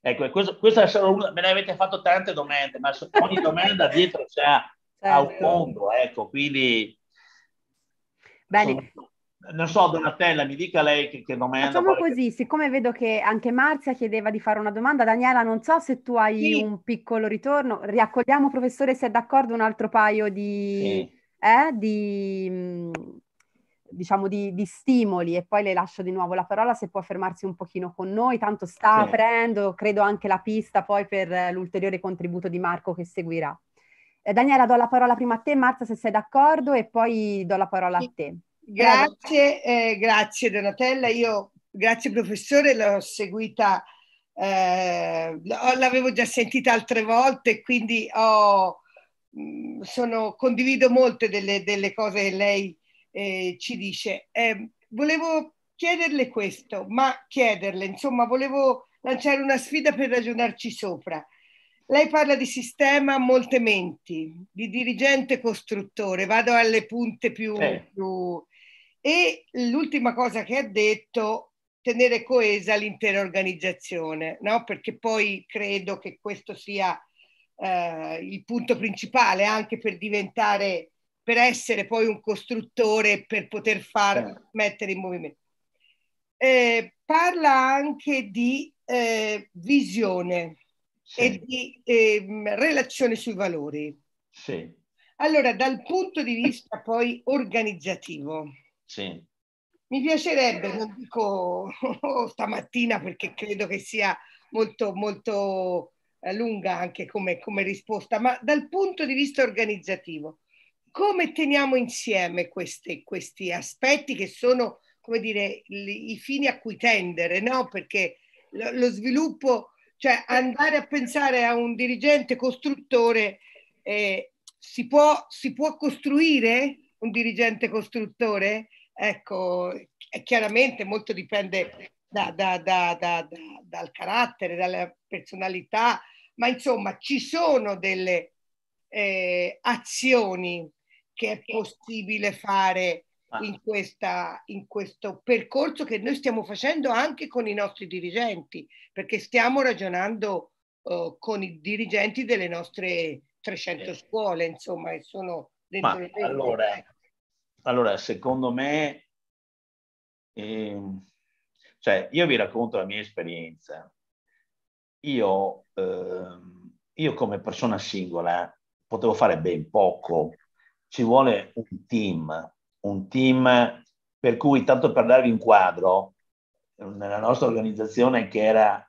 Ecco, questa è solo una, me ne avete fatto tante domande, ma ogni domanda dietro c'è certo. un mondo, ecco, quindi... Bene. non so, Donatella, mi dica lei che, che domanda. Facciamo quale... così, siccome vedo che anche Marzia chiedeva di fare una domanda, Daniela, non so se tu hai sì. un piccolo ritorno, riaccogliamo, professore, se è d'accordo, un altro paio di... Sì. Eh, di mm, diciamo di, di, stimoli e poi le lascio di nuovo la parola se può fermarsi un pochino con noi, tanto sta sì. aprendo, credo anche la pista poi per eh, l'ulteriore contributo di Marco che seguirà. Eh, Daniela do la parola prima a te, Marta se sei d'accordo e poi do la parola a te. Grazie, eh, grazie Donatella, io grazie professore, l'ho seguita, eh, l'avevo già sentita altre volte quindi ho, mm, sono, condivido molte delle, delle cose che lei ha eh, ci dice. Eh, volevo chiederle questo, ma chiederle, insomma, volevo lanciare una sfida per ragionarci sopra. Lei parla di sistema molte menti, di dirigente costruttore, vado alle punte più... Eh. più... E l'ultima cosa che ha detto, tenere coesa l'intera organizzazione, no? perché poi credo che questo sia eh, il punto principale anche per diventare per essere poi un costruttore, per poter far certo. mettere in movimento. Eh, parla anche di eh, visione sì. e di eh, relazione sui valori. Sì. Allora, dal punto di vista poi organizzativo, sì. mi piacerebbe, non dico stamattina perché credo che sia molto, molto eh, lunga anche come, come risposta, ma dal punto di vista organizzativo, come teniamo insieme queste, questi aspetti che sono, come dire, i, i fini a cui tendere, no? Perché lo, lo, sviluppo, cioè andare a pensare a un dirigente costruttore, eh, si, può, si, può, costruire un dirigente costruttore? Ecco, eh, chiaramente molto dipende da, da, da, dal carattere, dalla personalità, ma insomma ci sono delle eh, azioni che è possibile fare ah. in, questa, in questo percorso che noi stiamo facendo anche con i nostri dirigenti, perché stiamo ragionando uh, con i dirigenti delle nostre 300 scuole, insomma, e sono dentro Ma, allora, allora, secondo me, eh, cioè, io vi racconto la mia esperienza. Io, eh, io come persona singola eh, potevo fare ben poco ci vuole un team, un team per cui, tanto per darvi un quadro, nella nostra organizzazione che era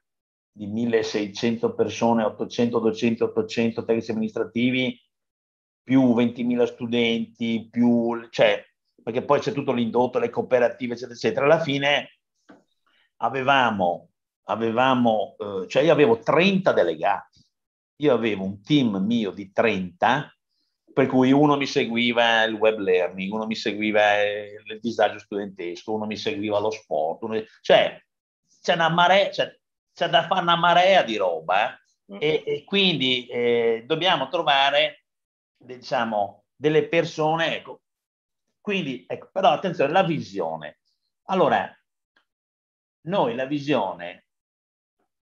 di 1600 persone, 800 200, 800 tecnici amministrativi, più 20.000 studenti, più, cioè, perché poi c'è tutto l'indotto, le cooperative, eccetera, eccetera. Alla fine avevamo, avevamo eh, cioè io avevo 30 delegati, io avevo un team mio di 30 per cui uno mi seguiva il web learning, uno mi seguiva eh, il disagio studentesco, uno mi seguiva lo sport, uno... cioè c'è una marea, c'è, c'è, da fare una marea di roba eh. mm. e, e, quindi eh, dobbiamo trovare, diciamo, delle persone, ecco, quindi, ecco, però attenzione, la visione. Allora, noi la visione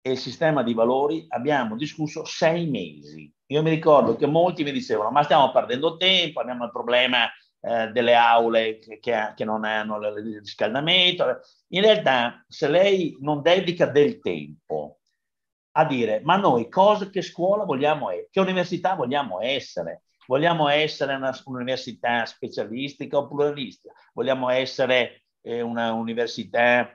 e il sistema di valori abbiamo discusso sei mesi io mi ricordo che molti mi dicevano, ma stiamo perdendo tempo, abbiamo il problema eh, delle aule che, che, non hanno il riscaldamento. In realtà, se lei non dedica del tempo a dire, ma noi cosa, che scuola vogliamo essere, che università vogliamo essere, vogliamo essere una, un'università specialistica o pluralistica, vogliamo essere eh, una università,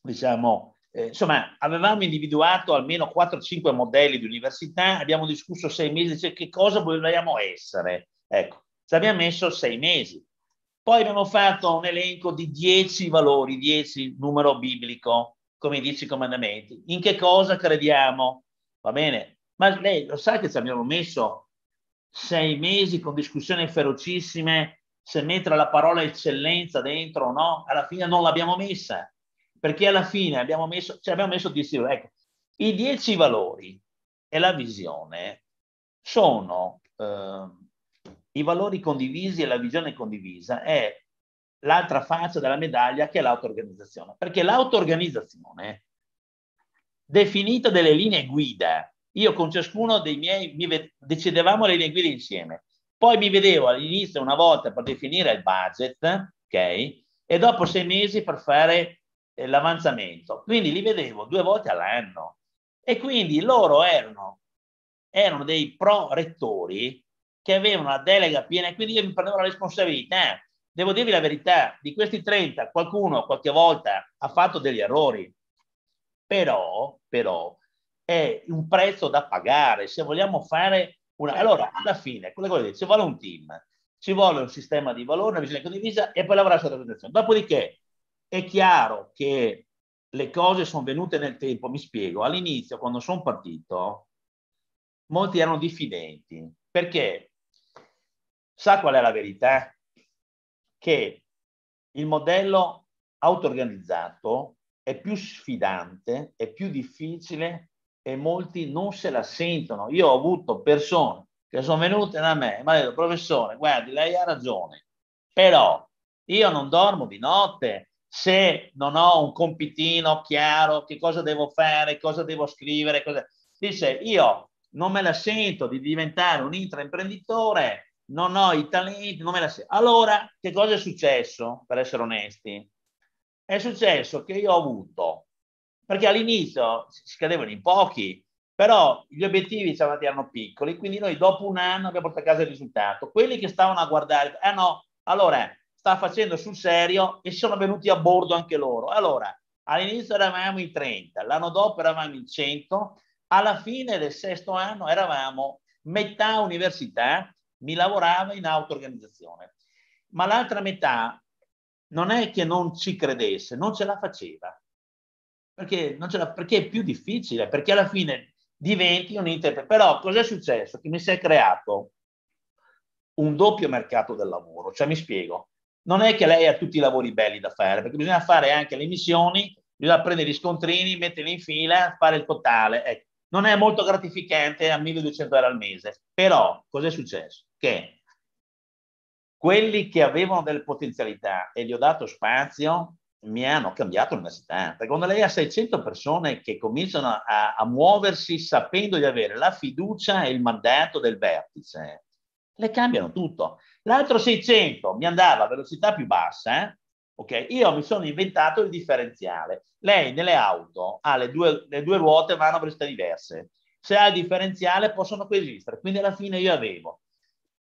diciamo, eh, insomma, avevamo individuato almeno 4-5 modelli di università, abbiamo discusso sei mesi, cioè che cosa volevamo essere. Ecco, ci abbiamo messo sei mesi. Poi abbiamo fatto un elenco di 10 valori, 10 numero biblico, come i 10 comandamenti. In che cosa crediamo? Va bene? Ma lei lo sa che ci abbiamo messo sei mesi con discussioni ferocissime se mettere la parola eccellenza dentro o no? Alla fine non l'abbiamo messa perché alla fine abbiamo messo, cioè abbiamo messo ecco, i dieci valori e la visione sono eh, i valori condivisi e la visione condivisa è l'altra faccia della medaglia che è l'auto-organizzazione, perché l'auto-organizzazione definita delle linee guida, io con ciascuno dei miei mi decidevamo le linee guida insieme, poi mi vedevo all'inizio una volta per definire il budget, ok? E dopo sei mesi per fare eh, l'avanzamento. Quindi li vedevo due volte all'anno e quindi loro erano, erano dei pro-rettori che avevano una delega piena e quindi io mi prendevo la responsabilità. Devo dirvi la verità, di questi 30 qualcuno qualche volta ha fatto degli errori, però, però è un prezzo da pagare se vogliamo fare una... Certo. Allora, alla fine, quello che ci vuole un team, ci vuole un sistema di valore, una visione condivisa e poi lavorare sulla rappresentazione. Dopodiché, è chiaro che le cose sono venute nel tempo, mi spiego, all'inizio quando sono partito molti erano diffidenti perché sa qual è la verità? Che il modello auto-organizzato è più sfidante, è più difficile e molti non se la sentono. Io ho avuto persone che sono venute da me e mi hanno detto, professore, guardi, lei ha ragione, però io non dormo di notte, se non ho un compitino chiaro, che cosa devo fare, cosa devo scrivere, cosa... dice io non me la sento di diventare un intraimprenditore, non ho i talenti, non me la sento. Allora, che cosa è successo, per essere onesti? È successo che io ho avuto, perché all'inizio si cadevano in pochi, però gli obiettivi diciamo, erano piccoli, quindi noi dopo un anno abbiamo portato a casa il risultato. Quelli che stavano a guardare, ah no, allora sta facendo sul serio e sono venuti a bordo anche loro. Allora, all'inizio eravamo in 30, l'anno dopo eravamo in 100, alla fine del sesto anno eravamo metà università, mi lavorava in auto-organizzazione. Ma l'altra metà non è che non ci credesse, non ce la faceva. Perché, la, perché è più difficile, perché alla fine diventi un interprete. Però cos'è successo? Che mi si è creato un doppio mercato del lavoro. Cioè mi spiego, non è che lei ha tutti i lavori belli da fare, perché bisogna fare anche le missioni, bisogna prendere gli scontrini, metterli in fila, fare il totale. Ecco. Non è molto gratificante a 1200 euro al mese, però cos'è successo? Che quelli che avevano delle potenzialità e gli ho dato spazio mi hanno cambiato l'università. Secondo lei ha 600 persone che cominciano a, a muoversi sapendo di avere la fiducia e il mandato del vertice, le cambiano tutto. L'altro 600 mi andava a velocità più bassa, eh? ok? Io mi sono inventato il differenziale. Lei nelle auto ha le due, le due ruote vanno a velocità diverse. Se ha il differenziale possono coesistere. Quindi alla fine io avevo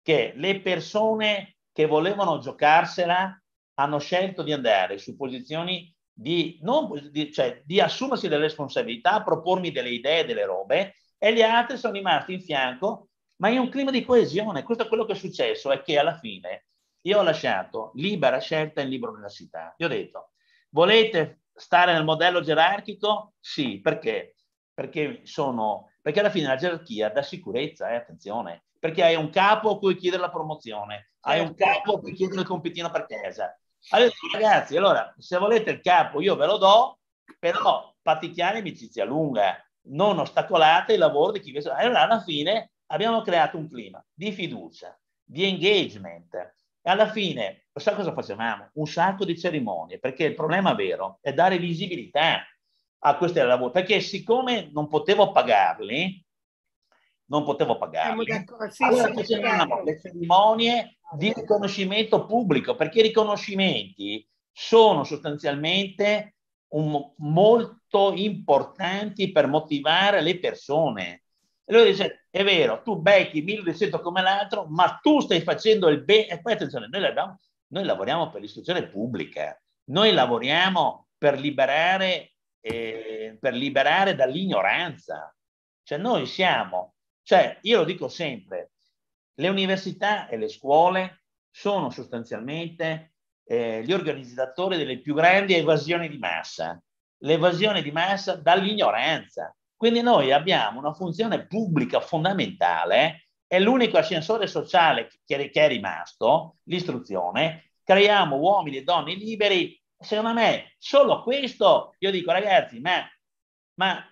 che le persone che volevano giocarsela hanno scelto di andare su posizioni di, non, di, cioè, di assumersi delle responsabilità, propormi delle idee, delle robe, e gli altri sono rimasti in fianco ma in un clima di coesione. Questo è quello che è successo, è che alla fine io ho lasciato libera scelta in libera università. Io ho detto, volete stare nel modello gerarchico? Sì, perché? Perché, sono, perché alla fine la gerarchia dà sicurezza, eh, attenzione, perché hai un capo a cui chiedere la promozione, hai un certo. capo a cui chiedere il compitino per casa. Allora, ragazzi, allora, se volete il capo io ve lo do, però patichiate amicizia lunga, non ostacolate il lavoro di chi... vi... Allora, alla fine abbiamo creato un clima di fiducia, di engagement e alla fine, sa cosa facevamo? Un sacco di cerimonie, perché il problema vero è dare visibilità a questi lavori, perché siccome non potevo pagarli, non potevo pagarli, sì, allora sì, facevamo le cerimonie di riconoscimento pubblico, perché i riconoscimenti sono sostanzialmente un, molto importanti per motivare le persone e lui dice, è vero, tu becchi 1200 come l'altro, ma tu stai facendo il bene. E poi attenzione, noi, abbiamo, noi lavoriamo per l'istruzione pubblica, noi lavoriamo per liberare, eh, per liberare dall'ignoranza. Cioè noi siamo, cioè io lo dico sempre, le università e le scuole sono sostanzialmente eh, gli organizzatori delle più grandi evasioni di massa, l'evasione di massa dall'ignoranza. Quindi noi abbiamo una funzione pubblica fondamentale, è l'unico ascensore sociale che, che è rimasto, l'istruzione, creiamo uomini e donne liberi, secondo me solo questo, io dico ragazzi, ma, ma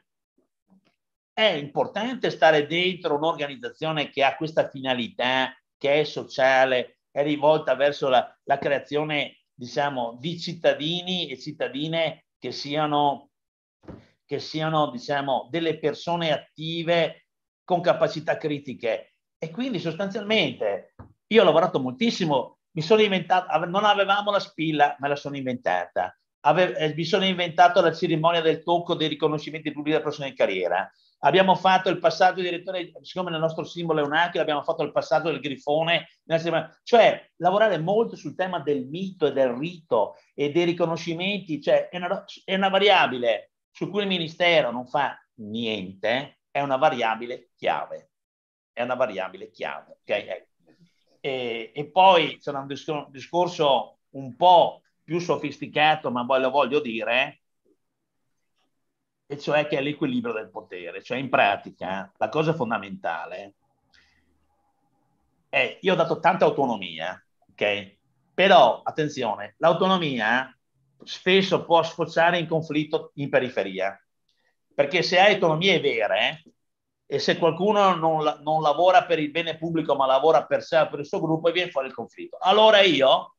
è importante stare dentro un'organizzazione che ha questa finalità, che è sociale, è rivolta verso la, la creazione, diciamo, di cittadini e cittadine che siano che siano diciamo, delle persone attive con capacità critiche. E quindi sostanzialmente io ho lavorato moltissimo, mi sono inventato, non avevamo la spilla, me la sono inventata. Ave, eh, mi sono inventato la cerimonia del tocco dei riconoscimenti pubblici della persona in carriera. Abbiamo fatto il passaggio direttore, siccome il nostro simbolo è un aquila, abbiamo fatto il passaggio del grifone. Cioè, lavorare molto sul tema del mito e del rito e dei riconoscimenti, cioè, è una, è una variabile su cui il Ministero non fa niente è una variabile chiave. È una variabile chiave. Okay? E, e poi c'è un discorso un po' più sofisticato, ma poi lo voglio dire, e cioè che è l'equilibrio del potere. Cioè in pratica la cosa fondamentale è io ho dato tanta autonomia, ok? Però attenzione, l'autonomia spesso può sfociare in conflitto in periferia. Perché se hai autonomie vere e se qualcuno non, non lavora per il bene pubblico ma lavora per sé o per il suo gruppo, e viene fuori il conflitto. Allora io,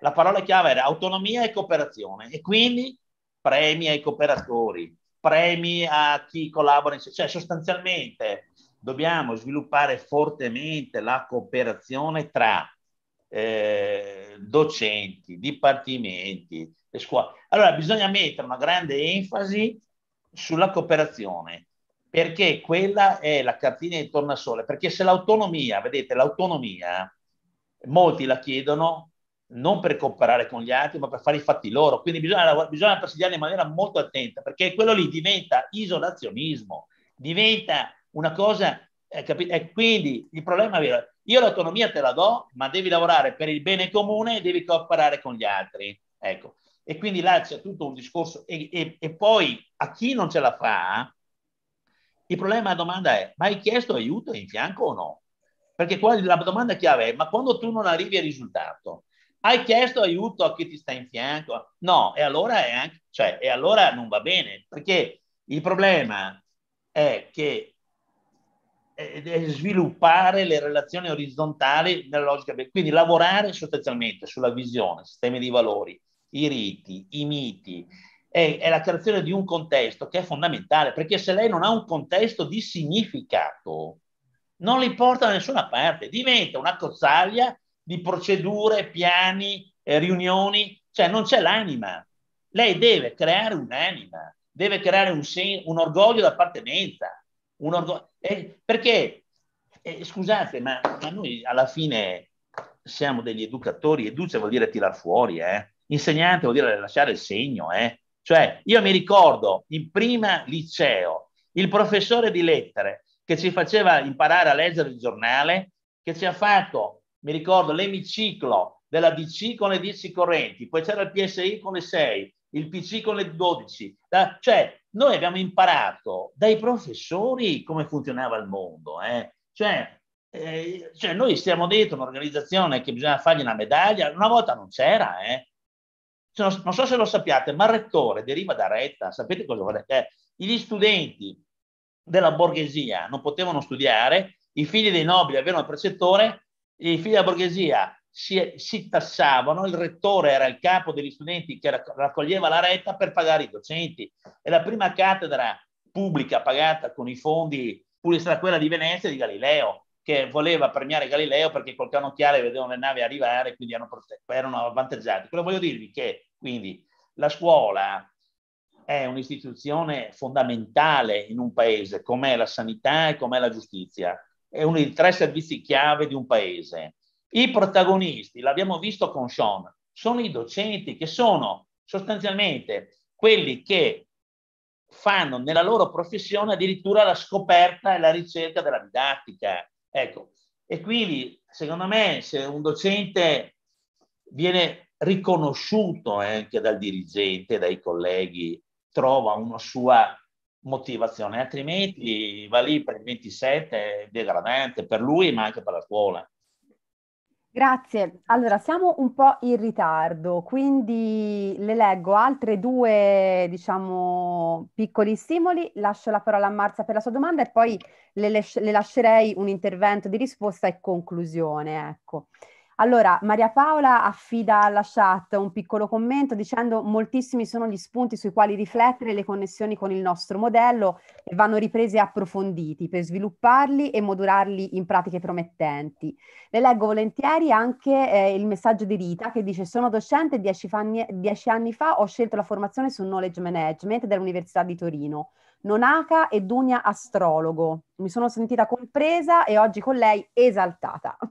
la parola chiave era autonomia e cooperazione e quindi premi ai cooperatori, premi a chi collabora, cioè sostanzialmente dobbiamo sviluppare fortemente la cooperazione tra eh, docenti, dipartimenti, le scuole. Allora bisogna mettere una grande enfasi sulla cooperazione, perché quella è la cartina di tornasole, perché se l'autonomia, vedete, l'autonomia, molti la chiedono non per cooperare con gli altri, ma per fare i fatti loro. Quindi bisogna, bisogna presidiare in maniera molto attenta, perché quello lì diventa isolazionismo, diventa una cosa, eh, quindi il problema è vero io l'autonomia te la do, ma devi lavorare per il bene comune e devi cooperare con gli altri. Ecco. E quindi là c'è tutto un discorso. E, e, e poi a chi non ce la fa, il problema, la domanda è, ma hai chiesto aiuto in fianco o no? Perché qua la domanda chiave è, ma quando tu non arrivi al risultato, hai chiesto aiuto a chi ti sta in fianco? No, e allora, è anche, cioè, e allora non va bene, perché il problema è che sviluppare le relazioni orizzontali nella logica, quindi lavorare sostanzialmente sulla visione, sistemi di valori, i riti, i miti, è, è, la creazione di un contesto che è fondamentale, perché se lei non ha un contesto di significato, non li porta da nessuna parte, diventa una cozzaglia di procedure, piani, eh, riunioni, cioè non c'è l'anima. Lei deve creare un'anima, deve creare un, sen- un orgoglio d'appartenenza, un orgoglio eh, perché, eh, scusate, ma, ma, noi alla fine siamo degli educatori, educe vuol dire tirar fuori, eh? insegnante vuol dire lasciare il segno. Eh? Cioè, io mi ricordo in prima liceo il professore di lettere che ci faceva imparare a leggere il giornale, che ci ha fatto, mi ricordo, l'emiciclo della DC con le 10 correnti, poi c'era il PSI con le 6, il PC con le 12. Da, cioè, noi abbiamo imparato dai professori come funzionava il mondo. Eh? Cioè, eh, cioè, noi stiamo dentro un'organizzazione che bisogna fargli una medaglia, una volta non c'era. Eh? Cioè, non so se lo sappiate, ma il rettore deriva da retta. Sapete cosa vuol dire? Gli studenti della borghesia non potevano studiare, i figli dei nobili avevano il precettore, i figli della borghesia si, si, tassavano, il rettore era il capo degli studenti che raccoglieva la retta per pagare i docenti e la prima cattedra pubblica pagata con i fondi pure è stata quella di Venezia di Galileo che voleva premiare Galileo perché col canocchiale vedevano le navi arrivare quindi erano avvantaggiati. Quello voglio dirvi che quindi la scuola è un'istituzione fondamentale in un paese, com'è la sanità e com'è la giustizia. È uno dei tre servizi chiave di un paese. I protagonisti, l'abbiamo visto con Sean, sono i docenti che sono sostanzialmente quelli che fanno nella loro professione addirittura la scoperta e la ricerca della didattica. Ecco, e quindi secondo me se un docente viene riconosciuto anche dal dirigente, dai colleghi, trova una sua motivazione, altrimenti va lì per il 27, è degradante per lui ma anche per la scuola. Grazie. Allora, siamo un po' in ritardo, quindi le leggo altre due, diciamo, piccoli stimoli. Lascio la parola a Marzia per la sua domanda e poi le, le lascerei un intervento di risposta e conclusione, ecco. Allora, Maria Paola affida alla chat un piccolo commento dicendo moltissimi sono gli spunti sui quali riflettere le connessioni con il nostro modello e vanno ripresi e approfonditi per svilupparli e modularli in pratiche promettenti. Le leggo volentieri anche eh, il messaggio di Rita che dice sono docente, dieci, fanni- dieci anni fa ho scelto la formazione su knowledge management dell'Università di Torino. Nonaka e Dunia astrologo. Mi sono sentita compresa e oggi con lei esaltata.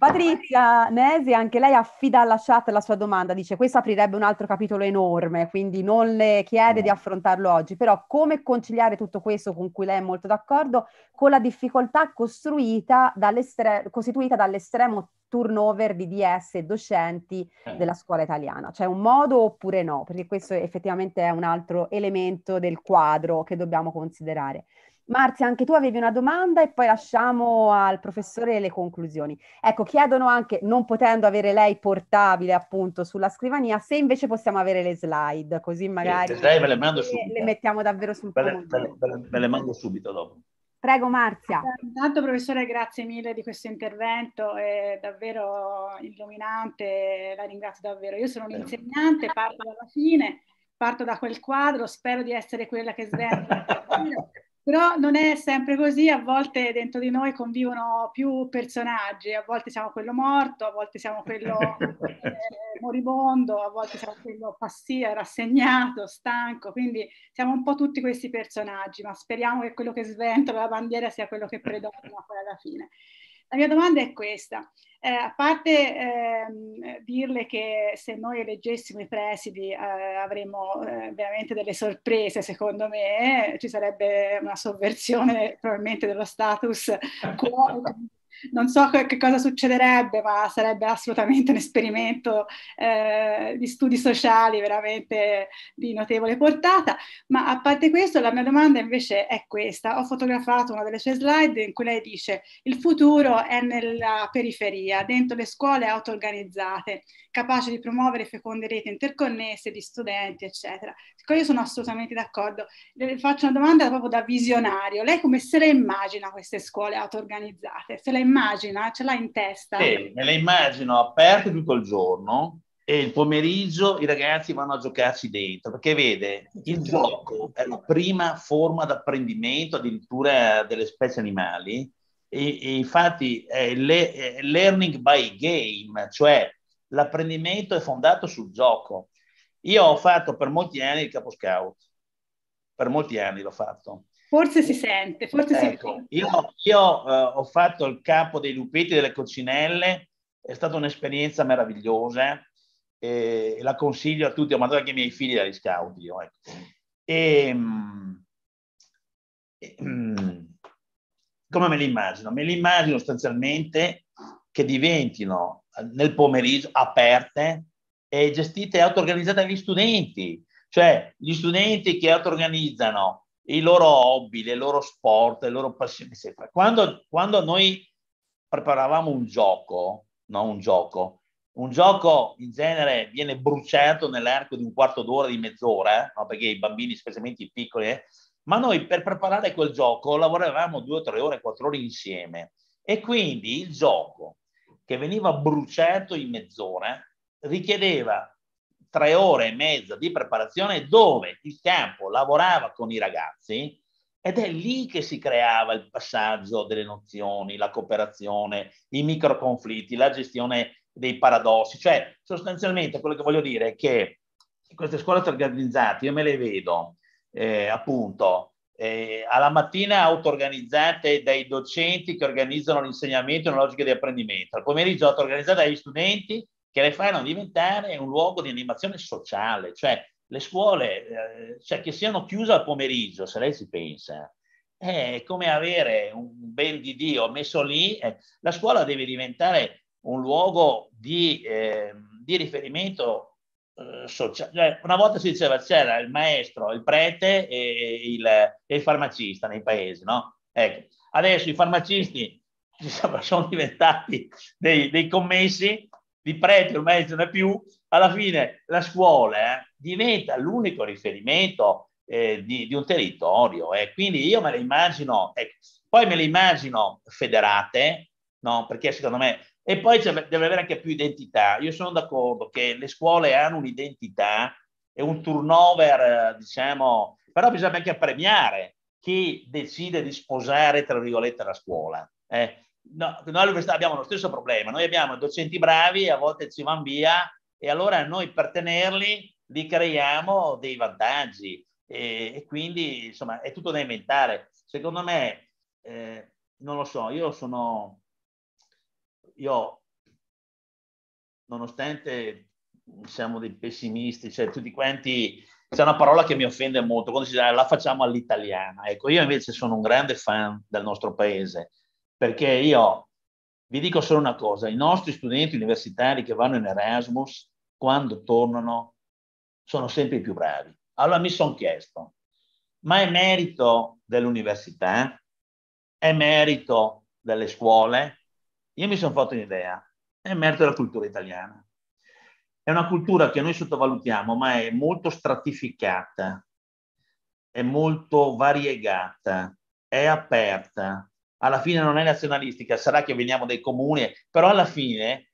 Patrizia Nesi, anche lei affida alla chat la sua domanda, dice questo aprirebbe un altro capitolo enorme, quindi non le chiede di affrontarlo oggi, però come conciliare tutto questo con cui lei è molto d'accordo con la difficoltà dall'estre- costituita dall'estremo turnover di DS e docenti eh. della scuola italiana? C'è un modo oppure no? Perché questo effettivamente è un altro elemento del quadro che dobbiamo considerare. Marzia, anche tu avevi una domanda e poi lasciamo al professore le conclusioni. Ecco, chiedono anche, non potendo avere lei portabile appunto sulla scrivania, se invece possiamo avere le slide, così magari sì, le, le, le, mettiamo davvero sul ve le, ve le mando subito dopo. Prego Marzia. Eh, intanto professore grazie mille di questo intervento, è davvero illuminante, la ringrazio davvero. Io sono eh. un'insegnante, parto dalla fine, parto da quel quadro, spero di essere quella che svende. Però non è sempre così, a volte dentro di noi convivono più personaggi, a volte siamo quello morto, a volte siamo quello eh, moribondo, a volte siamo quello passia, rassegnato, stanco, quindi siamo un po' tutti questi personaggi, ma speriamo che quello che sventola la bandiera sia quello che predomina poi alla fine. La mia domanda è questa. Eh, a parte eh, dirle che se noi eleggessimo i presidi eh, avremmo eh, veramente delle sorprese, secondo me ci sarebbe una sovversione probabilmente dello status quo non so che, che cosa succederebbe, ma sarebbe assolutamente un esperimento eh, di studi sociali veramente di notevole portata. Ma a parte questo, la mia domanda invece è questa. Ho fotografato una delle sue slide in cui lei dice il futuro è nella periferia, dentro le scuole auto-organizzate, capaci di promuovere feconde reti interconnesse di studenti, eccetera io sono assolutamente d'accordo. Le faccio una domanda proprio da visionario. Lei come se le immagina queste scuole auto-organizzate? Se le immagina? Ce l'ha in testa? Sì, me le immagino aperte tutto il giorno e il pomeriggio i ragazzi vanno a giocarci dentro, perché vede, il gioco è la prima forma d'apprendimento addirittura delle specie animali e, e infatti è, le, è learning by game, cioè l'apprendimento è fondato sul gioco io ho fatto per molti anni il capo scout, per molti anni l'ho fatto. Forse si sente, forse ecco, si sente. Io, io uh, ho fatto il capo dei lupetti delle coccinelle, è stata un'esperienza meravigliosa, eh, la consiglio a tutti, ho mandato anche i miei figli agli scout io, ecco. E, ehm, e ehm, come me li immagino? Me li immagino sostanzialmente che diventino eh, nel pomeriggio aperte è gestita e auto-organizzata dagli studenti, cioè gli studenti che auto-organizzano i loro hobby, le loro sport, le loro passioni, eccetera. Quando, quando noi preparavamo un gioco, no, un gioco, un gioco in genere viene bruciato nell'arco di un quarto d'ora, di mezz'ora, eh, no, perché i bambini, specialmente i piccoli, eh, ma noi per preparare quel gioco lavoravamo due o tre ore, quattro ore insieme e quindi il gioco che veniva bruciato in mezz'ora richiedeva tre ore e mezza di preparazione dove il campo lavorava con i ragazzi ed è lì che si creava il passaggio delle nozioni, la cooperazione, i microconflitti, la gestione dei paradossi. Cioè, sostanzialmente quello che voglio dire è che queste scuole organizzate, io me le vedo eh, appunto eh, alla mattina auto-organizzate dai docenti che organizzano l'insegnamento e una logica di apprendimento, al pomeriggio auto-organizzate dagli studenti che le fanno diventare un luogo di animazione sociale, cioè le scuole, eh, cioè che siano chiuse al pomeriggio, se lei ci pensa, eh, è come avere un ben di Dio messo lì, eh, la scuola deve diventare un luogo di, eh, di riferimento sociale. Cioè, una volta si diceva c'era il maestro, il prete e il, e il farmacista nei paesi, no? Ecco. Adesso i farmacisti sono diventati dei, dei commessi di preti ormai ce n'è più, alla fine la scuola eh, diventa l'unico riferimento eh, di, di, un territorio e eh. quindi io me le immagino, ecco, poi me le immagino federate, no? perché secondo me, e poi deve avere anche più identità. Io sono d'accordo che le scuole hanno un'identità e un turnover, diciamo, però bisogna anche premiare chi decide di sposare, tra virgolette, la scuola. Eh, no, noi all'università abbiamo lo stesso problema, noi abbiamo docenti bravi, a volte ci vanno via e allora noi per tenerli li creiamo dei vantaggi e, e quindi insomma è tutto da inventare. Secondo me, eh, non lo so, io sono, io nonostante siamo dei pessimisti, cioè tutti quanti, c'è una parola che mi offende molto quando si dice ah, la facciamo all'italiana. Ecco, io invece sono un grande fan del nostro paese perché io vi dico solo una cosa, i nostri studenti universitari che vanno in Erasmus, quando tornano, sono sempre più bravi. Allora mi sono chiesto, ma è merito dell'università? È merito delle scuole? Io mi sono fatto un'idea, è merito della cultura italiana. È una cultura che noi sottovalutiamo, ma è molto stratificata, è molto variegata, è aperta, alla fine non è nazionalistica, sarà che veniamo dai comuni, però alla fine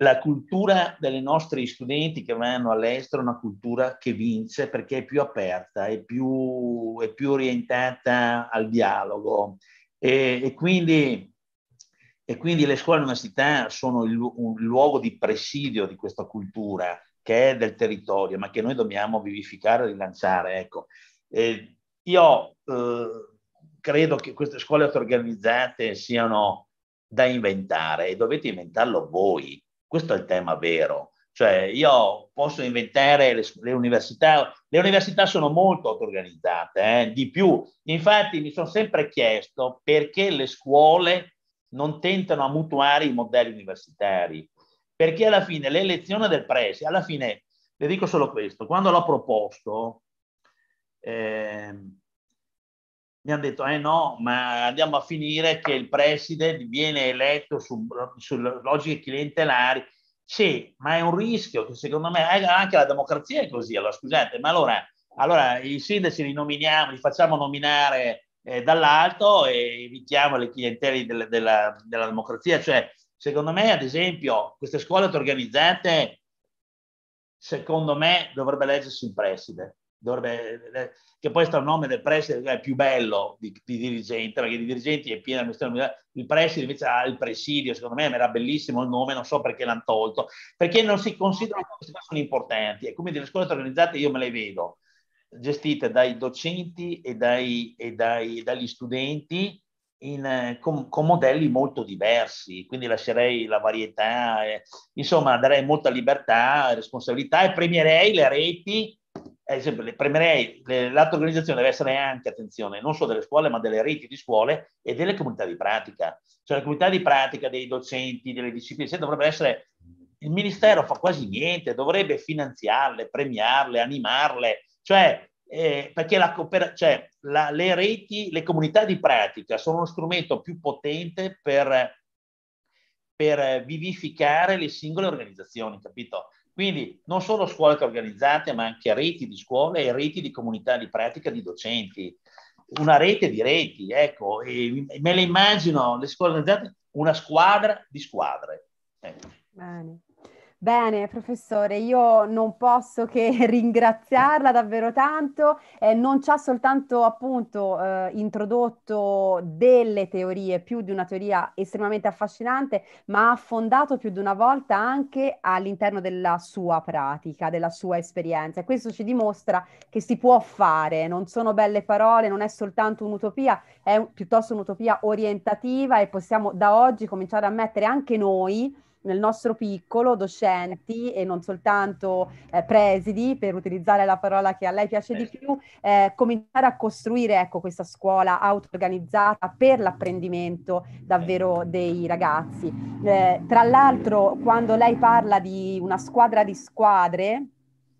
la cultura delle nostre studenti che vanno all'estero è una cultura che vince perché è più aperta, è più, è più orientata al dialogo e, e, quindi, e, quindi, le scuole università sono il, un luogo di presidio di questa cultura che è del territorio ma che noi dobbiamo vivificare e rilanciare. Ecco. E io eh, credo che queste scuole organizzate siano da inventare e dovete inventarlo voi. Questo è il tema vero. Cioè, io posso inventare le, le università, le università sono molto auto-organizzate, eh? di più. Infatti mi sono sempre chiesto perché le scuole non tentano a mutuare i modelli universitari, perché alla fine l'elezione del preside, alla fine, le dico solo questo, quando l'ho proposto, eh, mi hanno detto, eh no, ma andiamo a finire che il preside viene eletto su, su logiche clientelari. Sì, ma è un rischio che secondo me eh, anche la democrazia è così. Allora, scusate, ma allora, allora i sindaci li nominiamo, li facciamo nominare eh, dall'alto e evitiamo le clientele della, della, della democrazia. Cioè, secondo me, ad esempio, queste scuole organizzate, secondo me, dovrebbe leggersi un preside dovrebbe, eh, che poi sta il nome del preside è più bello di, di dirigente, perché di dirigenti è pieno di piena il preside invece ha il presidio, secondo me era bellissimo il nome, non so perché l'hanno tolto, perché non si considerano che queste cose sono importanti e come delle scuole organizzate io me le vedo, gestite dai docenti e, dai, e dai, dagli studenti in, eh, con, con, modelli molto diversi, quindi lascerei la varietà, e, eh, insomma darei molta libertà, responsabilità e premierei le reti eh, ad esempio, le premerei, l'altra organizzazione deve essere anche, attenzione, non solo delle scuole, ma delle reti di scuole e delle comunità di pratica. Cioè la comunità di pratica dei docenti, delle discipline, cioè, dovrebbe essere, il Ministero fa quasi niente, dovrebbe finanziarle, premiarle, animarle, cioè eh, perché la, cioè, la, le reti, le comunità di pratica sono lo strumento più potente per, per vivificare le singole organizzazioni, capito? Quindi non solo scuole organizzate, ma anche reti di scuole e reti di comunità di pratica di docenti. Una rete di reti, ecco, e me le immagino le scuole organizzate, una squadra di squadre. Ecco. Bene. Bene, professore, io non posso che ringraziarla davvero tanto. Eh, non ci ha soltanto appunto eh, introdotto delle teorie, più di una teoria estremamente affascinante, ma ha fondato più di una volta anche all'interno della sua pratica, della sua esperienza. E questo ci dimostra che si può fare, non sono belle parole, non è soltanto un'utopia, è un, piuttosto un'utopia orientativa e possiamo da oggi cominciare a mettere anche noi nel nostro piccolo docenti e non soltanto eh, presidi, per utilizzare la parola che a lei piace di certo. più, eh, cominciare a costruire ecco, questa scuola auto-organizzata per l'apprendimento davvero certo. dei ragazzi. Eh, tra l'altro, quando lei parla di una squadra di squadre,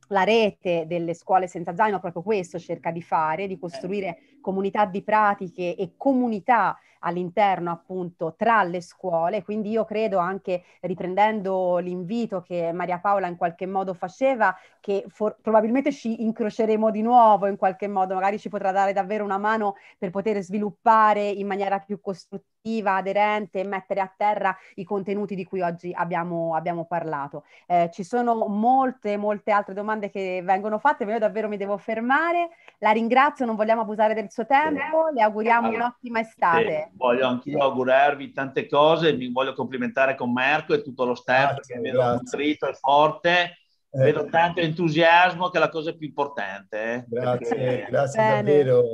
la rete delle scuole senza zaino proprio questo cerca di fare, di certo. costruire comunità di pratiche e comunità all'interno appunto tra le scuole, quindi io credo anche riprendendo l'invito che Maria Paola in qualche modo faceva, che for- probabilmente ci incroceremo di nuovo in qualche modo, magari ci potrà dare davvero una mano per poter sviluppare in maniera più costruttiva aderente e mettere a terra i contenuti di cui oggi abbiamo, abbiamo parlato. Eh, ci sono molte, molte altre domande che vengono fatte, ma io davvero mi devo fermare. La ringrazio, non vogliamo abusare del suo tempo, le auguriamo allora, un'ottima estate. voglio anche io augurarvi tante cose, mi voglio complimentare con Marco e tutto lo staff grazie, che vedo nutrito e forte eh. Vedo tanto entusiasmo che è la cosa più importante. Grazie, eh, grazie davvero.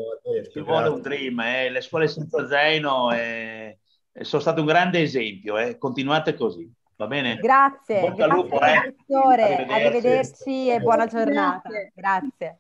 Ci vuole un dream, eh. le scuole senza zaino eh, eh sono state un grande esempio, eh. continuate così. Va bene? Grazie, Bocca grazie lupo, Arrivederci. Arrivederci e buona giornata. grazie. grazie.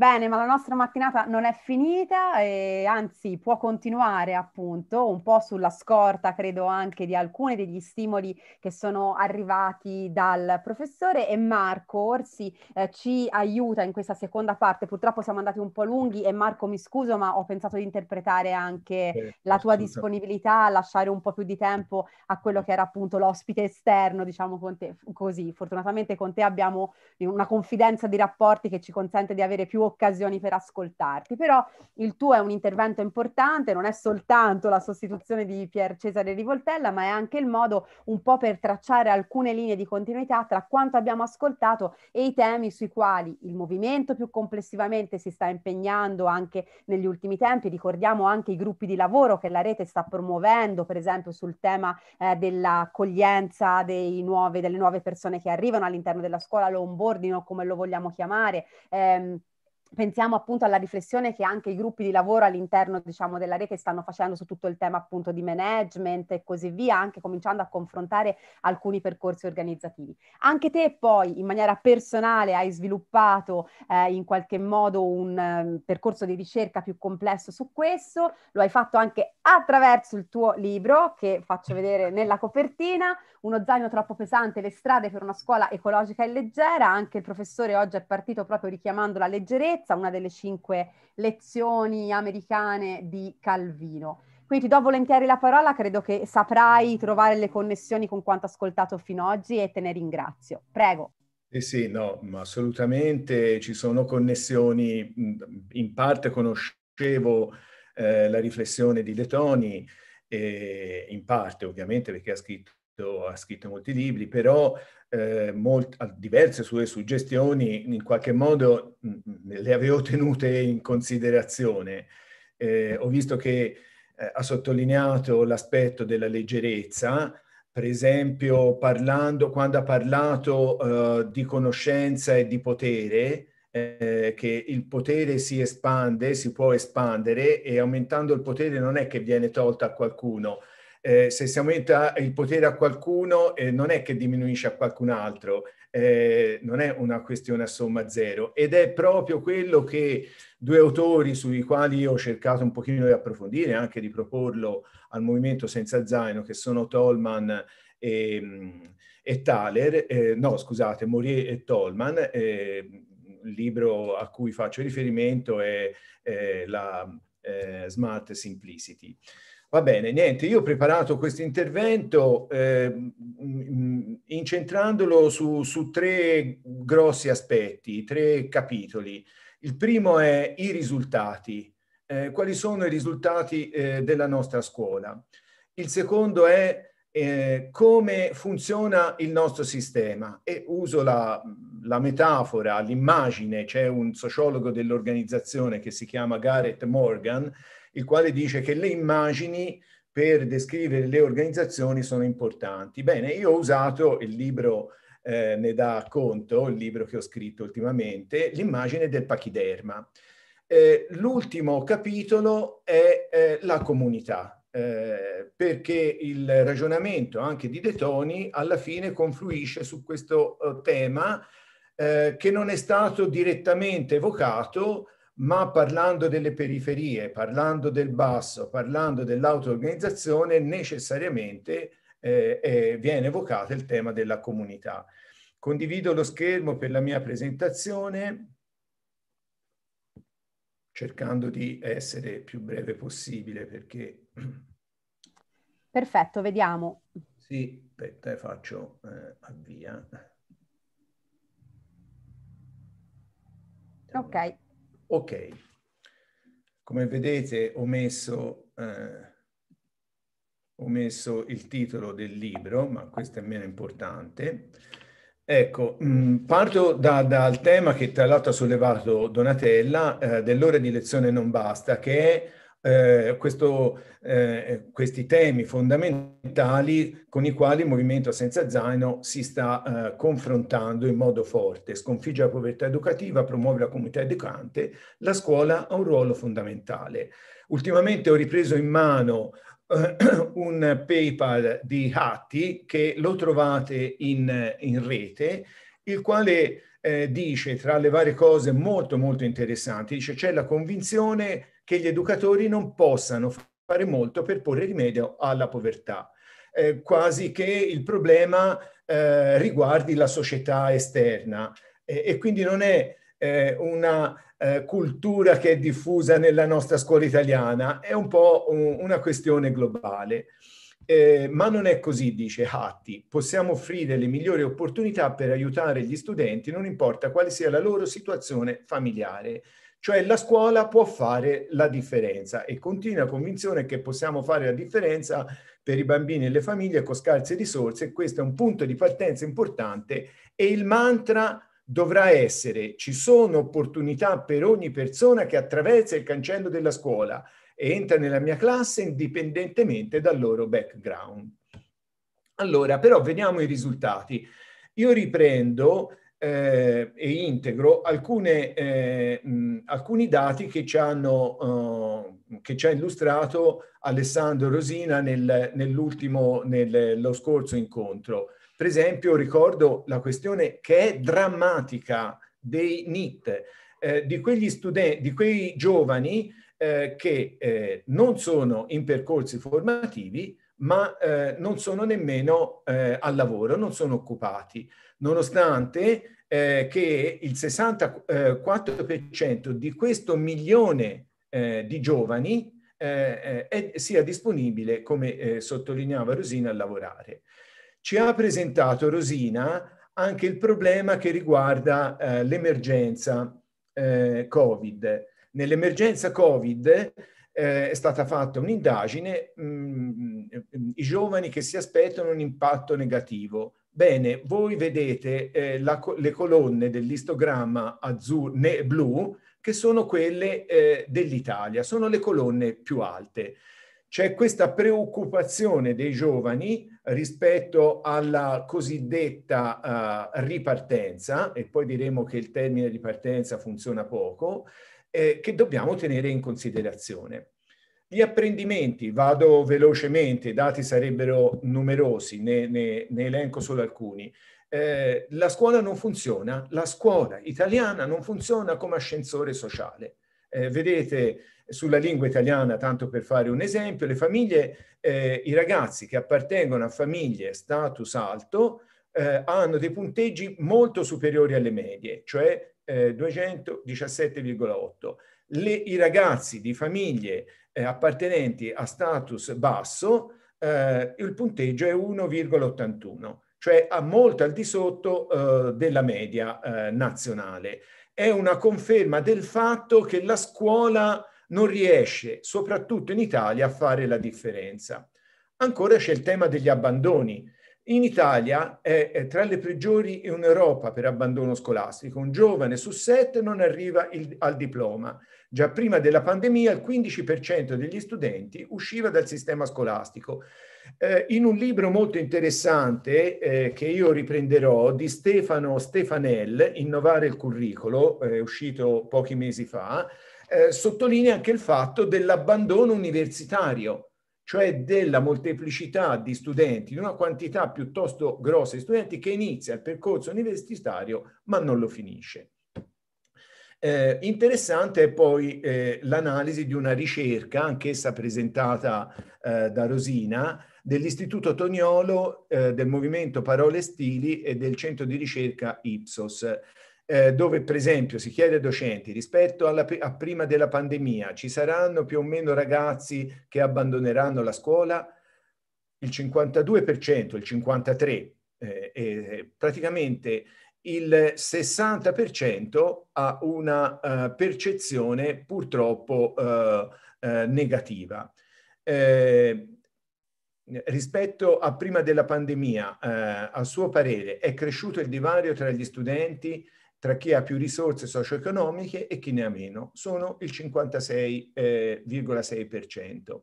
Bene, ma la nostra mattinata non è finita, e anzi può continuare appunto un po' sulla scorta, credo anche di alcuni degli stimoli che sono arrivati dal professore e Marco Orsi eh, ci aiuta in questa seconda parte. Purtroppo siamo andati un po' lunghi e Marco mi scuso, ma ho pensato di interpretare anche eh, la tua disponibilità a lasciare un po' più di tempo a quello che era appunto l'ospite esterno, diciamo con te, così. Fortunatamente con te abbiamo una confidenza di rapporti che ci consente di avere più occasioni per ascoltarti, però il tuo è un intervento importante, non è soltanto la sostituzione di Pier Cesare Rivoltella, ma è anche il modo un po' per tracciare alcune linee di continuità tra quanto abbiamo ascoltato e i temi sui quali il movimento più complessivamente si sta impegnando anche negli ultimi tempi. Ricordiamo anche i gruppi di lavoro che la rete sta promuovendo, per esempio sul tema eh, dell'accoglienza nuovi, delle nuove persone che arrivano all'interno della scuola, l'onboarding o come lo vogliamo chiamare. Ehm, pensiamo appunto alla riflessione che anche i gruppi di lavoro all'interno diciamo, della rete stanno facendo su tutto il tema appunto di management e così via, anche cominciando a confrontare alcuni percorsi organizzativi. Anche te poi in maniera personale hai sviluppato eh, in qualche modo un um, percorso di ricerca più complesso su questo, lo hai fatto anche attraverso il tuo libro che faccio vedere nella copertina, uno zaino troppo pesante, le strade per una scuola ecologica e leggera, anche il professore oggi è partito proprio richiamando la leggerezza saggezza, una delle cinque lezioni americane di Calvino. Quindi ti do volentieri la parola, credo che saprai trovare le connessioni con quanto ascoltato fino ad oggi e te ne ringrazio. Prego. Eh sì, no, assolutamente ci sono connessioni, in parte conoscevo eh, la riflessione di De Letoni, in parte ovviamente perché ha scritto scritto, ha scritto molti libri, però eh, molt, diverse sue suggestioni in qualche modo mh, mm, mm, le avevo tenute in considerazione. Eh, ho visto che eh, ha sottolineato l'aspetto della leggerezza, per esempio parlando, quando ha parlato eh, di conoscenza e di potere, eh, che il potere si espande, si può espandere e aumentando il potere non è che viene tolto a qualcuno, eh, se si aumenta il potere a qualcuno eh, non è che diminuisce a qualcun altro, eh, non è una questione a somma zero ed è proprio quello che due autori sui quali ho cercato un pochino di approfondire, anche di proporlo al Movimento Senza Zaino, che sono Tolman e, e Thaler, eh, no scusate, Morier e Tolman, eh, il libro a cui faccio riferimento è eh, la eh, Smart Simplicity. Va bene, niente, io ho preparato questo intervento eh, incentrandolo su, su, tre grossi aspetti, tre capitoli. Il primo è i risultati, eh, quali sono i risultati eh, della nostra scuola. Il secondo è eh, come funziona il nostro sistema e uso la, la metafora, l'immagine, c'è un sociologo dell'organizzazione che si chiama Gareth Morgan il quale dice che le immagini per descrivere le organizzazioni sono importanti. Bene, io ho usato il libro, eh, ne dà conto, il libro che ho scritto ultimamente, l'immagine del pachiderma. Eh, l'ultimo capitolo è eh, la comunità, eh, perché il ragionamento anche di De Toni alla fine confluisce su questo eh, tema eh, che non è stato direttamente evocato, ma parlando delle periferie, parlando del basso, parlando dell'auto-organizzazione, necessariamente eh, eh, viene evocato il tema della comunità. Condivido lo schermo per la mia presentazione, cercando di essere più breve possibile perché... Perfetto, vediamo. Sì, aspetta, faccio eh, avvia. Ok. Ok, come vedete ho messo, eh, ho messo il titolo del libro, ma questo è meno importante. Ecco, mh, mm, parto da, dal tema che tra l'altro ha sollevato Donatella, eh, dell'ora di lezione non basta, che è eh, questo, eh, questi temi fondamentali con i quali il movimento senza zaino si sta eh, confrontando in modo forte. Sconfigge la povertà educativa, promuove la comunità educante, la scuola ha un ruolo fondamentale. Ultimamente ho ripreso in mano eh, un paper di Hatti che lo trovate in, in rete, il quale eh, dice tra le varie cose molto molto interessanti, dice c'è la convinzione che gli educatori non possano fare molto per porre rimedio alla povertà, eh, quasi che il problema eh, riguardi la società esterna e quindi non è eh, una eh, cultura che è diffusa nella nostra scuola italiana, è un po' una questione globale. Eh, ma non è così, dice Hatti. Possiamo offrire le migliori opportunità per aiutare gli studenti, non importa quale sia la loro situazione familiare. Cioè la scuola può fare la differenza e continua convinzione che possiamo fare la differenza per i bambini e le famiglie con scarse risorse. Questo è un punto di partenza importante e il mantra dovrà essere ci sono opportunità per ogni persona che attraversa il cancello della scuola e entra nella mia classe indipendentemente dal loro background. Allora, però vediamo i risultati. Io riprendo eh, e integro alcune, eh, mh, alcuni dati che ci, hanno, eh, che ci ha illustrato Alessandro Rosina nel, nell'ultimo, nello scorso incontro. Per esempio, ricordo la questione che è drammatica dei NIT, eh, di, quegli studenti, di quei giovani eh, che eh, non sono in percorsi formativi, ma eh, non sono nemmeno eh, al lavoro, non sono occupati, nonostante eh, che il 64% eh, di questo milione di giovani è, sia disponibile, come sottolineava Rosina, a lavorare. Ci ha presentato Rosina anche il problema che riguarda l'emergenza Covid Nell'emergenza Covid eh, è stata fatta un'indagine, mh, mm, i giovani che si aspettano un impatto negativo. Bene, voi vedete eh, la, le colonne dell'istogramma azzurro, ne, blu, che sono quelle eh, dell'Italia, sono le colonne più alte. C'è questa preoccupazione dei giovani rispetto alla cosiddetta uh, ripartenza, e poi diremo che il termine ripartenza funziona poco, eh, che dobbiamo tenere in considerazione. Gli apprendimenti, vado velocemente, i dati sarebbero numerosi, ne, ne, ne elenco solo alcuni. Eh, la scuola non funziona, la scuola italiana non funziona come ascensore sociale. Eh, vedete sulla lingua italiana, tanto per fare un esempio, le famiglie, eh, i ragazzi che appartengono a famiglie status alto eh, hanno dei punteggi molto superiori alle medie, cioè 217,8. Le, I ragazzi di famiglie eh, appartenenti a status basso, eh, il punteggio è 1,81, cioè a molto al di sotto eh, della media eh, nazionale. È una conferma del fatto che la scuola non riesce, soprattutto in Italia, a fare la differenza. Ancora c'è il tema degli abbandoni. In Italia è tra le peggiori in Europa per abbandono scolastico. Un giovane su sette non arriva il, al diploma. Già prima della pandemia il 15% degli studenti usciva dal sistema scolastico. Eh, in un libro molto interessante eh, che io riprenderò di Stefano Stefanel, Innovare il curriculum, eh, uscito pochi mesi fa, eh, sottolinea anche il fatto dell'abbandono universitario cioè della molteplicità di studenti, di una quantità piuttosto grossa di studenti che inizia il percorso universitario ma non lo finisce. Eh, interessante è poi eh, l'analisi di una ricerca, anch'essa presentata eh, da Rosina, dell'Istituto Toniolo eh, del Movimento Parole e Stili e del Centro di Ricerca Ipsos. Eh, dove per esempio si chiede ai docenti rispetto alla, a prima della pandemia ci saranno più o meno ragazzi che abbandoneranno la scuola, il 52%, il 53%, eh, eh, eh, praticamente il 60% ha una uh, percezione purtroppo uh, uh, negativa. Eh, rispetto a prima della pandemia, a suo parere, è cresciuto il divario tra gli studenti tra chi ha più risorse socio-economiche e chi ne ha meno, sono il 56,6%.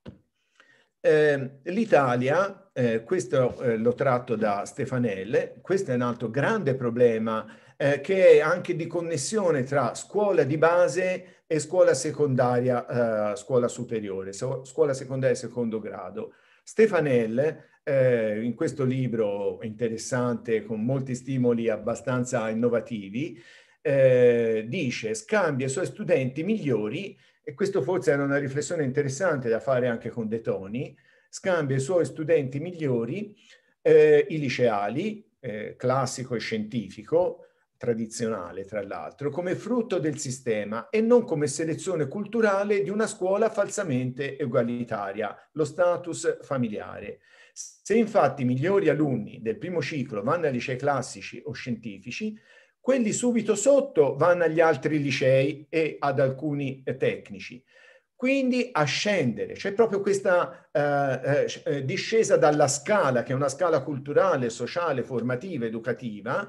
Eh, ehm, L'Italia, eh, questo eh, lo tratto da Stefanelle, questo è un altro grande problema eh, che è anche di connessione tra scuola di base e scuola secondaria, eh, scuola superiore, so, scuola secondaria e secondo grado. Stefanelle eh, in questo libro interessante con molti stimoli abbastanza innovativi, eh, dice scambia i suoi studenti migliori, e questo forse era una riflessione interessante da fare anche con De Toni, scambia i suoi studenti migliori, eh, i liceali, eh, classico e scientifico, tradizionale tra l'altro, come frutto del sistema e non come selezione culturale di una scuola falsamente egualitaria, lo status familiare. Se infatti i migliori alunni del primo ciclo vanno ai licei classici o scientifici, quelli subito sotto vanno agli altri licei e ad alcuni eh, tecnici. Quindi a scendere, c'è proprio questa eh, eh, eh, discesa dalla scala, che è una scala culturale, sociale, formativa, educativa,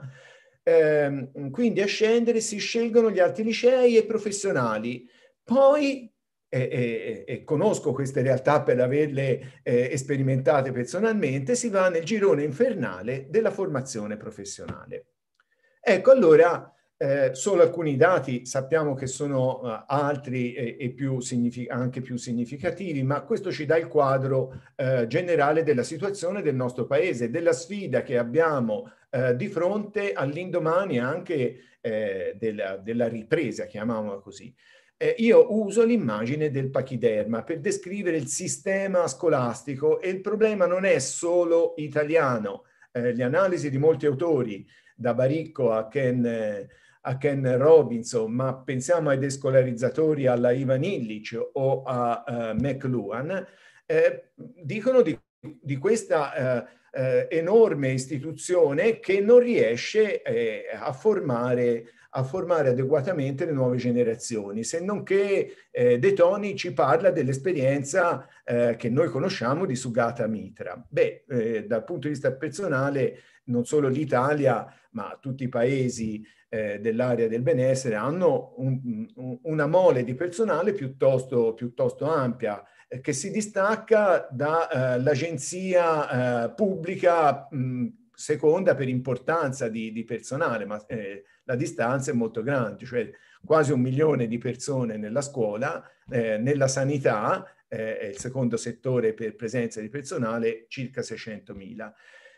eh, quindi a scendere si scelgono gli altri licei e professionali. Poi e, e, e, conosco queste realtà per averle eh, sperimentate personalmente, si va nel girone infernale della formazione professionale. Ecco, allora, eh, solo alcuni dati, sappiamo che sono uh, altri e, e più anche più significativi, ma questo ci dà il quadro eh, generale della situazione del nostro paese, della sfida che abbiamo eh, di fronte all'indomani anche eh, della, della ripresa, chiamiamola così. Eh, io uso l'immagine del pachiderma per descrivere il sistema scolastico e il problema non è solo italiano. Eh, le analisi di molti autori, da Baricco a Ken, a Ken Robinson, ma pensiamo ai descolarizzatori alla Ivan Illich o a eh, McLuhan, eh, dicono di, di questa eh, enorme istituzione che non riesce a formare a formare adeguatamente le nuove generazioni, se non che eh, De Toni ci parla dell'esperienza eh, che noi conosciamo di Sugata Mitra. Beh, eh, dal punto di vista personale, non solo l'Italia, ma tutti i paesi eh, dell'area del benessere hanno un, un, una mole di personale piuttosto, piuttosto ampia, eh, che si distacca dall'agenzia eh, pubblica mh, seconda per importanza di, di personale, ma eh, la distanza è molto grande, cioè quasi un milione di persone nella scuola, eh, nella sanità, eh, è il secondo settore per presenza di personale, circa 600.000.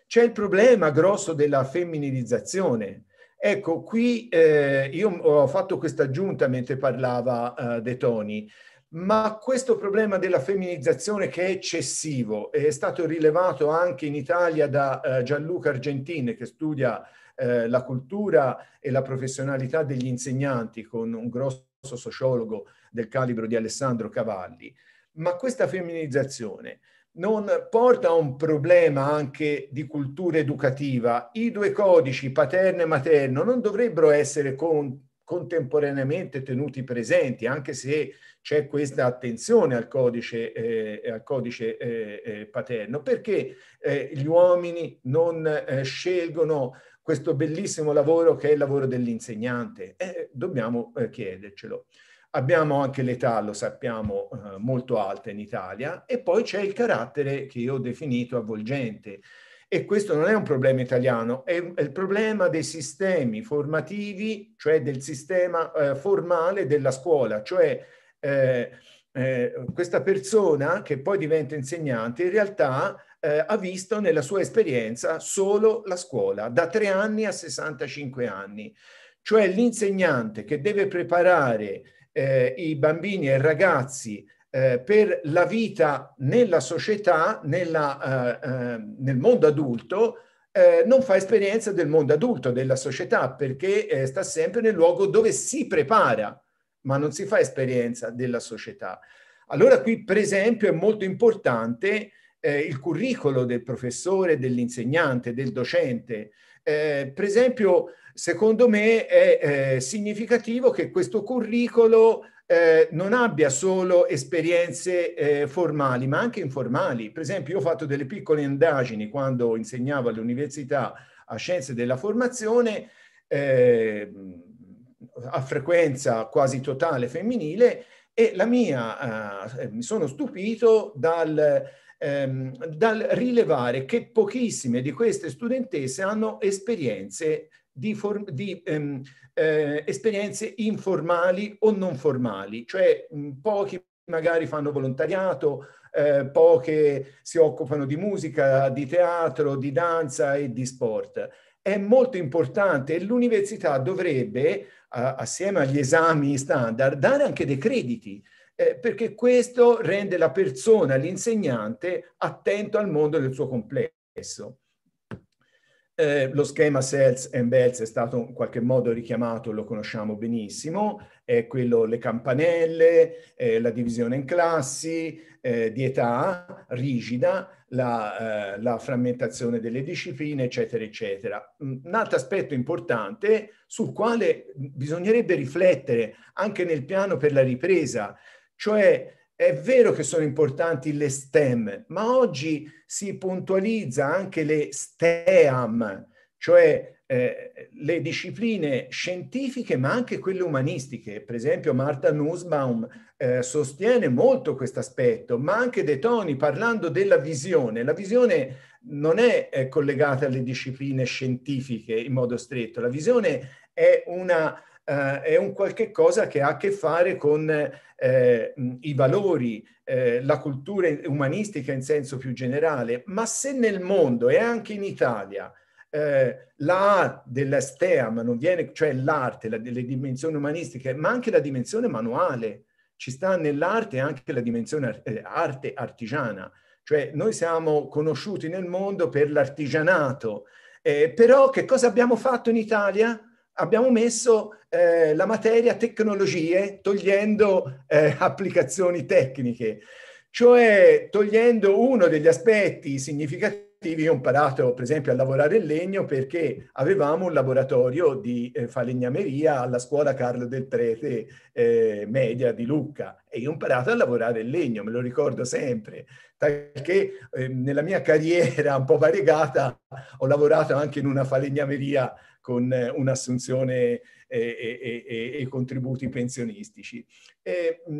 C'è il problema grosso della femminilizzazione. Ecco, qui eh, io ho fatto questa aggiunta mentre parlava eh, De Toni ma questo problema della femminizzazione che è eccessivo è stato rilevato anche in Italia da eh, Gianluca Argentini che studia eh, la cultura e la professionalità degli insegnanti con un grosso sociologo del calibro di Alessandro Cavalli. Ma questa femminizzazione non porta a un problema anche di cultura educativa. I due codici, paterno e materno, non dovrebbero essere con, contemporaneamente tenuti presenti, anche se c'è questa attenzione al codice, eh, al codice eh, eh paterno, perché eh, gli uomini non eh, scelgono questo bellissimo lavoro che è il lavoro dell'insegnante? Eh, dobbiamo chiedercelo. Abbiamo anche l'età, lo sappiamo, molto alta in Italia e poi c'è il carattere che io ho definito avvolgente e questo non è un problema italiano, è, il problema dei sistemi formativi, cioè del sistema eh, formale della scuola, cioè eh, eh, questa persona che poi diventa insegnante in realtà eh, ha visto nella sua esperienza solo la scuola, da 3 anni a 65 anni. Cioè l'insegnante che deve preparare eh, i bambini e i ragazzi eh, per la vita nella società, nella, eh, eh, nel mondo adulto, eh, non fa esperienza del mondo adulto, della società, perché eh, sta sempre nel luogo dove si prepara, ma non si fa esperienza della società. Allora qui, per esempio, è molto importante il curriculum del professore, dell'insegnante, del docente. per esempio, secondo me è significativo che questo curriculum eh, non abbia solo esperienze eh, formali, ma anche informali. Per esempio, io ho fatto delle piccole indagini quando insegnavo all'università a scienze della formazione, eh, a frequenza quasi totale femminile, e la mia, eh, mi sono stupito dal, ehm, dal rilevare che pochissime di queste studentesse hanno esperienze di, for- di ehm, eh, esperienze informali o non formali, cioè mh, pochi magari fanno volontariato, eh, poche si occupano di musica, di teatro, di danza e di sport. È molto importante e l'università dovrebbe, a- assieme agli esami standard, dare anche dei crediti. Eh, perché questo rende la persona, l'insegnante, attento al mondo del suo complesso. Eh, lo schema Sales and Bells è stato in qualche modo richiamato, lo conosciamo benissimo, è quello le campanelle, eh, la divisione in classi, eh, di età rigida, la, eh, la, frammentazione delle discipline, eccetera, eccetera. Un altro aspetto importante sul quale bisognerebbe riflettere anche nel piano per la ripresa, cioè è vero che sono importanti le STEM, ma oggi si puntualizza anche le STEAM, cioè eh, le discipline scientifiche ma anche quelle umanistiche. Per esempio Marta Nussbaum eh, sostiene molto questo aspetto, ma anche De Toni parlando della visione. La visione non è eh, collegata alle discipline scientifiche in modo stretto, la visione è una eh, è un qualche cosa che ha a che fare con eh, i valori, eh, la cultura umanistica in senso più generale, ma se nel mondo e anche in Italia eh, la A della STEAM non viene, cioè l'arte, la, le dimensioni umanistiche, ma anche la dimensione manuale, ci sta nell'arte anche la dimensione eh, arte artigiana, cioè noi siamo conosciuti nel mondo per l'artigianato, eh, però che cosa abbiamo fatto in Italia? abbiamo messo eh, la materia tecnologie togliendo eh, applicazioni tecniche, cioè togliendo uno degli aspetti significativi. ho imparato per esempio a lavorare il legno perché avevamo un laboratorio di eh, falegnameria alla scuola Carlo del Prete eh, media di Lucca e io ho imparato a lavorare il legno, me lo ricordo sempre, perché eh, nella mia carriera un po' variegata ho lavorato anche in una falegnameria con eh, un'assunzione eh, e, i contributi pensionistici.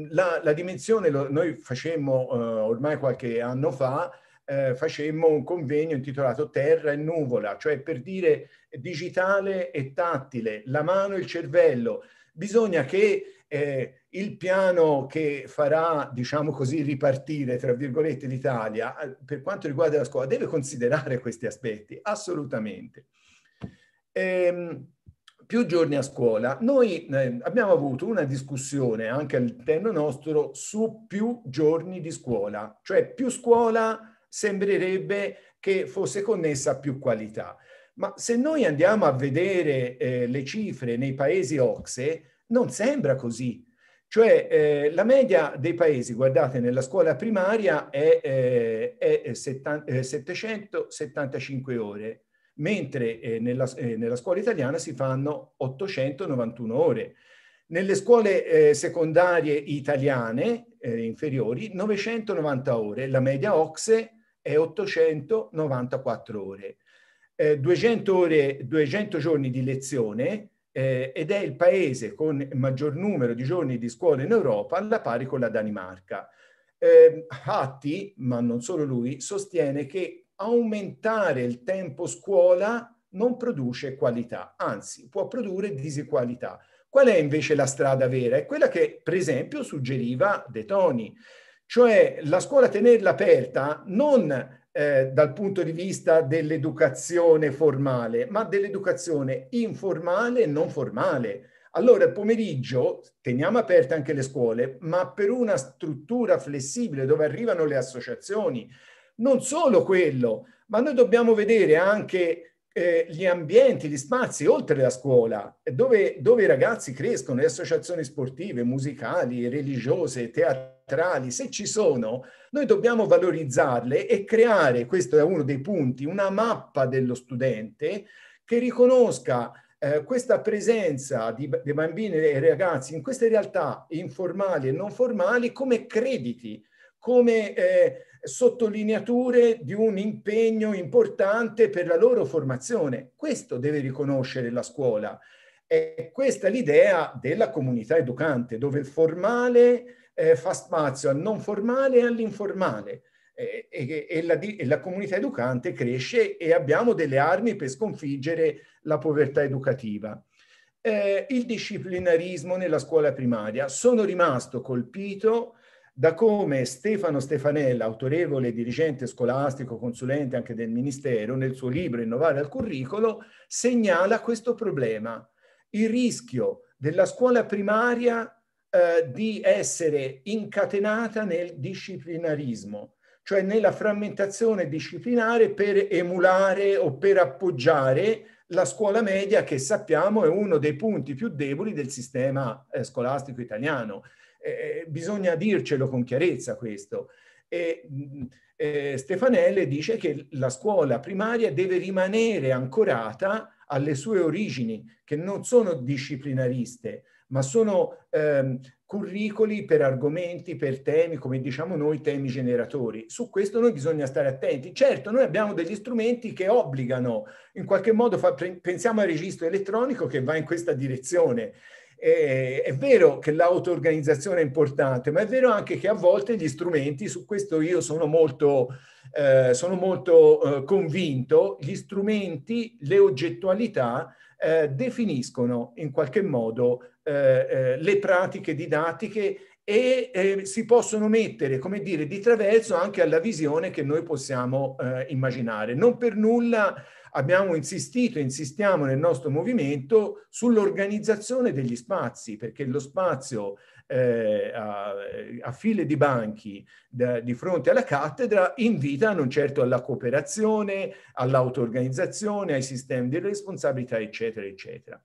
La, la, dimensione, lo, noi facemmo eh, ormai qualche anno fa, eh, facemmo un convegno intitolato Terra e nuvola, cioè per dire digitale e tattile, la mano e il cervello. Bisogna che eh, il piano che farà, diciamo così, ripartire, tra virgolette, l'Italia, per quanto riguarda la scuola, deve considerare questi aspetti, assolutamente ehm, più giorni a scuola, noi eh, abbiamo avuto una discussione anche all'interno nostro su più giorni di scuola, cioè più scuola sembrerebbe che fosse connessa a più qualità. Ma se noi andiamo a vedere eh, le cifre nei paesi OXE, non sembra così. Cioè eh, la media dei paesi, guardate, nella scuola primaria è, eh, è 70, 775 eh, ore, mentre eh, nella, eh, nella, scuola italiana si fanno 891 ore. Nelle scuole eh, secondarie italiane eh, inferiori 990 ore, la media OXE è 894 ore. 200, eh, ore, 200 giorni di lezione eh, ed è il paese con maggior numero di giorni di scuola in Europa alla pari con la Danimarca. Eh, Hatti, ma non solo lui, sostiene che aumentare il tempo scuola non produce qualità, anzi può produrre disequalità. Qual è invece la strada vera? È quella che, per esempio, suggeriva De Toni, cioè la scuola tenerla aperta non eh, dal punto di vista dell'educazione formale, ma dell'educazione informale e non formale. Allora, il pomeriggio teniamo aperte anche le scuole, ma per una struttura flessibile dove arrivano le associazioni, non solo quello, ma noi dobbiamo vedere anche eh, gli ambienti, gli spazi oltre la scuola, dove, dove, i ragazzi crescono, le associazioni sportive, musicali, religiose, teatrali, se ci sono, noi dobbiamo valorizzarle e creare, questo è uno dei punti, una mappa dello studente che riconosca eh, questa presenza di, di bambini e ragazzi in queste realtà informali e non formali come crediti, come... Eh, sottolineature di un impegno importante per la loro formazione. Questo deve riconoscere la scuola. È questa l'idea della comunità educante, dove il formale eh, fa spazio al non formale e all'informale. E, e, e, la, e la comunità educante cresce e abbiamo delle armi per sconfiggere la povertà educativa. Eh, il disciplinarismo nella scuola primaria. Sono rimasto colpito da come Stefano Stefanella, autorevole dirigente scolastico, consulente anche del Ministero, nel suo libro Innovare al curricolo, segnala questo problema, il rischio della scuola primaria eh, di essere incatenata nel disciplinarismo, cioè nella frammentazione disciplinare per emulare o per appoggiare la scuola media che sappiamo è uno dei punti più deboli del sistema eh, scolastico italiano eh, eh, bisogna dircelo con chiarezza questo. E, mm, eh, Stefanelle dice che la scuola primaria deve rimanere ancorata alle sue origini, che non sono disciplinariste, ma sono ehm, curricoli per argomenti, per temi, come diciamo noi, temi generatori. Su questo noi bisogna stare attenti. Certo, noi abbiamo degli strumenti che obbligano, in qualche modo fa, pensiamo al registro elettronico che va in questa direzione, eh, è vero che l'auto-organizzazione è importante, ma è vero anche che a volte gli strumenti, su questo io sono molto, eh, sono molto eh, convinto, gli strumenti, le oggettualità eh, definiscono in qualche modo eh, eh, le pratiche didattiche e eh, si possono mettere, come dire, di traverso anche alla visione che noi possiamo eh, immaginare. Non per nulla abbiamo insistito e insistiamo nel nostro movimento sull'organizzazione degli spazi, perché lo spazio eh, a, a, file di banchi da, di fronte alla cattedra invita non certo alla cooperazione, all'autoorganizzazione, ai sistemi di responsabilità, eccetera, eccetera.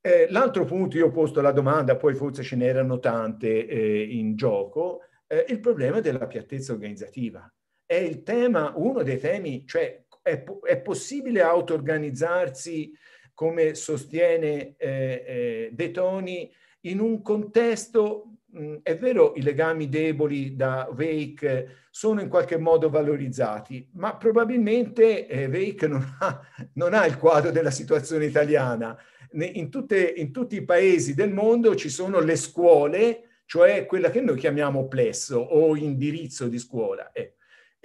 Eh, l'altro punto, io ho posto la domanda, poi forse ce n'erano tante eh, in gioco, eh, il problema della piattezza organizzativa. È il tema, uno dei temi, cioè è, è possibile auto-organizzarsi come sostiene eh, eh, De Toni, in un contesto, mh, mm, è vero, i legami deboli da Wake sono in qualche modo valorizzati, ma probabilmente eh, Wake non ha, non ha, il quadro della situazione italiana. In, tutte, in tutti i paesi del mondo ci sono le scuole, cioè quella che noi chiamiamo plesso o indirizzo di scuola. Eh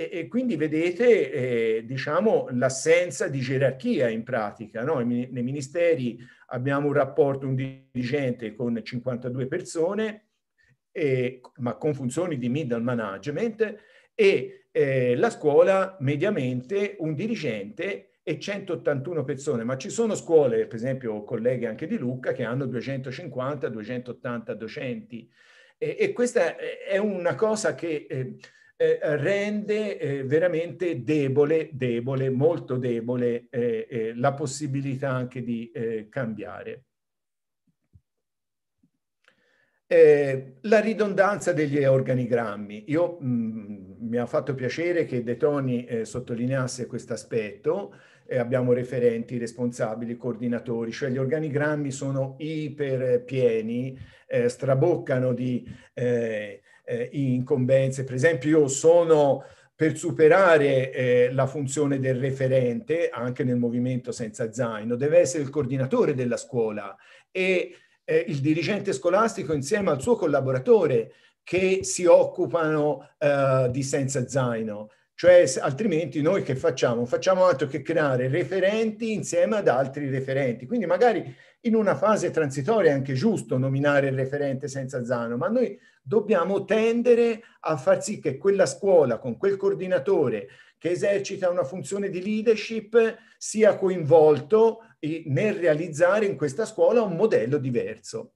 e, e quindi vedete, eh, diciamo, l'assenza di gerarchia in pratica. No? Nei ministeri abbiamo un rapporto, un dirigente con 52 persone, e, ma con funzioni di middle management, e eh, la scuola mediamente un dirigente e 181 persone, ma ci sono scuole, per esempio colleghe anche di Lucca, che hanno 250-280 docenti. E, e, questa è una cosa che eh, eh, rende eh, veramente debole, debole, molto debole eh, eh la possibilità anche di eh, cambiare. Eh, la ridondanza degli organigrammi. Io, mh, mm, mi ha fatto piacere che De Toni sottolineasse questo aspetto, e abbiamo referenti, responsabili, coordinatori, cioè gli organigrammi sono iperpieni, eh, straboccano di eh, eh, incombenze. Per esempio io sono per superare eh, la funzione del referente, anche nel movimento senza zaino, deve essere il coordinatore della scuola e eh, il dirigente scolastico insieme al suo collaboratore che si occupano eh, di senza zaino. Cioè, altrimenti noi che facciamo? Facciamo altro che creare referenti insieme ad altri referenti. Quindi magari in una fase transitoria è anche giusto nominare il referente senza Zano, ma noi dobbiamo tendere a far sì che quella scuola con quel coordinatore che esercita una funzione di leadership sia coinvolto nel realizzare in questa scuola un modello diverso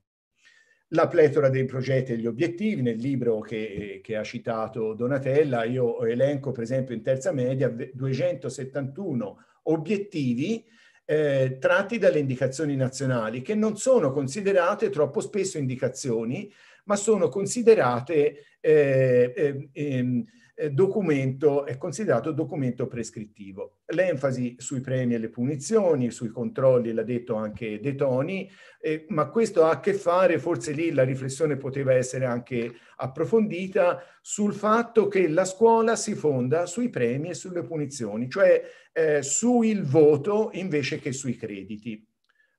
la pletora dei progetti e gli obiettivi, nel libro che, che, ha citato Donatella, io elenco per esempio in terza media 271 obiettivi eh, tratti dalle indicazioni nazionali che non sono considerate troppo spesso indicazioni, ma sono considerate eh, eh, ehm, eh, documento, è considerato documento prescrittivo. L'enfasi sui premi e le punizioni, sui controlli, l'ha detto anche De Toni, eh, ma questo ha a che fare, forse lì la riflessione poteva essere anche approfondita, sul fatto che la scuola si fonda sui premi e sulle punizioni, cioè eh, sul voto invece che sui crediti.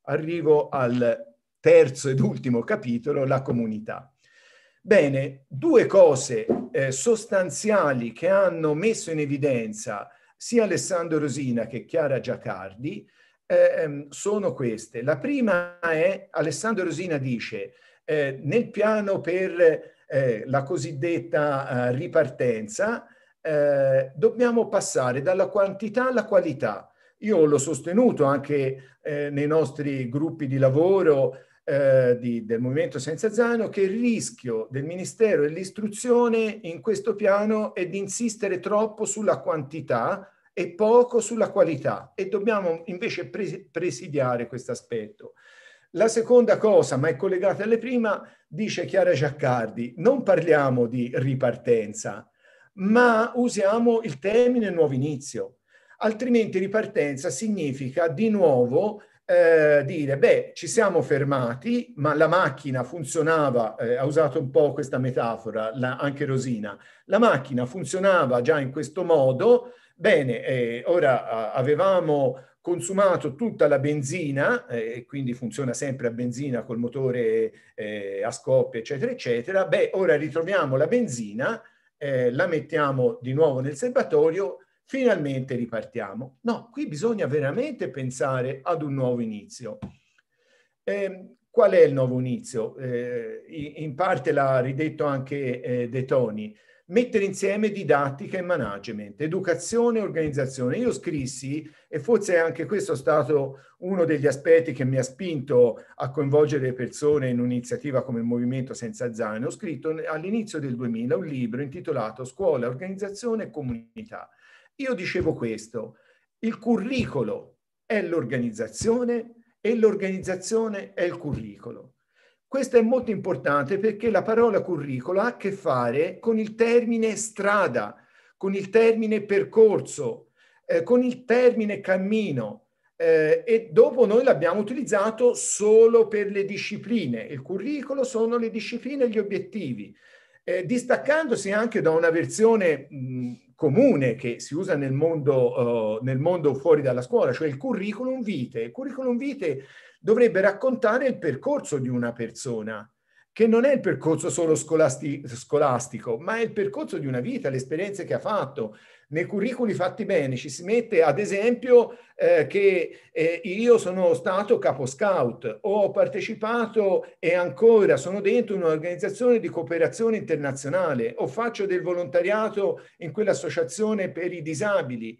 Arrivo al terzo ed ultimo capitolo, la comunità. Bene, due cose eh, sostanziali che hanno messo in evidenza sia Alessandro Rosina che Chiara Giacardi eh, ehm, sono queste. La prima è, Alessandro Rosina dice, eh, nel piano per eh, la cosiddetta eh, ripartenza eh, dobbiamo passare dalla quantità alla qualità. Io l'ho sostenuto anche nei nostri gruppi di lavoro eh, di, del Movimento Senza Zaino che il rischio del Ministero e dell'Istruzione in questo piano è di insistere troppo sulla quantità e poco sulla qualità e dobbiamo invece presidiare questo aspetto. La seconda cosa, ma è collegata alle prima, dice Chiara Giaccardi, non parliamo di ripartenza, ma usiamo il termine nuovo inizio, altrimenti ripartenza significa di nuovo eh, dire, beh, ci siamo fermati, ma la macchina funzionava, eh, ha usato un po' questa metafora, la, anche Rosina, la macchina funzionava già in questo modo, bene, eh, ora avevamo consumato tutta la benzina, eh, quindi funziona sempre a benzina col motore eh, a scoppia, eccetera, eccetera, beh, ora ritroviamo la benzina, eh, la mettiamo di nuovo nel serbatoio, finalmente ripartiamo. No, qui bisogna veramente pensare ad un nuovo inizio. Eh, qual è il nuovo inizio? Eh, in parte l'ha ridetto anche eh, De Toni. Mettere insieme didattica e management, educazione e organizzazione. Io scrissi, e forse anche questo è stato uno degli aspetti che mi ha spinto a coinvolgere le persone in un'iniziativa come il Movimento Senza Zaino, ho scritto all'inizio del 2000 un libro intitolato Scuola, Organizzazione e Comunità io dicevo questo, il curriculum è l'organizzazione e l'organizzazione è il curriculum. Questo è molto importante perché la parola curriculum ha a che fare con il termine strada, con il termine percorso, eh, con il termine cammino eh, e dopo noi l'abbiamo utilizzato solo per le discipline. Il curriculum sono le discipline e gli obiettivi. Eh, distaccandosi anche da una versione mh, comune che si usa nel mondo, uh, nel mondo fuori dalla scuola, cioè il curriculum vitae. Il curriculum vitae dovrebbe raccontare il percorso di una persona, che non è il percorso solo scolasti- scolastico, ma è il percorso di una vita, le esperienze che ha fatto, nei curriculi fatti bene ci si mette ad esempio eh, che eh, io sono stato capo scout, ho partecipato e ancora sono dentro un'organizzazione di cooperazione internazionale o faccio del volontariato in quell'associazione per i disabili.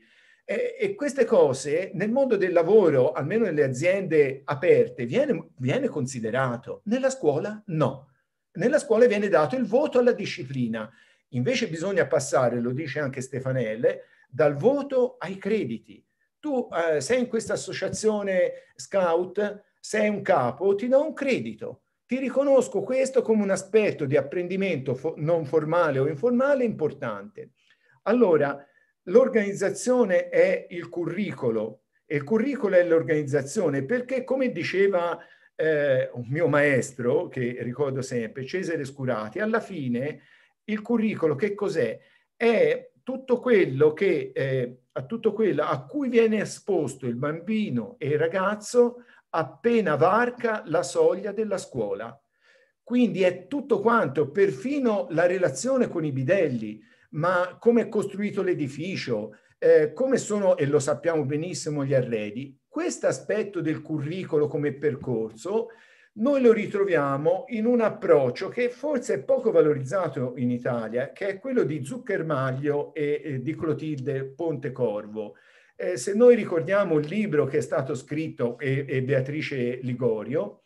E, e queste cose nel mondo del lavoro, almeno nelle aziende aperte, viene, viene considerato, nella scuola no nella scuola viene dato il voto alla disciplina. Invece bisogna passare, lo dice anche Stefanelle, dal voto ai crediti. Tu eh, sei in questa associazione scout, sei un capo, ti do un credito. Ti riconosco questo come un aspetto di apprendimento fo- non formale o informale importante. Allora, l'organizzazione è il curriculum e il curriculum è l'organizzazione perché, come diceva eh, un mio maestro, che ricordo sempre, Cesare Scurati, alla fine il curriculum che cos'è? È tutto quello che eh, a tutto quello a cui viene esposto il bambino e il ragazzo appena varca la soglia della scuola. Quindi è tutto quanto, perfino la relazione con i bidelli, ma come è costruito l'edificio, eh, come sono, e lo sappiamo benissimo, gli arredi. Questo aspetto del curriculum come percorso noi lo ritroviamo in un approccio che forse è poco valorizzato in Italia, che è quello di Zucchermaglio e eh, di Clotilde Pontecorvo. Eh, se noi ricordiamo il libro che è stato scritto e, e Beatrice Ligorio,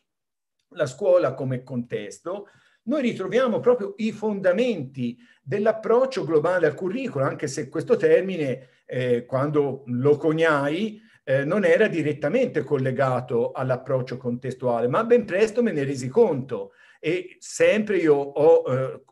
La scuola come contesto, noi ritroviamo proprio i fondamenti dell'approccio globale al curriculum, anche se questo termine, eh, quando lo cognai, eh, non era direttamente collegato all'approccio contestuale, ma ben presto me ne resi conto e sempre io ho eh,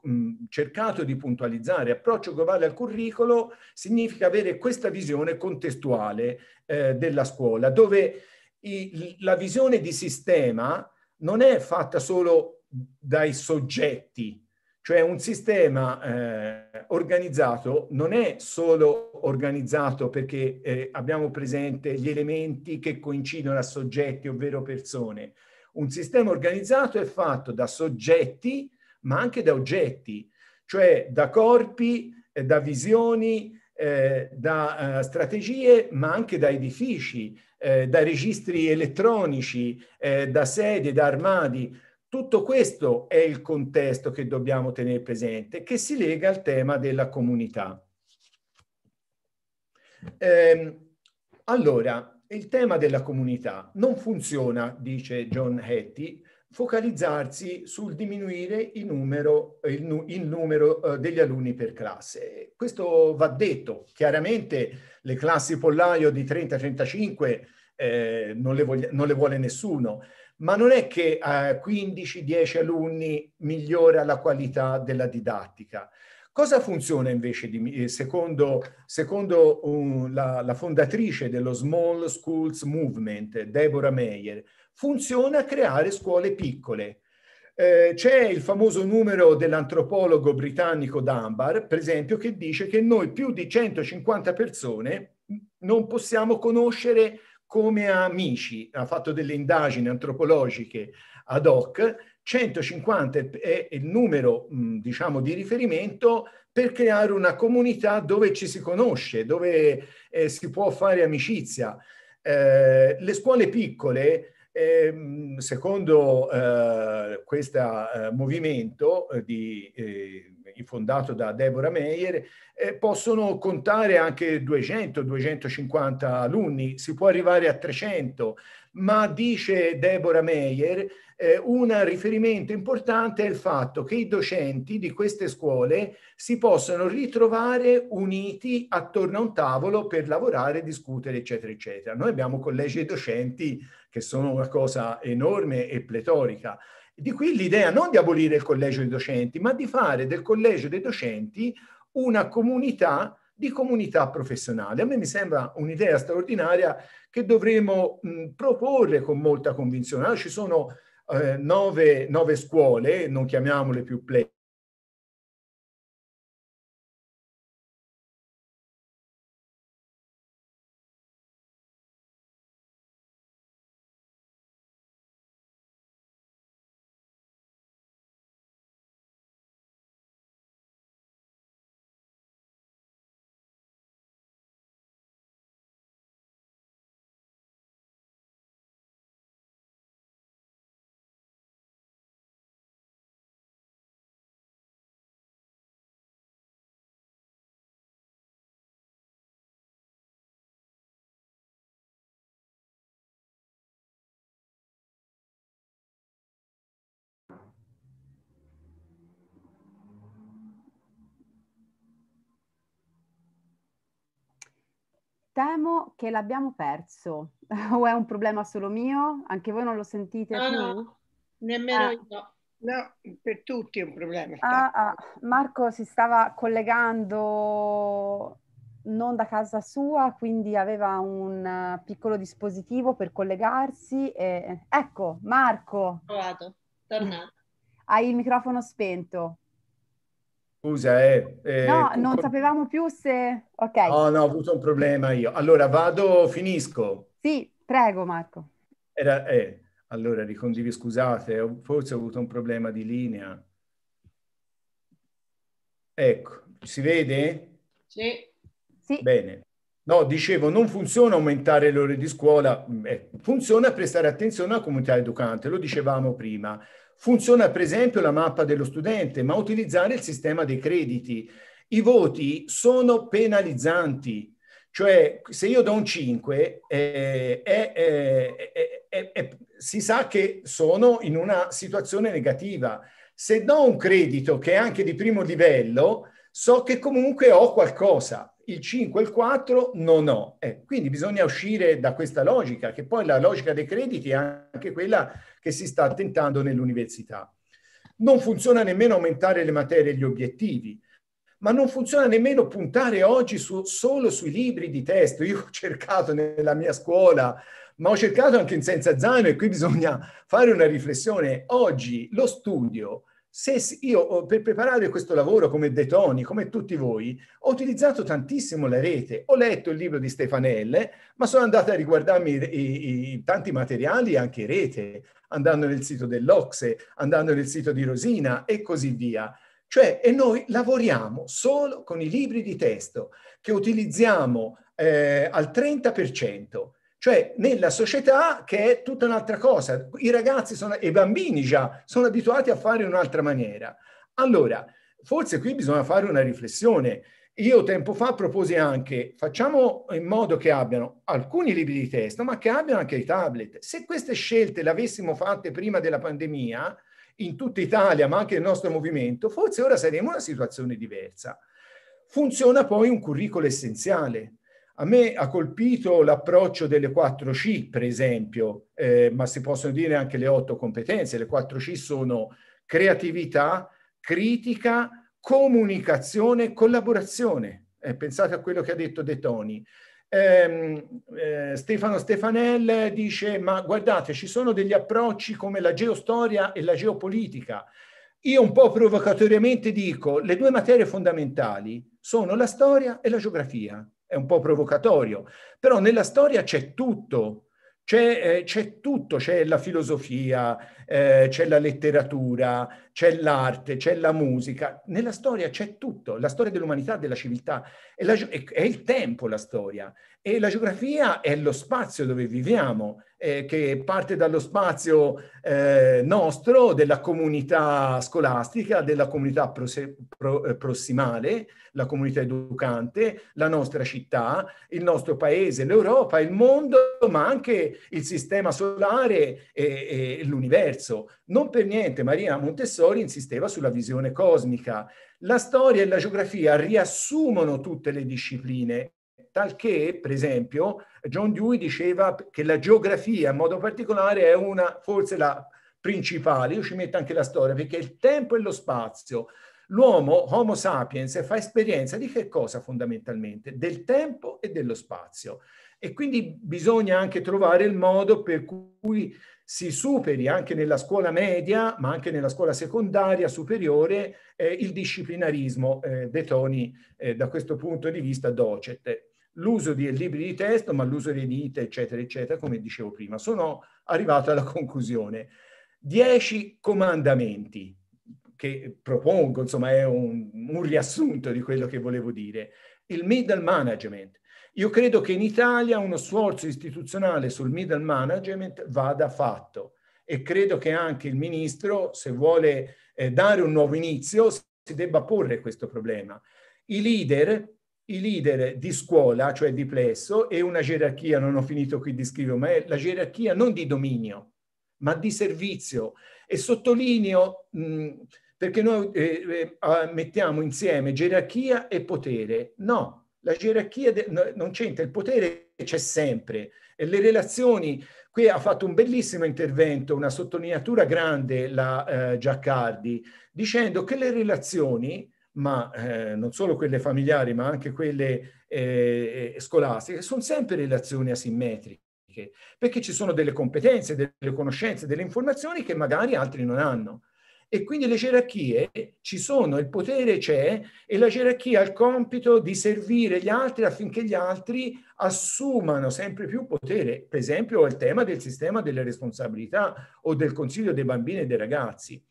cercato di puntualizzare approccio globale al curriculum significa avere questa visione contestuale eh, della scuola dove i, la visione di sistema non è fatta solo dai soggetti cioè un sistema eh, organizzato non è solo organizzato perché eh, abbiamo presente gli elementi che coincidono a soggetti, ovvero persone. Un sistema organizzato è fatto da soggetti, ma anche da oggetti, cioè da corpi, eh, da visioni, eh, da eh, strategie, ma anche da edifici, eh, da registri elettronici, da sedie, da armadi tutto questo è il contesto che dobbiamo tenere presente, che si lega al tema della comunità. Eh, allora, il tema della comunità non funziona, dice John Hattie, focalizzarsi sul diminuire il numero, il, il numero degli alunni per classe. Questo va detto, chiaramente le classi pollaio di 30-35 eh, non, non le vuole nessuno, ma non è che eh, 15-10 alunni migliora la qualità della didattica. Cosa funziona invece, di, eh, secondo, secondo uh, la, la, fondatrice dello Small Schools Movement, Deborah Meyer? Funziona creare scuole piccole. Eh, c'è il famoso numero dell'antropologo britannico Dunbar, per esempio, che dice che noi più di 150 persone mm, non possiamo conoscere come amici, ha fatto delle indagini antropologiche ad hoc, 150 è il numero diciamo, di riferimento per creare una comunità dove ci si conosce, dove eh, si può fare amicizia. Eh, le scuole piccole, eh, secondo eh, questo eh, movimento eh, di fondato da Deborah Meyer, eh, possono contare anche 200-250 alunni, si può arrivare a 300, ma dice Deborah Meyer, eh, un riferimento importante è il fatto che i docenti di queste scuole si possano ritrovare uniti attorno a un tavolo per lavorare, discutere, eccetera, eccetera. Noi abbiamo collegi e docenti che sono una cosa enorme e pletorica. Di qui l'idea non di abolire il collegio dei docenti, ma di fare del collegio dei docenti una comunità di comunità professionali. A me mi sembra un'idea straordinaria che dovremmo mh, proporre con molta convinzione. Allora, ci sono eh, nove, nove, scuole, non chiamiamole più play, temo che l'abbiamo perso. o è un problema solo mio? Anche voi non lo sentite? No, più? no, nemmeno eh. io. No, per tutti è un problema. Ah, ah. Marco si stava collegando non da casa sua, quindi aveva un eh, piccolo dispositivo per collegarsi. E... Ecco, Marco. Provato, tornato. Hai il microfono spento. Scusa, eh, eh, no, non con... sapevamo più se... Ok. No, no, ho avuto un problema io. Allora, vado, finisco. Sì, prego Marco. Era, eh, allora, ricondivi, scusate, forse ho avuto un problema di linea. Ecco, si vede? Sì. sì. Bene. No, dicevo, non funziona aumentare le ore di scuola, mm, eh, funziona prestare attenzione alla comunità educante, lo dicevamo prima. Funziona per esempio la mappa dello studente, ma utilizzare il sistema dei crediti. I voti sono penalizzanti, cioè se io do un 5 eh, eh, eh, si sa che sono in una situazione negativa. Se do un credito che è anche di primo livello, so che comunque ho qualcosa il 5 e il 4 non ho. Eh, quindi bisogna uscire da questa logica, che poi la logica dei crediti è anche quella che si sta tentando nell'università. Non funziona nemmeno aumentare le materie e gli obiettivi, ma non funziona nemmeno puntare oggi su, solo sui libri di testo. Io ho cercato nella mia scuola, ma ho cercato anche in senza zaino e qui bisogna fare una riflessione. Oggi lo studio se io per preparare questo lavoro come De Toni, come tutti voi, ho utilizzato tantissimo la rete, ho letto il libro di Stefanelle, ma sono andata a riguardarmi i, i, tanti materiali anche rete, andando nel sito dell'Ocse, andando nel sito di Rosina e così via. Cioè, e noi lavoriamo solo con i libri di testo che utilizziamo eh, al 30%. Cioè nella società che è tutta un'altra cosa. I ragazzi sono, e i bambini già sono abituati a fare in un'altra maniera. Allora, forse qui bisogna fare una riflessione. Io tempo fa proposi anche, facciamo in modo che abbiano alcuni libri di testo, ma che abbiano anche i tablet. Se queste scelte le avessimo fatte prima della pandemia, in tutta Italia, ma anche nel nostro movimento, forse ora saremmo in una situazione diversa. Funziona poi un curriculum essenziale. A me ha colpito l'approccio delle 4C, per esempio, eh, ma si possono dire anche le 8 competenze. Le 4C sono creatività, critica, comunicazione, collaborazione. Eh, pensate a quello che ha detto De Toni. Eh, eh, Stefano Stefanel dice ma guardate ci sono degli approcci come la geostoria e la geopolitica io un po' provocatoriamente dico le due materie fondamentali sono la storia e la geografia è un po' provocatorio, però nella storia c'è tutto, c'è, eh, c'è, tutto, c'è la filosofia, eh, c'è la letteratura, c'è l'arte, c'è la musica. Nella storia c'è tutto, la storia dell'umanità, della civiltà. È, la, è, è il tempo la storia, e la geografia è lo spazio dove viviamo, eh, che parte dallo spazio eh, nostro, della comunità scolastica, della comunità prose- pro- eh, prossimale, la comunità educante, la nostra città, il nostro paese, l'Europa, il mondo, ma anche il sistema solare e, e l'universo. Non per niente Maria Montessori insisteva sulla visione cosmica. La storia e la geografia riassumono tutte le discipline talché, per esempio, John Dewey diceva che la geografia in modo particolare è una, forse la principale, io ci metto anche la storia, perché il tempo e lo spazio, l'uomo, Homo sapiens, fa esperienza di che cosa fondamentalmente? Del tempo e dello spazio. E quindi bisogna anche trovare il modo per cui si superi anche nella scuola media, ma anche nella scuola secondaria, superiore, eh, il disciplinarismo eh, De Toni, eh, da questo punto di vista, docet l'uso dei libri di testo, ma l'uso di dita, eccetera, eccetera, come dicevo prima. Sono arrivato alla conclusione. Dieci comandamenti che propongo, insomma, è un, un riassunto di quello che volevo dire. Il middle management. Io credo che in Italia uno sforzo istituzionale sul middle management vada fatto e credo che anche il ministro, se vuole eh, dare un nuovo inizio, si debba porre questo problema. I leader i leader di scuola, cioè di plesso, e una gerarchia, non ho finito qui di scrivere, ma è la gerarchia non di dominio, ma di servizio. E sottolineo mh, perché noi eh, eh, mettiamo insieme gerarchia e potere. No, la gerarchia de- no, non c'entra, il potere c'è sempre. E le relazioni, qui ha fatto un bellissimo intervento, una sottolineatura grande la eh, Giaccardi, dicendo che le relazioni ma eh, non solo quelle familiari, ma anche quelle eh, eh, scolastiche, sono sempre relazioni asimmetriche, perché ci sono delle competenze, delle conoscenze, delle informazioni che magari altri non hanno. E quindi le gerarchie ci sono, il potere c'è e la gerarchia ha il compito di servire gli altri affinché gli altri assumano sempre più potere. Per esempio il tema del sistema delle responsabilità o del consiglio dei bambini e dei ragazzi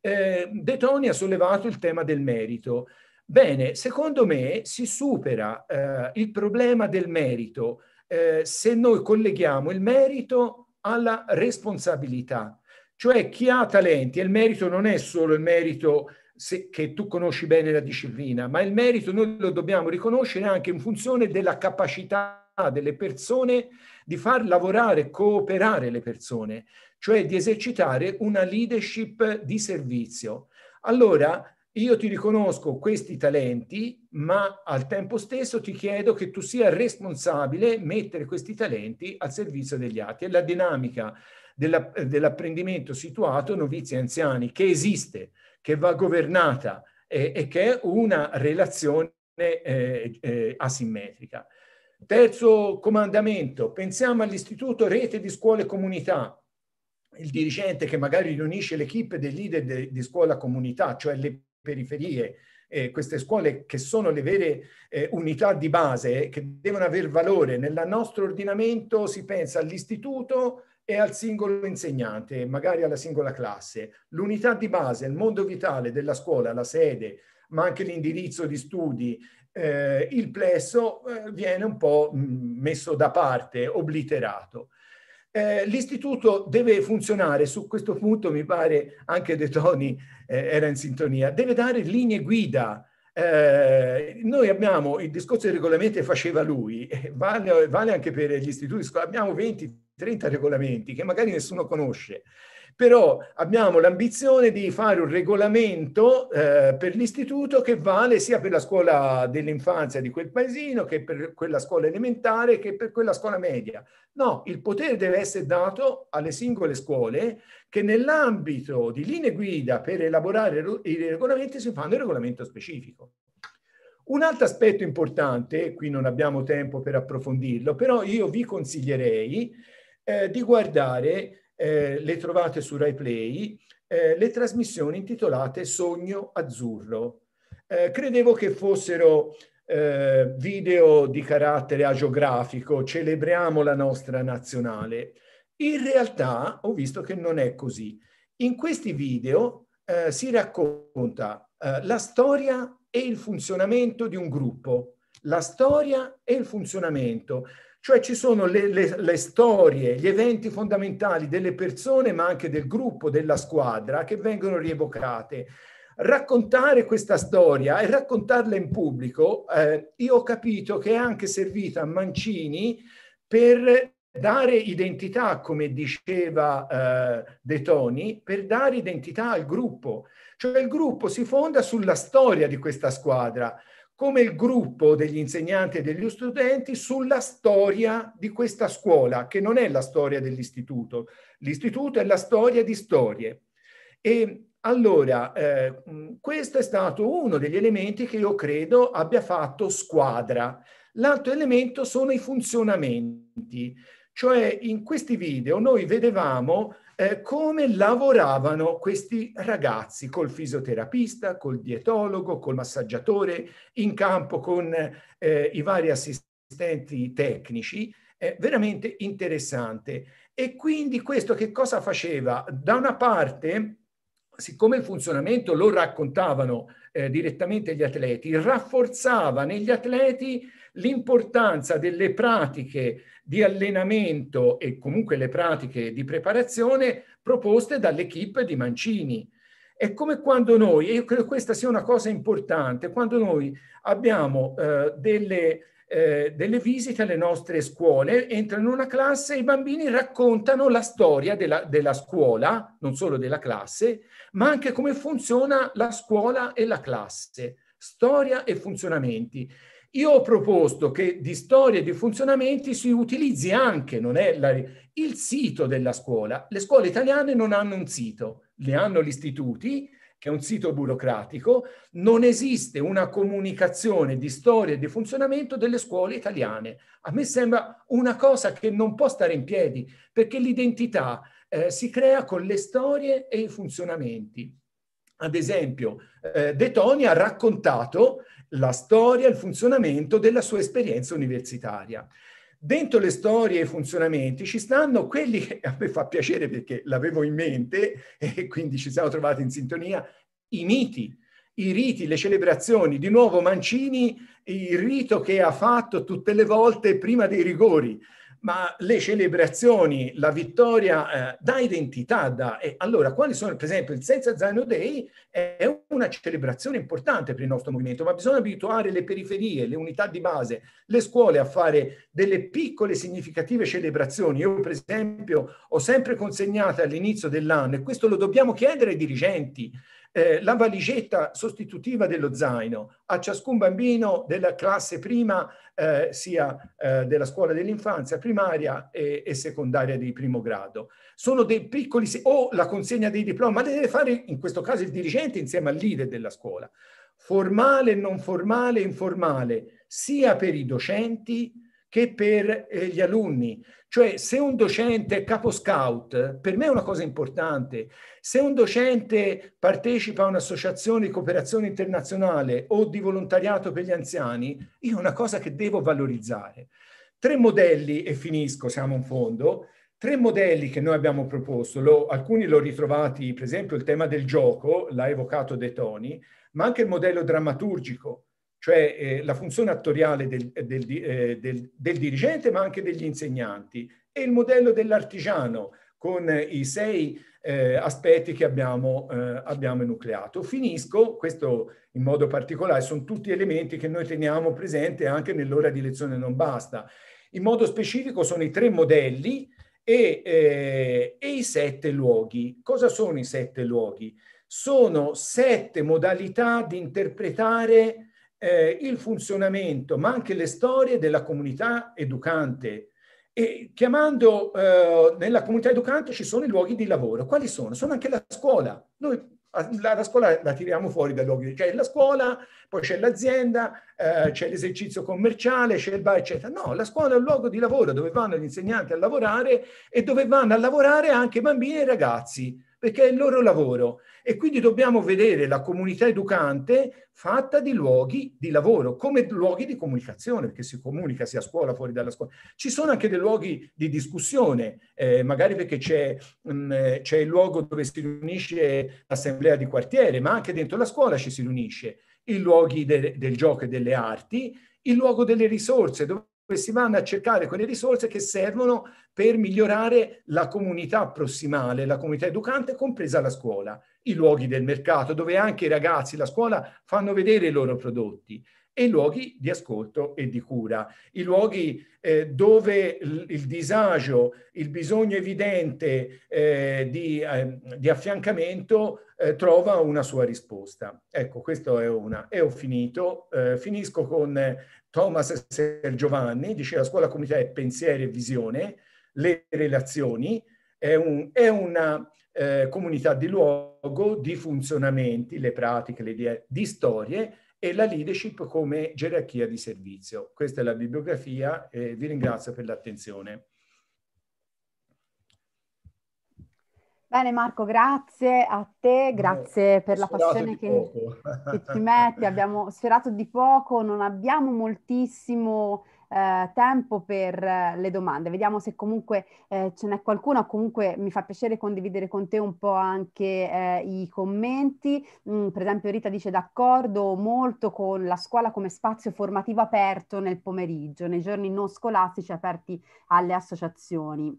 eh, De Toni ha sollevato il tema del merito. Bene, secondo me si supera eh, il problema del merito eh, se noi colleghiamo il merito alla responsabilità. Cioè chi ha talenti, e il merito non è solo il merito se, che tu conosci bene la disciplina, ma il merito noi lo dobbiamo riconoscere anche in funzione della capacità delle persone di far lavorare, cooperare le persone cioè di esercitare una leadership di servizio. Allora, io ti riconosco questi talenti, ma al tempo stesso ti chiedo che tu sia responsabile mettere questi talenti al servizio degli altri. È la dinamica della, dell'apprendimento situato novizi e anziani che esiste, che va governata eh, e che è una relazione eh, eh, asimmetrica. Terzo comandamento, pensiamo all'istituto rete di scuole e comunità il dirigente che magari riunisce l'equipe dei leader de, di scuola comunità, cioè le periferie, eh, queste scuole che sono le vere eh, unità di base eh, che devono avere valore. Nel nostro ordinamento si pensa all'istituto e al singolo insegnante, magari alla singola classe. L'unità di base, il mondo vitale della scuola, la sede, ma anche l'indirizzo di studi, eh, il plesso eh, viene un po' mm, messo da parte, obliterato. Eh, l'istituto deve funzionare, su questo punto mi pare anche De Toni eh, era in sintonia, deve dare linee guida. Eh, noi abbiamo, il discorso dei regolamenti faceva lui, eh, vale, vale anche per gli istituti, abbiamo 20-30 regolamenti che magari nessuno conosce però abbiamo l'ambizione di fare un regolamento eh, per l'istituto che vale sia per la scuola dell'infanzia di quel paesino che per quella scuola elementare che per quella scuola media. No, il potere deve essere dato alle singole scuole che nell'ambito di linee guida per elaborare i regolamenti si fanno il regolamento specifico. Un altro aspetto importante, qui non abbiamo tempo per approfondirlo, però io vi consiglierei eh, di guardare eh, le trovate su RaiPlay, eh, le trasmissioni intitolate Sogno Azzurro. Eh, credevo che fossero eh, video di carattere agiografico, celebriamo la nostra nazionale. In realtà ho visto che non è così. In questi video eh, si racconta eh, la storia e il funzionamento di un gruppo, la storia e il funzionamento. Cioè ci sono le, le, le storie, gli eventi fondamentali delle persone, ma anche del gruppo, della squadra, che vengono rievocate raccontare questa storia e raccontarla in pubblico, eh, io ho capito che è anche servita a Mancini per dare identità, come diceva eh, De Toni, per dare identità al gruppo. Cioè il gruppo si fonda sulla storia di questa squadra come il gruppo degli insegnanti e degli studenti sulla storia di questa scuola, che non è la storia dell'istituto, l'istituto è la storia di storie. E allora, eh, mm, questo è stato uno degli elementi che io credo abbia fatto squadra. L'altro elemento sono i funzionamenti, cioè in questi video noi vedevamo eh, come lavoravano questi ragazzi col fisioterapista, col dietologo, col massaggiatore, in campo con eh, i vari assistenti tecnici, eh, veramente interessante. E quindi questo che cosa faceva? Da una parte, siccome il funzionamento lo raccontavano eh, direttamente gli atleti, rafforzava negli atleti l'importanza delle pratiche di allenamento e comunque le pratiche di preparazione proposte dall'equipe di Mancini. È come quando noi, e io credo questa sia una cosa importante, quando noi abbiamo eh, delle, eh, delle visite alle nostre scuole, entrano in una classe e i bambini raccontano la storia della, della scuola, non solo della classe, ma anche come funziona la scuola e la classe, storia e funzionamenti. Io ho proposto che di storie e di funzionamenti si utilizzi anche la, il sito della scuola. Le scuole italiane non hanno un sito, le hanno gli istituti, che è un sito burocratico, non esiste una comunicazione di storia e di funzionamento delle scuole italiane. A me sembra una cosa che non può stare in piedi, perché l'identità eh, si crea con le storie e i funzionamenti. Ad esempio, eh, De Toni ha raccontato la storia e il funzionamento della sua esperienza universitaria. Dentro le storie e i funzionamenti ci stanno quelli che a me fa piacere perché l'avevo in mente e quindi ci siamo trovati in sintonia, i miti, i riti, le celebrazioni. Di nuovo Mancini, il rito che ha fatto tutte le volte prima dei rigori, ma le celebrazioni, la vittoria eh, dà identità. Da, e allora, quali sono, per esempio, il Senza Zaino Day è una celebrazione importante per il nostro movimento, ma bisogna abituare le periferie, le unità di base, le scuole a fare delle piccole significative celebrazioni. Io, per esempio, ho sempre consegnato all'inizio dell'anno, e questo lo dobbiamo chiedere ai dirigenti, eh, la valigetta sostitutiva dello zaino a ciascun bambino della classe prima, eh, sia eh, della scuola dell'infanzia, primaria e, e, secondaria di primo grado. Sono dei piccoli, o la consegna dei diplomi, ma deve fare in questo caso il dirigente insieme al leader della scuola. Formale, non formale, informale, sia per i docenti, che per eh, gli alunni. Cioè se un docente è capo scout, per me è una cosa importante, se un docente partecipa a un'associazione di cooperazione internazionale o di volontariato per gli anziani, io è una cosa che devo valorizzare. Tre modelli, e finisco, siamo in fondo, tre modelli che noi abbiamo proposto, lo, alcuni l'ho ritrovati, per esempio il tema del gioco, l'ha evocato De Toni, ma anche il modello drammaturgico, cioè eh, la funzione attoriale del, eh, del, eh, del, del, dirigente ma anche degli insegnanti e il modello dell'artigiano con eh, i sei eh, aspetti che abbiamo, eh, abbiamo enucleato. Finisco, questo in modo particolare, sono tutti elementi che noi teniamo presente anche nell'ora di lezione non basta. In modo specifico sono i tre modelli e, e i sette luoghi. Cosa sono i sette luoghi? Sono sette modalità di interpretare eh, il funzionamento, ma anche le storie della comunità educante. E chiamando eh, nella comunità educante ci sono i luoghi di lavoro. Quali sono? Sono anche la scuola. Noi ah, la, la, scuola la tiriamo fuori dai luoghi, c'è la scuola, poi c'è l'azienda, eh, c'è l'esercizio commerciale, c'è il bar, eccetera. No, la scuola è un luogo di lavoro dove vanno gli insegnanti a lavorare e dove vanno a lavorare anche bambini e ragazzi, perché è il loro lavoro. E quindi dobbiamo vedere la comunità educante fatta di luoghi di lavoro, come luoghi di comunicazione, perché si comunica sia a scuola, fuori dalla scuola. Ci sono anche dei luoghi di discussione, eh, magari perché c'è, mh, mm, eh, c'è, il luogo dove si riunisce l'assemblea di quartiere, ma anche dentro la scuola ci si riunisce, i luoghi de- del gioco e delle arti, il luogo delle risorse, dove si vanno a cercare quelle risorse che servono per migliorare la comunità prossimale, la comunità educante, compresa la scuola i luoghi del mercato dove anche i ragazzi, la scuola fanno vedere i loro prodotti e i luoghi di ascolto e di cura, i luoghi eh, dove il, il disagio, il bisogno evidente eh, di, eh, di, affiancamento eh, trova una sua risposta. Ecco, questo è una. E ho finito. Eh, finisco con Thomas Sergiovanni, la scuola, comunità è pensiero e visione, le relazioni, è, un, è una eh, comunità di luogo, di funzionamenti, le pratiche, le idee, di storie e la leadership come gerarchia di servizio. Questa è la bibliografia e vi ringrazio per l'attenzione. Bene Marco, grazie a te, eh, grazie per la passione che, che, ci metti, abbiamo sferato di poco, non abbiamo moltissimo eh, tempo per eh, le domande. Vediamo se comunque eh, ce n'è qualcuno o comunque mi fa piacere condividere con te un po' anche eh, i commenti. Mm, per esempio Rita dice d'accordo molto con la scuola come spazio formativo aperto nel pomeriggio, nei giorni non scolastici aperti alle associazioni.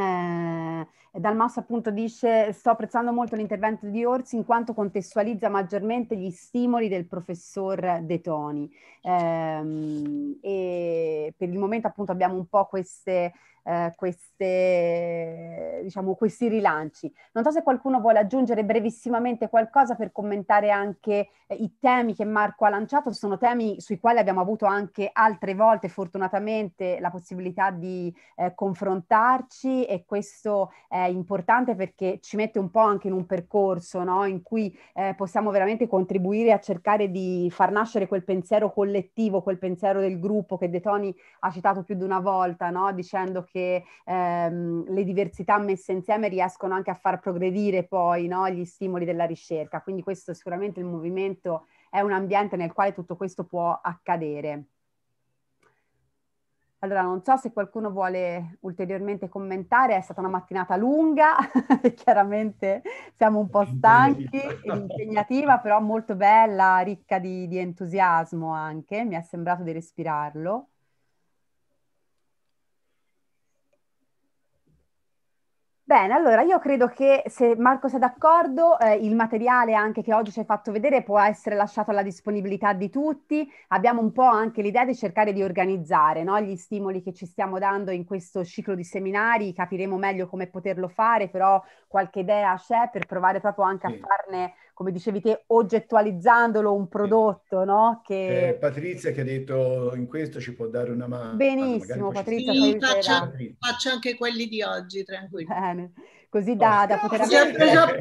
Eh, Dalmas appunto dice sto apprezzando molto l'intervento di Orsi in quanto contestualizza maggiormente gli stimoli del professor De Toni eh, e per il momento appunto abbiamo un po' queste eh, queste, diciamo, questi rilanci. Non so se qualcuno vuole aggiungere brevissimamente qualcosa per commentare anche eh, i temi che Marco ha lanciato, sono temi sui quali abbiamo avuto anche altre volte fortunatamente la possibilità di eh, confrontarci e questo è importante perché ci mette un po' anche in un percorso no? in cui eh, possiamo veramente contribuire a cercare di far nascere quel pensiero collettivo, quel pensiero del gruppo che De Toni ha citato più di una volta, no? dicendo che perché ehm, le diversità messe insieme riescono anche a far progredire poi no, gli stimoli della ricerca. Quindi questo sicuramente il movimento è un ambiente nel quale tutto questo può accadere. Allora, non so se qualcuno vuole ulteriormente commentare, è stata una mattinata lunga, chiaramente siamo un po' stanchi, impegnativa, però molto bella, ricca di, di entusiasmo anche, mi è sembrato di respirarlo. Bene, allora io credo che se Marco sei d'accordo, eh, il materiale anche che oggi ci hai fatto vedere può essere lasciato alla disponibilità di tutti. Abbiamo un po' anche l'idea di cercare di organizzare no? gli stimoli che ci stiamo dando in questo ciclo di seminari, capiremo meglio come poterlo fare, però qualche idea c'è per provare proprio anche a farne come dicevi te, oggettualizzandolo un prodotto, no? Che... Eh, Patrizia che ha detto in questo ci può dare una mano. Benissimo, Patrizia. Sì, faccio, faccio, anche quelli di oggi, tranquillo. Bene. Così da, oh, da poter... No, avere...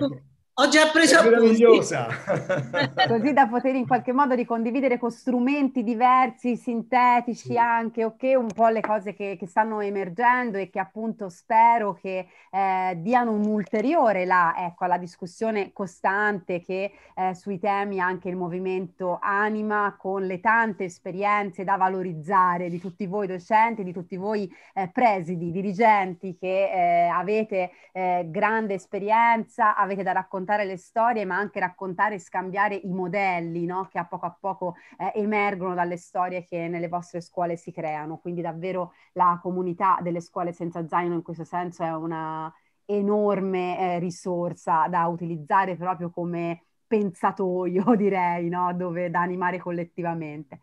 Ho già preso appunti. meravigliosa. Così da poter in qualche modo ricondividere con strumenti diversi, sintetici sì. anche, ok, un po' le cose che, che, stanno emergendo e che appunto spero che eh, diano un ulteriore là, ecco, alla discussione costante che eh, sui temi anche il movimento anima con le tante esperienze da valorizzare di tutti voi docenti, di tutti voi eh, presidi, dirigenti che eh, avete eh, grande esperienza, avete da raccontare raccontare le storie, ma anche raccontare e scambiare i modelli no? che a poco a poco eh, emergono dalle storie che nelle vostre scuole si creano. Quindi davvero la comunità delle scuole senza zaino in questo senso è una enorme eh, risorsa da utilizzare proprio come pensatoio, direi, no? dove da animare collettivamente.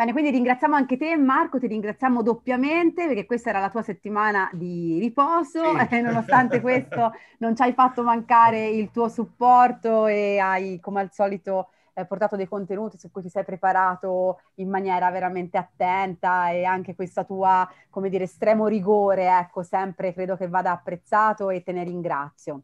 Bene, quindi ringraziamo anche te Marco, ti ringraziamo doppiamente perché questa era la tua settimana di riposo sì. e nonostante questo non ci hai fatto mancare il tuo supporto e hai come al solito eh, portato dei contenuti su cui ti sei preparato in maniera veramente attenta e anche questa tua, come dire, estremo rigore, ecco, sempre credo che vada apprezzato e te ne ringrazio.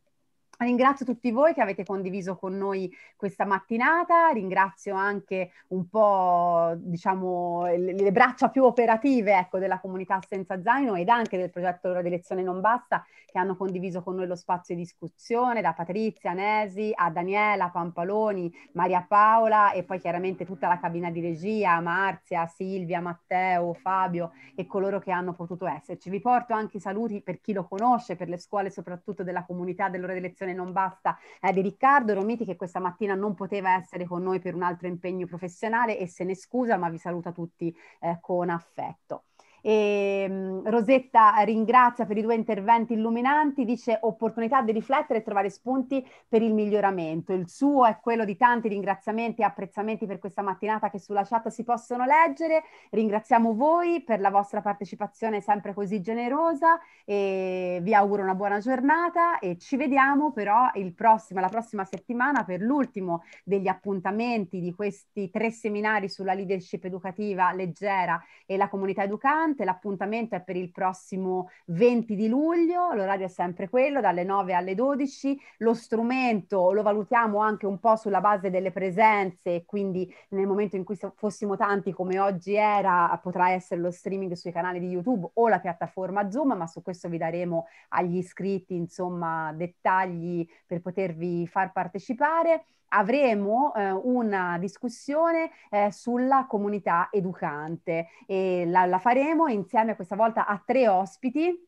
Ringrazio tutti voi che avete condiviso con noi questa mattinata, ringrazio anche un po' diciamo le, le braccia più operative ecco, della comunità senza zaino ed anche del progetto L'ora di lezione non basta che hanno condiviso con noi lo spazio di discussione da Patrizia Nesi a Daniela Pampaloni, Maria Paola e poi chiaramente tutta la cabina di regia, Marzia, Silvia, Matteo, Fabio e coloro che hanno potuto esserci. Vi porto anche i saluti per chi lo conosce, per le scuole soprattutto della comunità dell'ora di lezione trasmissione Non Basta eh, di Riccardo Romiti che questa mattina non poteva essere con noi per un altro impegno professionale e se ne scusa ma vi saluta tutti eh, con affetto. E, ehm, Rosetta ringrazia per i due interventi illuminanti, dice opportunità di riflettere e trovare spunti per il miglioramento. Il suo è quello di tanti ringraziamenti e apprezzamenti per questa mattinata che sulla chat si possono leggere. Ringraziamo voi per la vostra partecipazione sempre così generosa e vi auguro una buona giornata e ci vediamo però prossimo, la prossima settimana per l'ultimo degli appuntamenti di questi tre seminari sulla leadership educativa leggera e la comunità educante importante, l'appuntamento è per il prossimo 20 di luglio, l'orario è sempre quello, dalle 9 alle 12, lo strumento lo valutiamo anche un po' sulla base delle presenze, quindi nel momento in cui fossimo tanti come oggi era potrà essere lo streaming sui canali di YouTube o la piattaforma Zoom, ma su questo vi daremo agli iscritti insomma dettagli per potervi far partecipare avremo eh, una discussione eh, sulla comunità educante e la, la faremo saremo insieme questa volta a tre ospiti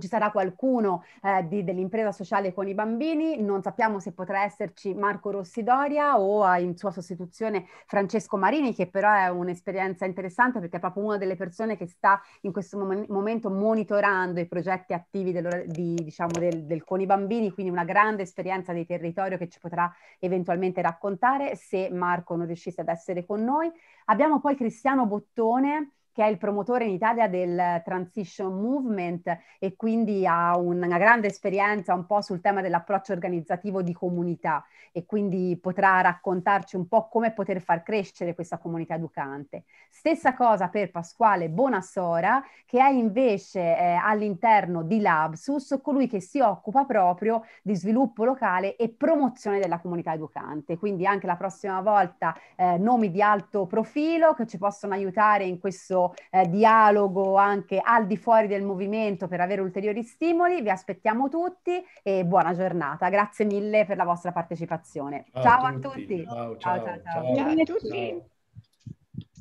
ci sarà qualcuno eh, di, dell'impresa sociale con i bambini, non sappiamo se potrà esserci Marco Rossidoria o eh, in sua sostituzione Francesco Marini, che però è un'esperienza interessante perché è proprio una delle persone che sta in questo mom- momento monitorando i progetti attivi di, diciamo, del, del, con i bambini, quindi una grande esperienza di territorio che ci potrà eventualmente raccontare se Marco non riuscisse ad essere con noi. Abbiamo poi Cristiano Bottone che è il promotore in Italia del Transition Movement e quindi ha una grande esperienza un po' sul tema dell'approccio organizzativo di comunità e quindi potrà raccontarci un po' come poter far crescere questa comunità educante. Stessa cosa per Pasquale Bonassora che è invece eh, all'interno di Labsus colui che si occupa proprio di sviluppo locale e promozione della comunità educante. Quindi anche la prossima volta eh, nomi di alto profilo che ci possono aiutare in questo eh, dialogo anche al di fuori del movimento per avere ulteriori stimoli. Vi aspettiamo tutti e buona giornata. Grazie mille per la vostra partecipazione. Ciao, ciao a tutti. tutti. Ciao, ciao, ciao, ciao. ciao a tutti.